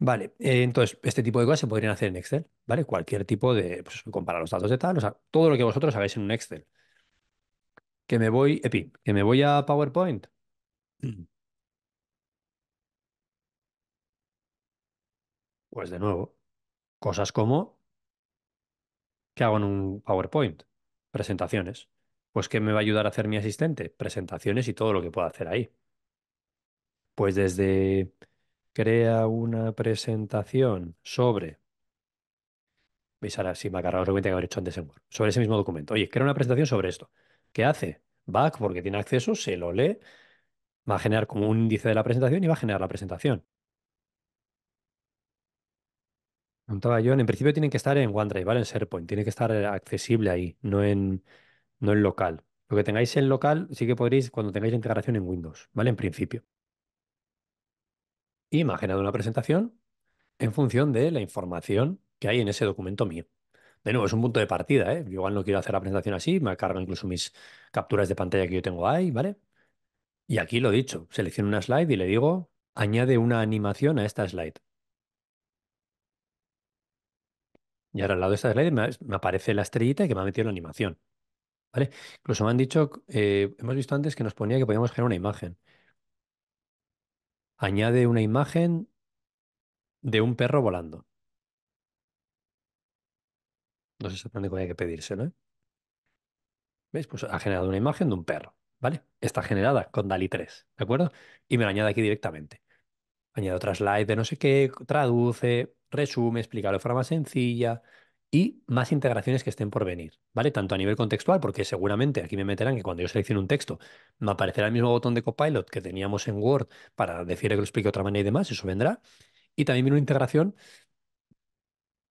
Vale, eh, entonces, este tipo de cosas se podrían hacer en Excel, ¿vale? Cualquier tipo de, pues, comparar los datos de tal, o sea, todo lo que vosotros sabéis en un Excel. Que me voy, Epi, que me voy a PowerPoint. [CLEARS THROAT] Pues de nuevo, cosas como, ¿qué hago en un PowerPoint? Presentaciones. Pues ¿qué me va a ayudar a hacer mi asistente? Presentaciones y todo lo que pueda hacer ahí. Pues desde crea una presentación sobre veis ahora si me ha cargado que haber hecho antes en Word, sobre ese mismo documento. Oye, crea una presentación sobre esto. ¿Qué hace? Back, porque tiene acceso, se lo lee, va a generar como un índice de la presentación y va a generar la presentación. yo, en principio tienen que estar en OneDrive, ¿vale? En SharePoint, tiene que estar eh, accesible ahí, no en, no en local. Lo que tengáis en local sí que podréis cuando tengáis la integración en Windows, ¿vale? En principio. Imaginad una presentación en función de la información que hay en ese documento mío. De nuevo, es un punto de partida, ¿eh? Yo igual no quiero hacer la presentación así, me cargo incluso mis capturas de pantalla que yo tengo ahí, ¿vale? Y aquí lo dicho, selecciono una slide y le digo, añade una animación a esta slide. Y ahora al lado de esta slide me, me aparece la estrellita que me ha metido la animación. ¿Vale? Incluso me han dicho, eh, hemos visto antes que nos ponía que podíamos generar una imagen. Añade una imagen de un perro volando. No sé exactamente cómo hay que pedírselo, ¿no? ¿eh? Pues ha generado una imagen de un perro, ¿vale? Está generada con DALI 3, ¿de acuerdo? Y me la añade aquí directamente. Añade otra slide de no sé qué, traduce, resume, explicarlo de forma sencilla y más integraciones que estén por venir, ¿vale? Tanto a nivel contextual, porque seguramente aquí me meterán que cuando yo seleccione un texto me aparecerá el mismo botón de Copilot que teníamos en Word para decirle que lo explique otra manera y demás, eso vendrá. Y también viene una integración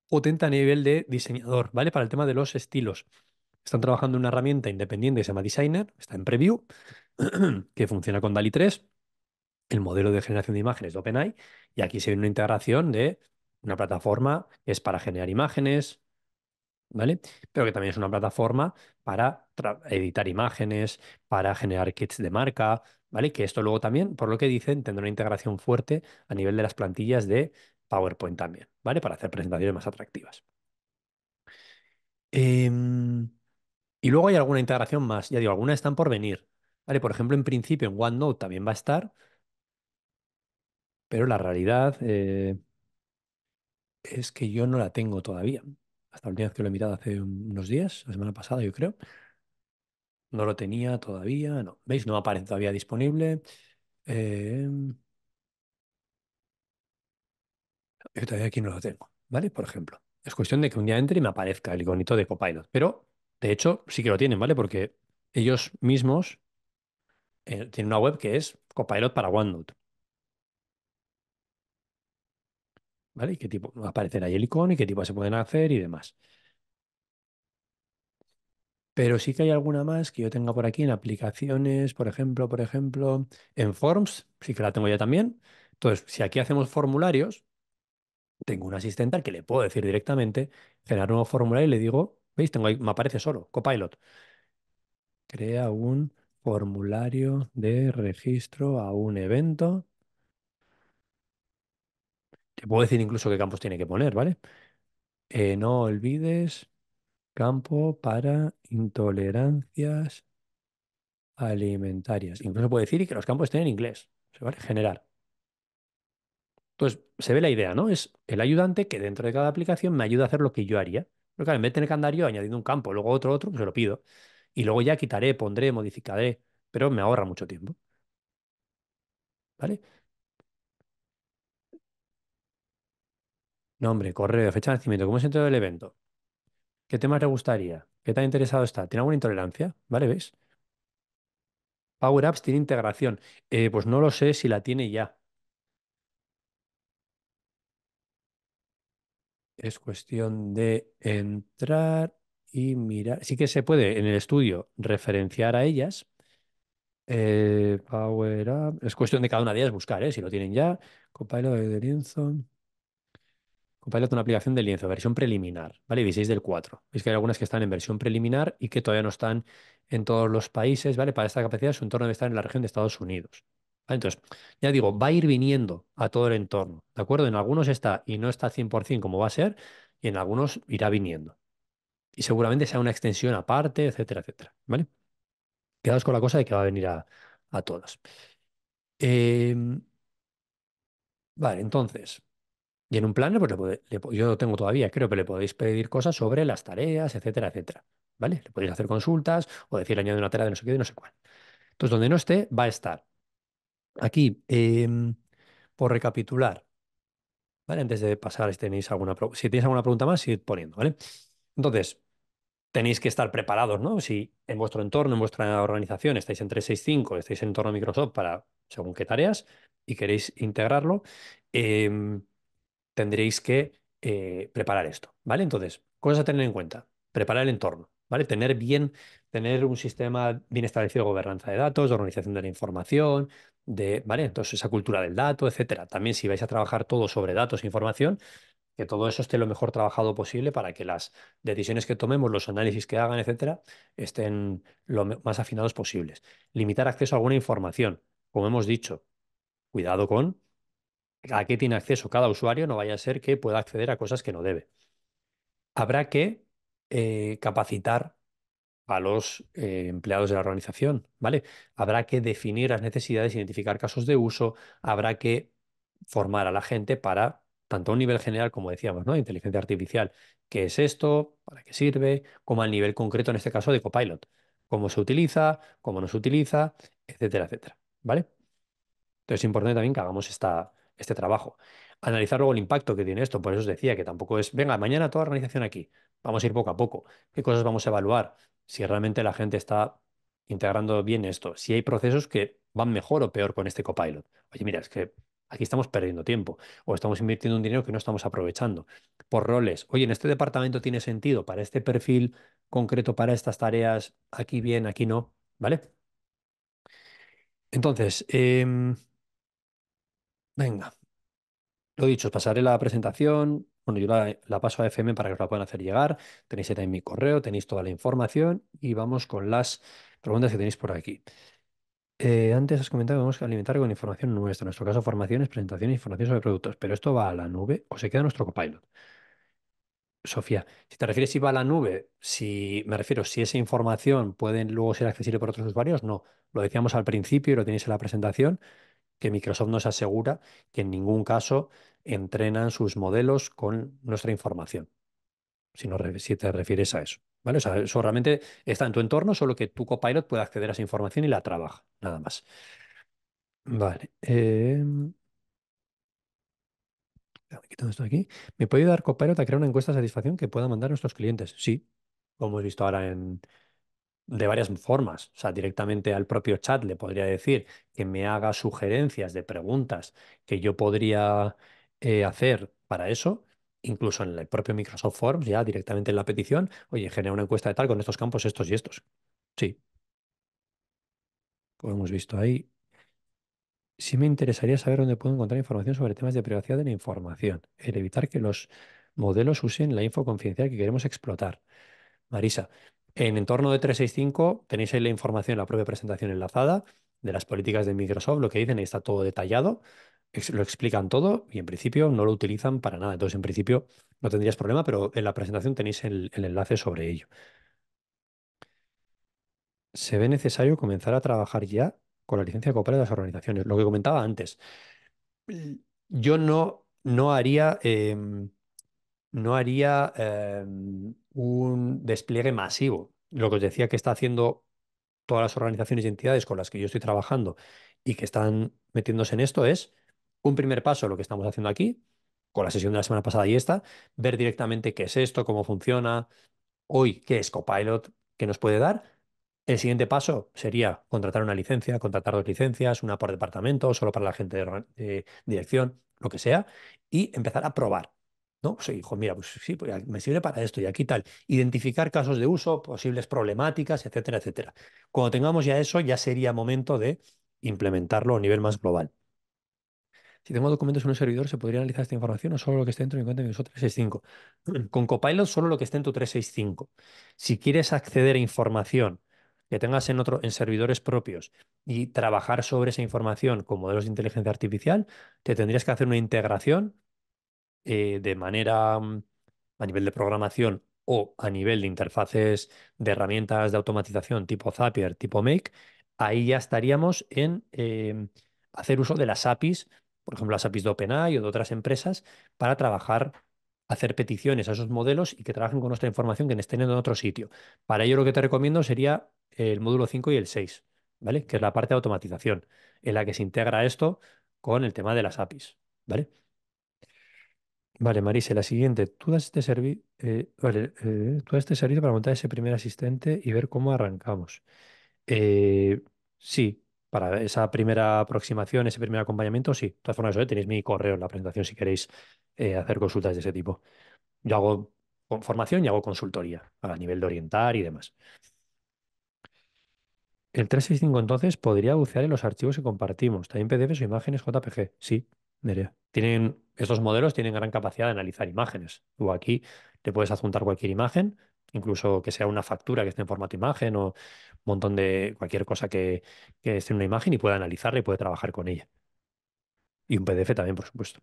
potente a nivel de diseñador, ¿vale? Para el tema de los estilos. Están trabajando en una herramienta independiente que se llama Designer, está en preview, [CLEARS THROAT] que funciona con DALI 3, el modelo de generación de imágenes de OpenAI, y aquí se viene una integración de una plataforma es para generar imágenes, ¿vale? Pero que también es una plataforma para editar imágenes, para generar kits de marca, ¿vale? Que esto luego también, por lo que dicen, tendrá una integración fuerte a nivel de las plantillas de PowerPoint también, ¿vale? Para hacer presentaciones más atractivas. Em, y luego hay alguna integración más, ya digo, algunas están por venir, ¿vale? Por ejemplo, en principio en OneNote también va a estar, pero la realidad... Eh, es que yo no la tengo todavía. Hasta la última vez que lo he mirado hace unos días, la semana pasada, yo creo. No lo tenía todavía, no. ¿Veis? No aparece todavía disponible. Em, yo todavía aquí no lo tengo, ¿vale? Por ejemplo. Es cuestión de que un día entre y me aparezca el iconito de Copilot. Pero, de hecho, sí que lo tienen, ¿vale? Porque ellos mismos eh, tienen una web que es Copilot para OneNote. ¿Vale? Y qué tipo, aparecerá a ahí el icono y qué tipo se pueden hacer y demás. Pero sí que hay alguna más que yo tenga por aquí en aplicaciones, por ejemplo, por ejemplo, en Forms, sí que la tengo ya también. Entonces, si aquí hacemos formularios, tengo un asistente al que le puedo decir directamente, generar un nuevo formulario y le digo, ¿veis? Tengo me aparece solo, copilot. Crea un formulario de registro a un evento te puedo decir incluso qué campos tiene que poner, ¿vale? Eh, no olvides campo para intolerancias alimentarias. Incluso puede decir que los campos estén en inglés. ¿vale? Generar. Entonces, se ve la idea, ¿no? Es el ayudante que dentro de cada aplicación me ayuda a hacer lo que yo haría. Pero claro, en vez de tener que andar yo añadiendo un campo, luego otro, otro, pues se lo pido. Y luego ya quitaré, pondré, modificaré, pero me ahorra mucho tiempo. ¿Vale? Nombre, correo, fecha de nacimiento, cómo se enteró del evento, qué temas le gustaría, qué tan interesado está, tiene alguna intolerancia, ¿vale? ¿Ves? Power Apps tiene integración. Eh, pues no lo sé si la tiene ya. Es cuestión de entrar y mirar. Sí que se puede en el estudio referenciar a ellas. Eh, Power Es cuestión de cada una de ellas buscar, ¿eh? si lo tienen ya. Copilot de Lienzo. Compilad una aplicación de lienzo, versión preliminar, ¿vale? 16 del 4. Veis que hay algunas que están en versión preliminar y que todavía no están en todos los países, ¿vale? Para esta capacidad su entorno debe estar en la región de Estados Unidos. Entonces, ya digo, va a ir viniendo a todo el entorno, ¿de acuerdo? En algunos está y no está 100% como va a ser y en algunos irá viniendo. Y seguramente sea una extensión aparte, etcétera, etcétera, ¿vale? Quedaos con la cosa de que va a venir a, a todas. Em, vale, entonces... Y en un planner, pues yo lo tengo todavía, creo, que le podéis pedir cosas sobre las tareas, etcétera, etcétera. ¿Vale? Le podéis hacer consultas o decir añade una tarea de no sé qué, de no sé cuál. Entonces, donde no esté, va a estar. Aquí, em, por recapitular, ¿vale? Antes de pasar, si tenéis alguna, si tenéis alguna pregunta más, ir poniendo, ¿vale? Entonces, tenéis que estar preparados, ¿no? Si en vuestro entorno, en vuestra organización estáis en 365, estáis en torno a Microsoft para según qué tareas y queréis integrarlo, eh, tendréis que eh, preparar esto, ¿vale? Entonces, cosas a tener en cuenta, preparar el entorno, ¿vale? Tener bien, tener un sistema bien establecido de gobernanza de datos, de organización de la información, de, ¿vale? Entonces, esa cultura del dato, etcétera. También si vais a trabajar todo sobre datos e información, que todo eso esté lo mejor trabajado posible para que las decisiones que tomemos, los análisis que hagan, etcétera, estén lo más afinados posibles. Limitar acceso a alguna información, como hemos dicho, cuidado con a qué tiene acceso cada usuario, no vaya a ser que pueda acceder a cosas que no debe. Habrá que eh, capacitar a los eh, empleados de la organización, ¿vale? Habrá que definir las necesidades, identificar casos de uso, habrá que formar a la gente para tanto a un nivel general, como decíamos, ¿no? Inteligencia artificial, ¿qué es esto? ¿Para qué sirve? Como al nivel concreto, en este caso, de Copilot. ¿Cómo se utiliza? ¿Cómo no se utiliza? Etcétera, etcétera, ¿vale? Entonces es importante también que hagamos esta, este trabajo. Analizar luego el impacto que tiene esto, por eso os decía que tampoco es, venga, mañana toda organización aquí, vamos a ir poco a poco, qué cosas vamos a evaluar, si realmente la gente está integrando bien esto, si hay procesos que van mejor o peor con este copilot. Oye, mira, es que aquí estamos perdiendo tiempo o estamos invirtiendo un dinero que no estamos aprovechando. Por roles, oye, en este departamento tiene sentido para este perfil concreto, para estas tareas, aquí bien, aquí no, ¿vale? Entonces, em, Venga. Lo dicho, os pasaré la presentación. Bueno, yo la, paso a FM para que os la puedan hacer llegar. Tenéis en mi correo, tenéis toda la información y vamos con las preguntas que tenéis por aquí. Eh, antes has comentado que vamos a alimentar con información nuestra, en nuestro caso formaciones, presentaciones, información sobre productos, pero esto va a la nube o se queda nuestro copilot. Sofía, si te refieres si va a la nube, si me refiero si esa información puede luego ser accesible por otros usuarios, no. Lo decíamos al principio y lo tenéis en la presentación que Microsoft nos asegura que en ningún caso entrenan sus modelos con nuestra información. Si, te refieres a eso. ¿vale? eso realmente está en tu entorno, solo que tu copilot puede acceder a esa información y la trabaja, nada más. Vale. Em, aquí. ¿Me puede ayudar Copilot a crear una encuesta de satisfacción que pueda mandar a nuestros clientes? Sí, como hemos visto ahora en, de varias formas. O sea, directamente al propio chat le podría decir que me haga sugerencias de preguntas que yo podría eh, hacer para eso. Incluso en el propio Microsoft Forms, ya directamente en la petición, oye, genera una encuesta de tal con estos campos, estos y estos. Sí. Como hemos visto ahí. Sí me interesaría saber dónde puedo encontrar información sobre temas de privacidad de la información. El evitar que los modelos usen la info confidencial que queremos explotar. Marisa, en entorno de 365 tenéis ahí la información en la propia presentación enlazada de las políticas de Microsoft, lo que dicen, está todo detallado, lo explican todo y en principio no lo utilizan para nada. Entonces, en principio no tendrías problema, pero en la presentación tenéis el, enlace sobre ello. Se ve necesario comenzar a trabajar ya con la licencia de de las organizaciones. Lo que comentaba antes, yo no, no haría, em, no haría em, un despliegue masivo. Lo que os decía que está haciendo todas las organizaciones y entidades con las que yo estoy trabajando y que están metiéndose en esto es un primer paso, lo que estamos haciendo aquí, con la sesión de la semana pasada y esta, ver directamente qué es esto, cómo funciona, hoy qué es Copilot, qué nos puede dar. El siguiente paso sería contratar una licencia, contratar dos licencias, una por departamento, solo para la gente de, de dirección, lo que sea, y empezar a probar. ¿no? Pues, hijo, mira, pues sí, pues, me sirve para esto y aquí tal. Identificar casos de uso, posibles problemáticas, etcétera, etcétera. Cuando tengamos ya eso, ya sería momento de implementarlo a nivel más global. Si tengo documentos en un servidor, ¿se podría analizar esta información o solo lo que esté dentro de mi cuenta de Microsoft [CLEARS THROAT] 365? Con Copilot, solo lo que esté en tu 365. Si quieres acceder a información que tengas en, otro, en servidores propios y trabajar sobre esa información con modelos de inteligencia artificial, te tendrías que hacer una integración eh, de manera mm, a nivel de programación o a nivel de interfaces de herramientas de automatización tipo Zapier, tipo Make, ahí ya estaríamos en em, hacer uso de las APIs, por ejemplo, las APIs de OpenAI o de otras empresas, para trabajar, hacer peticiones a esos modelos y que trabajen con nuestra información que estén en otro sitio. Para ello lo que te recomiendo sería el módulo 5 y el 6, ¿vale? Que es la parte de automatización, en la que se integra esto con el tema de las APIs, ¿vale? Vale, Marise, la siguiente. Tú das este servicio, eh, vale, eh, este servicio para montar ese primer asistente y ver cómo arrancamos. Eh, sí, para esa primera aproximación, ese primer acompañamiento, sí. De todas formas, tenéis mi correo en la presentación si queréis hacer consultas de ese tipo. Yo hago formación y hago consultoría a nivel de orientar y demás. El 365 entonces podría bucear en los archivos que compartimos, también PDFs o imágenes JPG. Sí, tienen, estos modelos tienen gran capacidad de analizar imágenes. Tú aquí te puedes adjuntar cualquier imagen, incluso que sea una factura que esté en formato imagen o un montón de cualquier cosa que, esté en una imagen y pueda analizarla y puede trabajar con ella. Y un PDF también, por supuesto.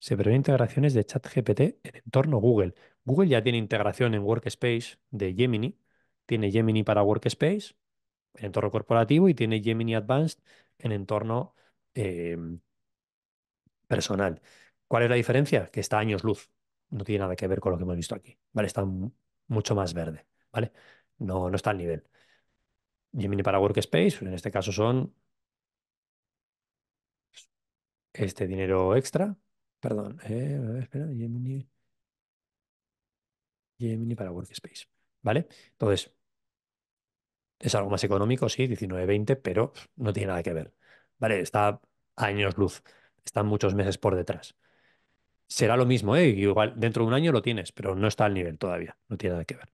Se prevén integraciones de ChatGPT en entorno Google. Google ya tiene integración en Workspace de Gemini. Tiene Gemini para Workspace, en entorno corporativo, y tiene Gemini Advanced en entorno Em, personal. ¿Cuál es la diferencia? Que está años luz. No tiene nada que ver con lo que hemos visto aquí. ¿vale? Está mucho más verde. ¿vale? No, no está al nivel. Gemini para Workspace, en este caso son este dinero extra. Perdón, eh, Gemini. para Workspace. ¿Vale? Entonces, es algo más económico, sí, 19 pero no tiene nada que ver. Vale, está años luz, están muchos meses por detrás. Será lo mismo, ¿eh? igual dentro de un año lo tienes, pero no está al nivel todavía, no tiene nada que ver.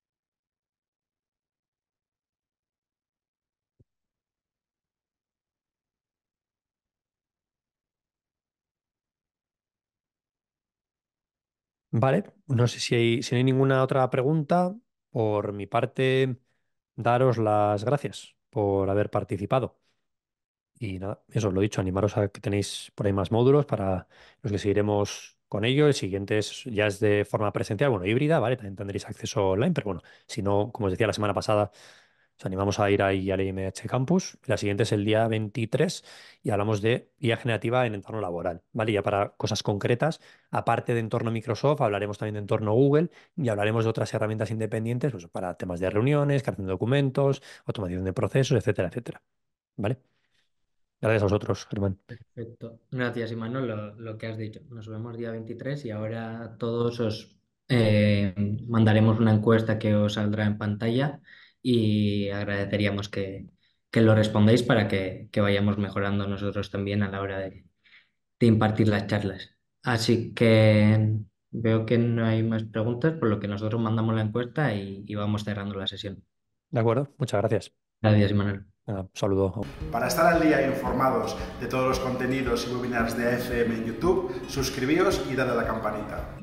Vale, no sé si hay, si hay ninguna otra pregunta. Por mi parte, daros las gracias por haber participado. Y nada, eso os lo he dicho, animaros a que tenéis por ahí más módulos para los que seguiremos con ello. El siguiente es, ya es de forma presencial, bueno, híbrida, ¿vale? También tendréis acceso online, pero bueno, si no, como os decía la semana pasada, os animamos a ir ahí al IMH e Campus. La siguiente es el día 23 y hablamos de IA generativa en entorno laboral, ¿vale? Ya para cosas concretas, aparte de entorno Microsoft, hablaremos también de entorno Google y hablaremos de otras herramientas independientes pues, para temas de reuniones, creación de documentos, automatización de procesos, etcétera, etcétera, ¿vale? Gracias a vosotros, Germán. Perfecto. Gracias, Imanol, lo, que has dicho. Nos vemos día 23 y ahora todos os eh, mandaremos una encuesta que os saldrá en pantalla y agradeceríamos que, que lo respondáis para que, vayamos mejorando nosotros también a la hora de, impartir las charlas. Así que veo que no hay más preguntas, por lo que nosotros mandamos la encuesta y, vamos cerrando la sesión. De acuerdo, muchas gracias. Gracias, Manuel. Saludo. Para estar al día informados de todos los contenidos y webinars de AFM en YouTube, suscribíos y dale a la campanita.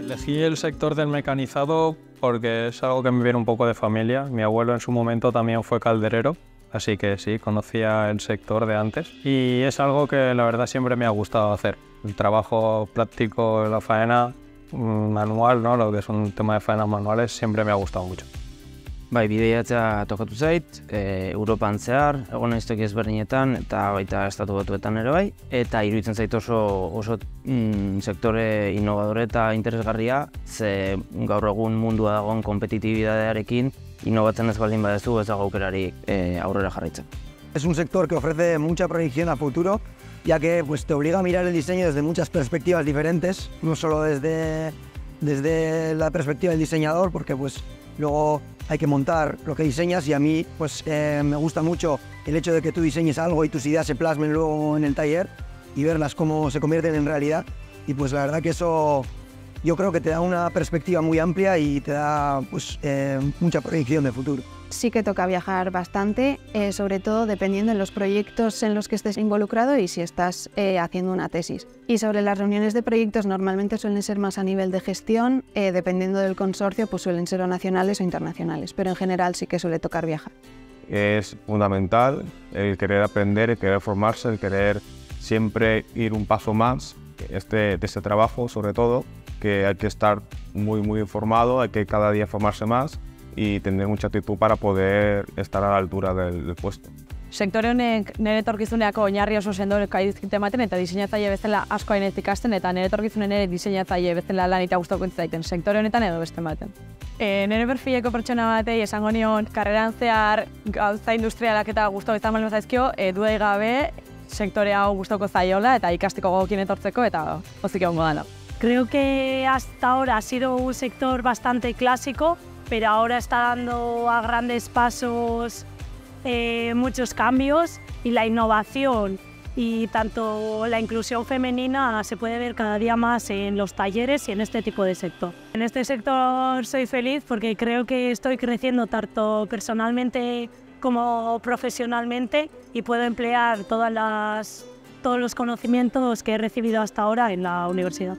Elegí el sector del mecanizado porque es algo que me viene un poco de familia. Mi abuelo en su momento también fue calderero, así que sí, conocía el sector de antes. Y es algo que la verdad siempre me ha gustado hacer. El trabajo práctico en la faena manual, no? lo que es un tema de faenas manuales, siempre me ha gustado mucho. Bai, bideiatzea tokatu zait, e, Europan zehar, egon ez ezberdinetan, eta baita estatu batuetan ere bai, eta iruditzen zait oso, oso mm, sektore innovadore eta interesgarria, ze gaur egun mundua dagoen kompetitibidadearekin, innovatzen ez baldin baduzu ez dago aukerari eh, aurrera jarraitzen. Es un sector que ofrece mucha proyección a futuro, ya que pues, te obliga a mirar el diseño desde muchas perspectivas diferentes, no solo desde, la perspectiva del diseñador, porque pues, luego hay que montar lo que diseñas y a mí pues, eh, me gusta mucho el hecho de que tú diseñes algo y tus ideas se plasmen luego en el taller y verlas cómo se convierten en realidad. Y pues la verdad que eso yo creo que te da una perspectiva muy amplia y te da pues, eh, mucha proyección de futuro sí que toca viajar bastante, eh, sobre todo dependiendo de los proyectos en los que estés involucrado y si estás eh, haciendo una tesis. Y sobre las reuniones de proyectos normalmente suelen ser más a nivel de gestión, eh, dependiendo del consorcio pues suelen ser nacionales o internacionales, pero en general sí que suele tocar viajar. Es fundamental el querer aprender, el querer formarse, el querer siempre ir un paso más este, de este trabajo sobre todo, que hay que estar muy muy informado, hay que cada día formarse más y tener mucha actitud para poder estar a la altura del, del puesto. Sektore honek nire etorkizuneako oinarri oso sendo kaizkite ematen eta diseinatzaile bezala asko ainez ikasten eta nire etorkizunen ere diseinatzaile bezala lan eta gustoko zaiten sektore honetan edo beste ematen. E, nire perfileko pertsona batei esango nion karreran zehar gauza industrialak eta izan balen zaizkio e, gabe sektore hau gustoko zaiola eta ikasteko gokin etortzeko eta hozik egongo dana. Creo que hasta ahora ha sido un sector bastante clásico, pero ahora está dando a grandes pasos eh, muchos cambios y la innovación y tanto la inclusión femenina se puede ver cada día más en los talleres y en este tipo de sector. En este sector soy feliz porque creo que estoy creciendo tanto personalmente como profesionalmente y puedo emplear todas las, todos los conocimientos que he recibido hasta ahora en la universidad.